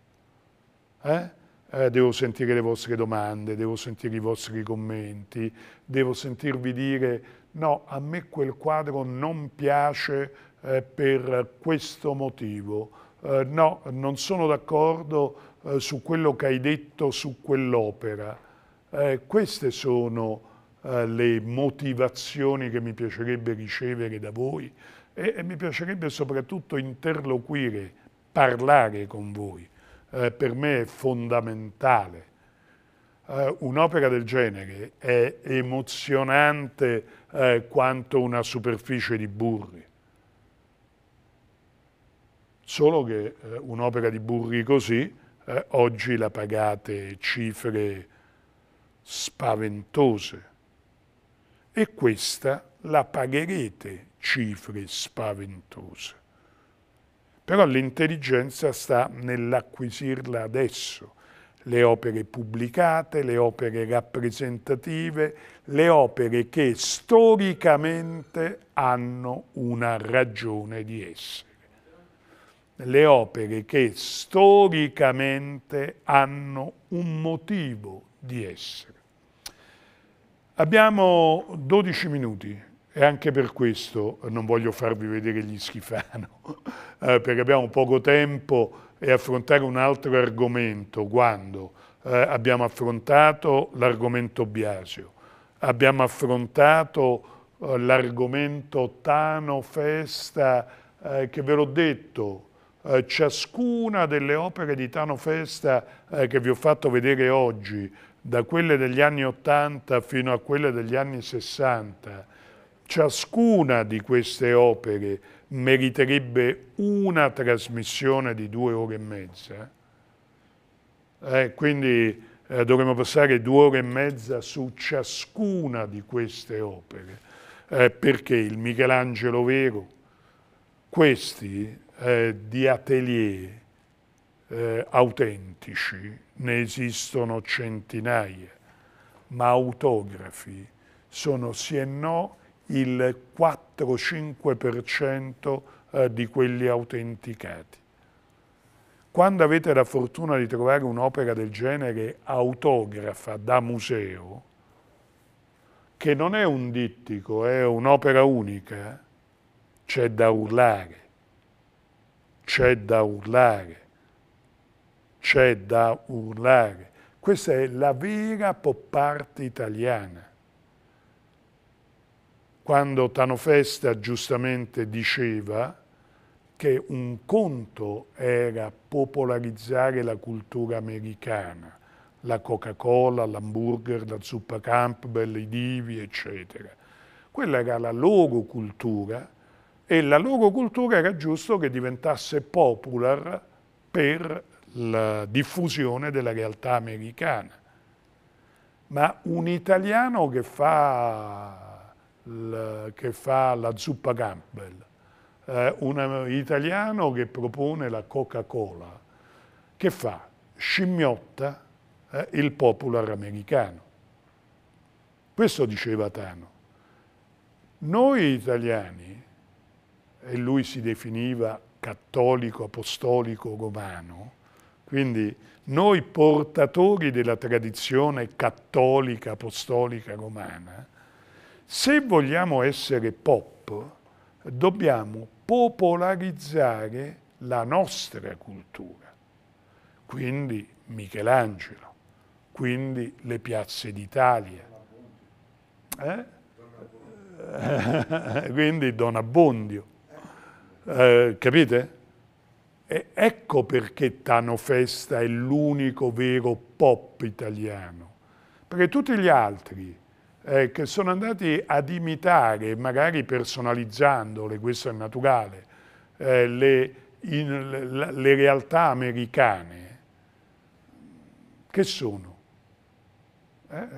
Eh? Eh, devo sentire le vostre domande, devo sentire i vostri commenti, devo sentirvi dire no, a me quel quadro non piace eh, per questo motivo, eh, no, non sono d'accordo eh, su quello che hai detto su quell'opera. Eh, queste sono le motivazioni che mi piacerebbe ricevere da voi e, e mi piacerebbe soprattutto interloquire, parlare con voi. Eh, per me è fondamentale. Eh, Un'opera del genere è emozionante eh, quanto una superficie di burri. Solo che eh, un'opera di burri così eh, oggi la pagate cifre spaventose. E questa la pagherete cifre spaventose. Però l'intelligenza sta nell'acquisirla adesso, le opere pubblicate, le opere rappresentative, le opere che storicamente hanno una ragione di essere. Le opere che storicamente hanno un motivo di essere. Abbiamo 12 minuti. E anche per questo non voglio farvi vedere gli schifano, eh, perché abbiamo poco tempo e affrontare un altro argomento quando eh, abbiamo affrontato l'argomento Biasio, abbiamo affrontato eh, l'argomento Tano, Festa, eh, che ve l'ho detto, eh, ciascuna delle opere di Tano Festa eh, che vi ho fatto vedere oggi, da quelle degli anni 80 fino a quelle degli anni 60, Ciascuna di queste opere meriterebbe una trasmissione di due ore e mezza, eh, quindi eh, dovremmo passare due ore e mezza su ciascuna di queste opere, eh, perché il Michelangelo vero, questi eh, di atelier eh, autentici ne esistono centinaia, ma autografi sono sì e no il 4-5% eh, di quelli autenticati. Quando avete la fortuna di trovare un'opera del genere autografa da museo, che non è un dittico, è un'opera unica, eh, c'è da urlare, c'è da urlare, c'è da urlare. Questa è la vera pop art italiana quando Tano Festa giustamente diceva che un conto era popolarizzare la cultura americana, la Coca-Cola, l'hamburger, la zuppa Campbell, i divi, eccetera. Quella era la loro cultura e la loro cultura era giusto che diventasse popular per la diffusione della realtà americana. Ma un italiano che fa che fa la zuppa Campbell, eh, un italiano che propone la Coca-Cola, che fa? Scimmiotta eh, il popular americano. Questo diceva Tano. Noi italiani, e lui si definiva cattolico, apostolico, romano, quindi noi portatori della tradizione cattolica, apostolica, romana, se vogliamo essere pop, dobbiamo popolarizzare la nostra cultura. Quindi Michelangelo, quindi le piazze d'Italia. Eh? quindi Don Abbondio. Eh, capite? E ecco perché Tano Festa è l'unico vero pop italiano. Perché tutti gli altri, eh, che sono andati ad imitare, magari personalizzandole, questo è naturale, eh, le, in, le realtà americane. Che sono? Eh,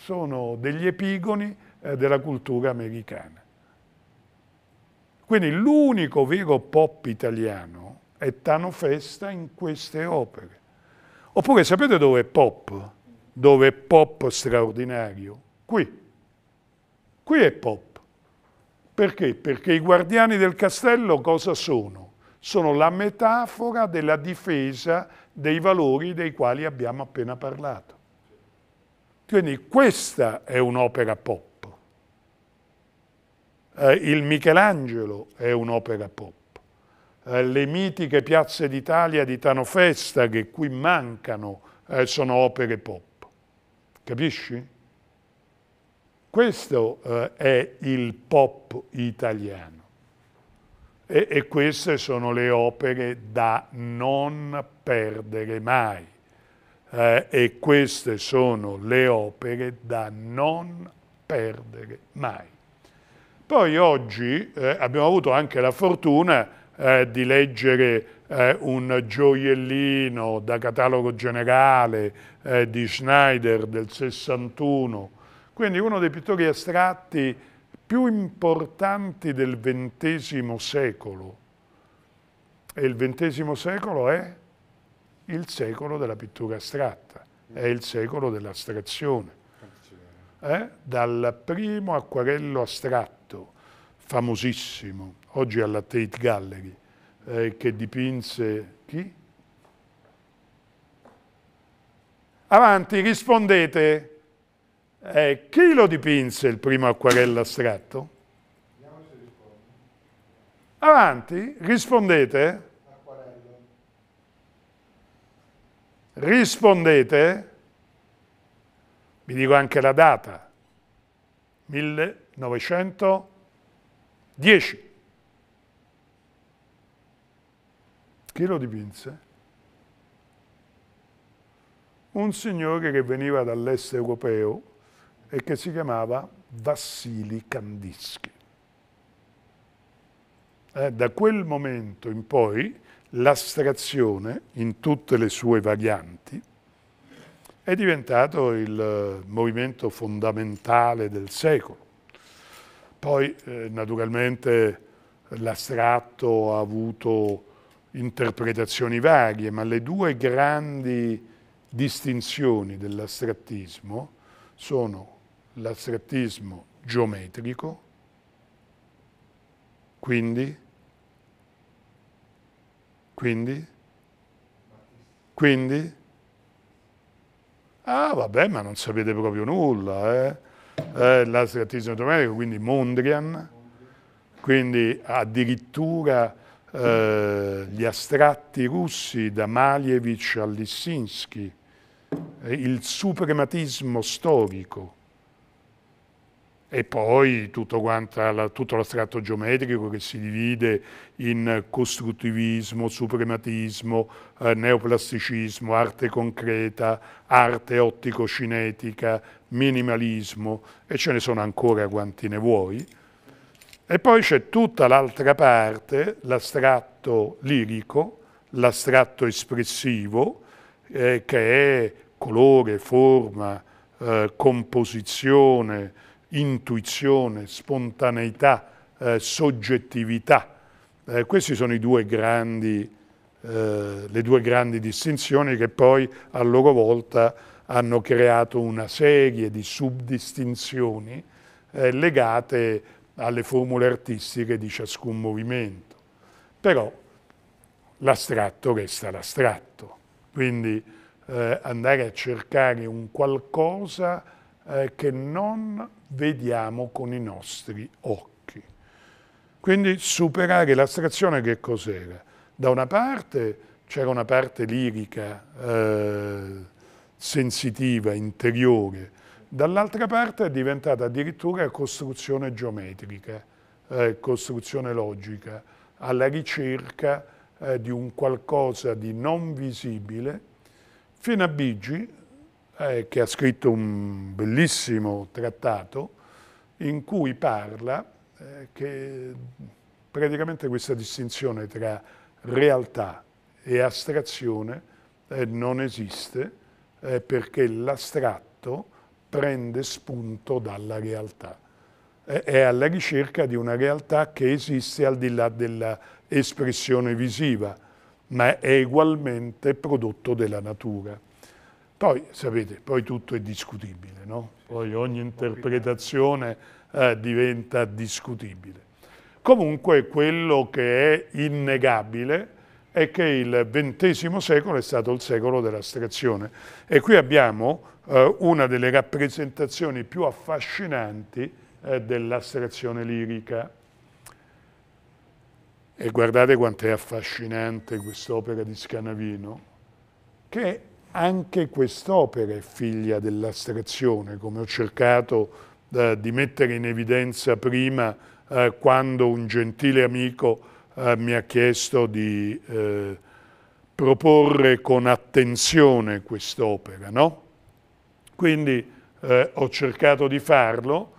sono degli epigoni eh, della cultura americana. Quindi l'unico vero pop italiano è Tano Festa in queste opere. Oppure sapete dove è pop? dove è pop straordinario? Qui. Qui è pop. Perché? Perché i guardiani del castello cosa sono? Sono la metafora della difesa dei valori dei quali abbiamo appena parlato. Quindi questa è un'opera pop. Eh, il Michelangelo è un'opera pop. Eh, le mitiche piazze d'Italia di Tano Festa, che qui mancano, eh, sono opere pop. Capisci? Questo eh, è il pop italiano e, e queste sono le opere da non perdere mai. Eh, e queste sono le opere da non perdere mai. Poi oggi eh, abbiamo avuto anche la fortuna eh, di leggere eh, un gioiellino da catalogo generale eh, di Schneider del 61, quindi uno dei pittori astratti più importanti del XX secolo. E il XX secolo è il secolo della pittura astratta, è il secolo dell'astrazione. Eh? Dal primo acquarello astratto, famosissimo, oggi alla Tate Gallery, eh, che dipinse chi? Avanti, rispondete. Eh, chi lo dipinse il primo acquarello astratto? Avanti, rispondete. Rispondete. Vi dico anche la data. 1910. Chi lo dipinse? Un signore che veniva dall'est europeo e che si chiamava Vassili Kandinsky. Eh, da quel momento in poi l'astrazione, in tutte le sue varianti, è diventato il eh, movimento fondamentale del secolo. Poi eh, naturalmente l'astratto ha avuto interpretazioni varie, ma le due grandi distinzioni dell'astrattismo sono l'astrattismo geometrico, quindi, quindi, quindi, ah vabbè ma non sapete proprio nulla, eh? eh l'astrattismo geometrico, quindi Mondrian, quindi addirittura eh, gli astratti russi da Malievich a Lissinsky, eh, il suprematismo storico e poi tutto, la, tutto l'astratto geometrico che si divide in costruttivismo, suprematismo, eh, neoplasticismo, arte concreta, arte ottico-cinetica, minimalismo e ce ne sono ancora quanti ne vuoi. E poi c'è tutta l'altra parte, l'astratto lirico, l'astratto espressivo, eh, che è colore, forma, eh, composizione, intuizione, spontaneità, eh, soggettività. Eh, queste sono due grandi, eh, le due grandi distinzioni che poi a loro volta hanno creato una serie di subdistinzioni eh, legate alle formule artistiche di ciascun movimento. Però l'astratto resta l'astratto, quindi eh, andare a cercare un qualcosa eh, che non vediamo con i nostri occhi. Quindi superare l'astrazione che cos'era? Da una parte c'era una parte lirica, eh, sensitiva, interiore, Dall'altra parte è diventata addirittura costruzione geometrica, eh, costruzione logica, alla ricerca eh, di un qualcosa di non visibile, fino a Bigi, eh, che ha scritto un bellissimo trattato, in cui parla eh, che praticamente questa distinzione tra realtà e astrazione eh, non esiste, eh, perché l'astratto prende spunto dalla realtà. È alla ricerca di una realtà che esiste al di là dell'espressione visiva, ma è ugualmente prodotto della natura. Poi, sapete, poi tutto è discutibile, no? Poi ogni interpretazione eh, diventa discutibile. Comunque quello che è innegabile è che il XX secolo è stato il secolo dell'astrazione e qui abbiamo eh, una delle rappresentazioni più affascinanti eh, dell'astrazione lirica. E guardate quanto è affascinante quest'opera di Scanavino, che anche quest'opera è figlia dell'astrazione, come ho cercato eh, di mettere in evidenza prima eh, quando un gentile amico eh, mi ha chiesto di eh, proporre con attenzione quest'opera, no? Quindi eh, ho cercato di farlo,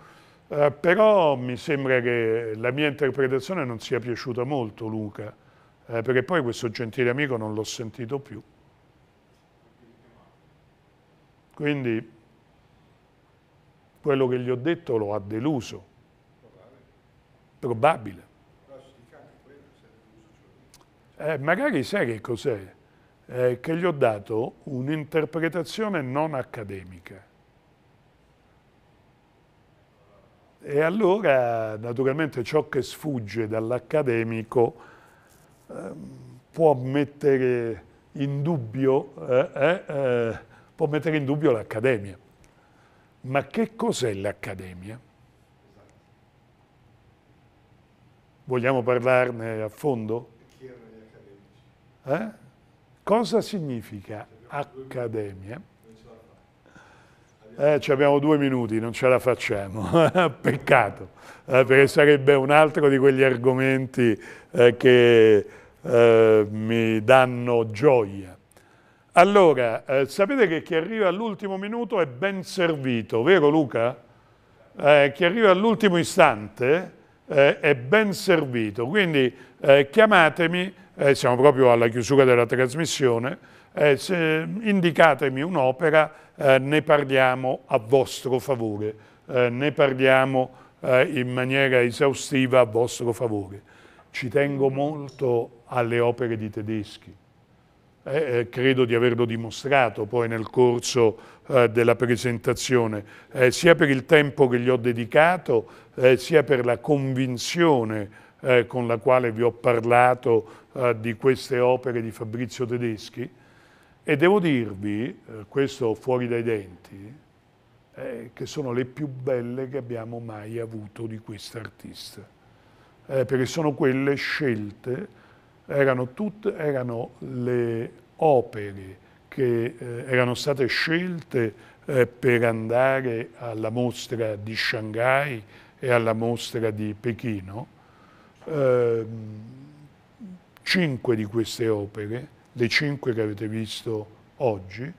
eh, però mi sembra che la mia interpretazione non sia piaciuta molto Luca, eh, perché poi questo gentile amico non l'ho sentito più. Quindi quello che gli ho detto lo ha deluso. Probabile. Cioè. Eh, magari sai che cos'è? eh, che gli ho dato un'interpretazione non accademica. E allora, naturalmente, ciò che sfugge dall'accademico ehm, eh, eh, eh, può mettere in dubbio, dubbio l'accademia. Ma che cos'è l'accademia? Vogliamo parlarne a fondo? Chi erano gli accademici? Eh? Cosa significa accademia? Eh, abbiamo due minuti, non ce la facciamo, peccato, eh, perché sarebbe un altro di quegli argomenti eh, che eh, mi danno gioia. Allora, eh, sapete che chi arriva all'ultimo minuto è ben servito, vero Luca? Eh, chi arriva all'ultimo istante è ben servito, quindi chiamatemi eh, siamo proprio alla chiusura della trasmissione, eh, se, indicatemi un'opera, eh, ne parliamo a vostro favore, eh, ne parliamo eh, in maniera esaustiva a vostro favore. Ci tengo molto alle opere di tedeschi, eh, eh, credo di averlo dimostrato poi nel corso eh, della presentazione, eh, sia per il tempo che gli ho dedicato, sia per la convinzione con la quale vi ho parlato eh, di queste opere di Fabrizio Tedeschi e devo dirvi, eh, questo fuori dai denti, eh, che sono le più belle che abbiamo mai avuto di quest'artista, eh, perché sono quelle scelte, erano, tutte, erano le opere che erano state scelte per andare alla mostra di Shanghai e alla mostra di Pechino, ehm, cinque di queste opere, le cinque che avete visto oggi,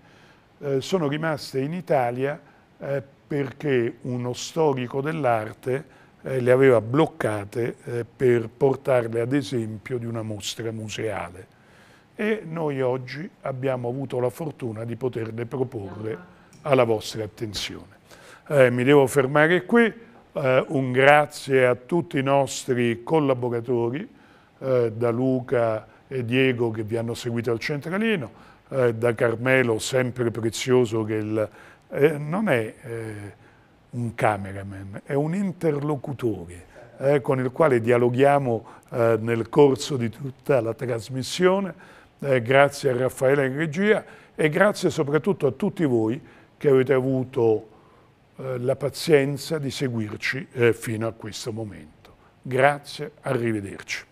eh, sono rimaste in Italia eh, perché uno storico dell'arte eh, le aveva bloccate eh, per portarle ad esempio di una mostra museale. E noi oggi abbiamo avuto la fortuna di poterle proporre alla vostra attenzione. Eh, mi devo fermare qui, eh, un grazie a tutti i nostri collaboratori, eh, da Luca e Diego che vi hanno seguito al centralino, eh, da Carmelo sempre prezioso che il, eh, non è eh, un cameraman, è un interlocutore eh, con il quale dialoghiamo eh, nel corso di tutta la trasmissione, grazie a Raffaele in regia e grazie soprattutto a tutti voi che avete avuto la pazienza di seguirci fino a questo momento. Grazie, arrivederci.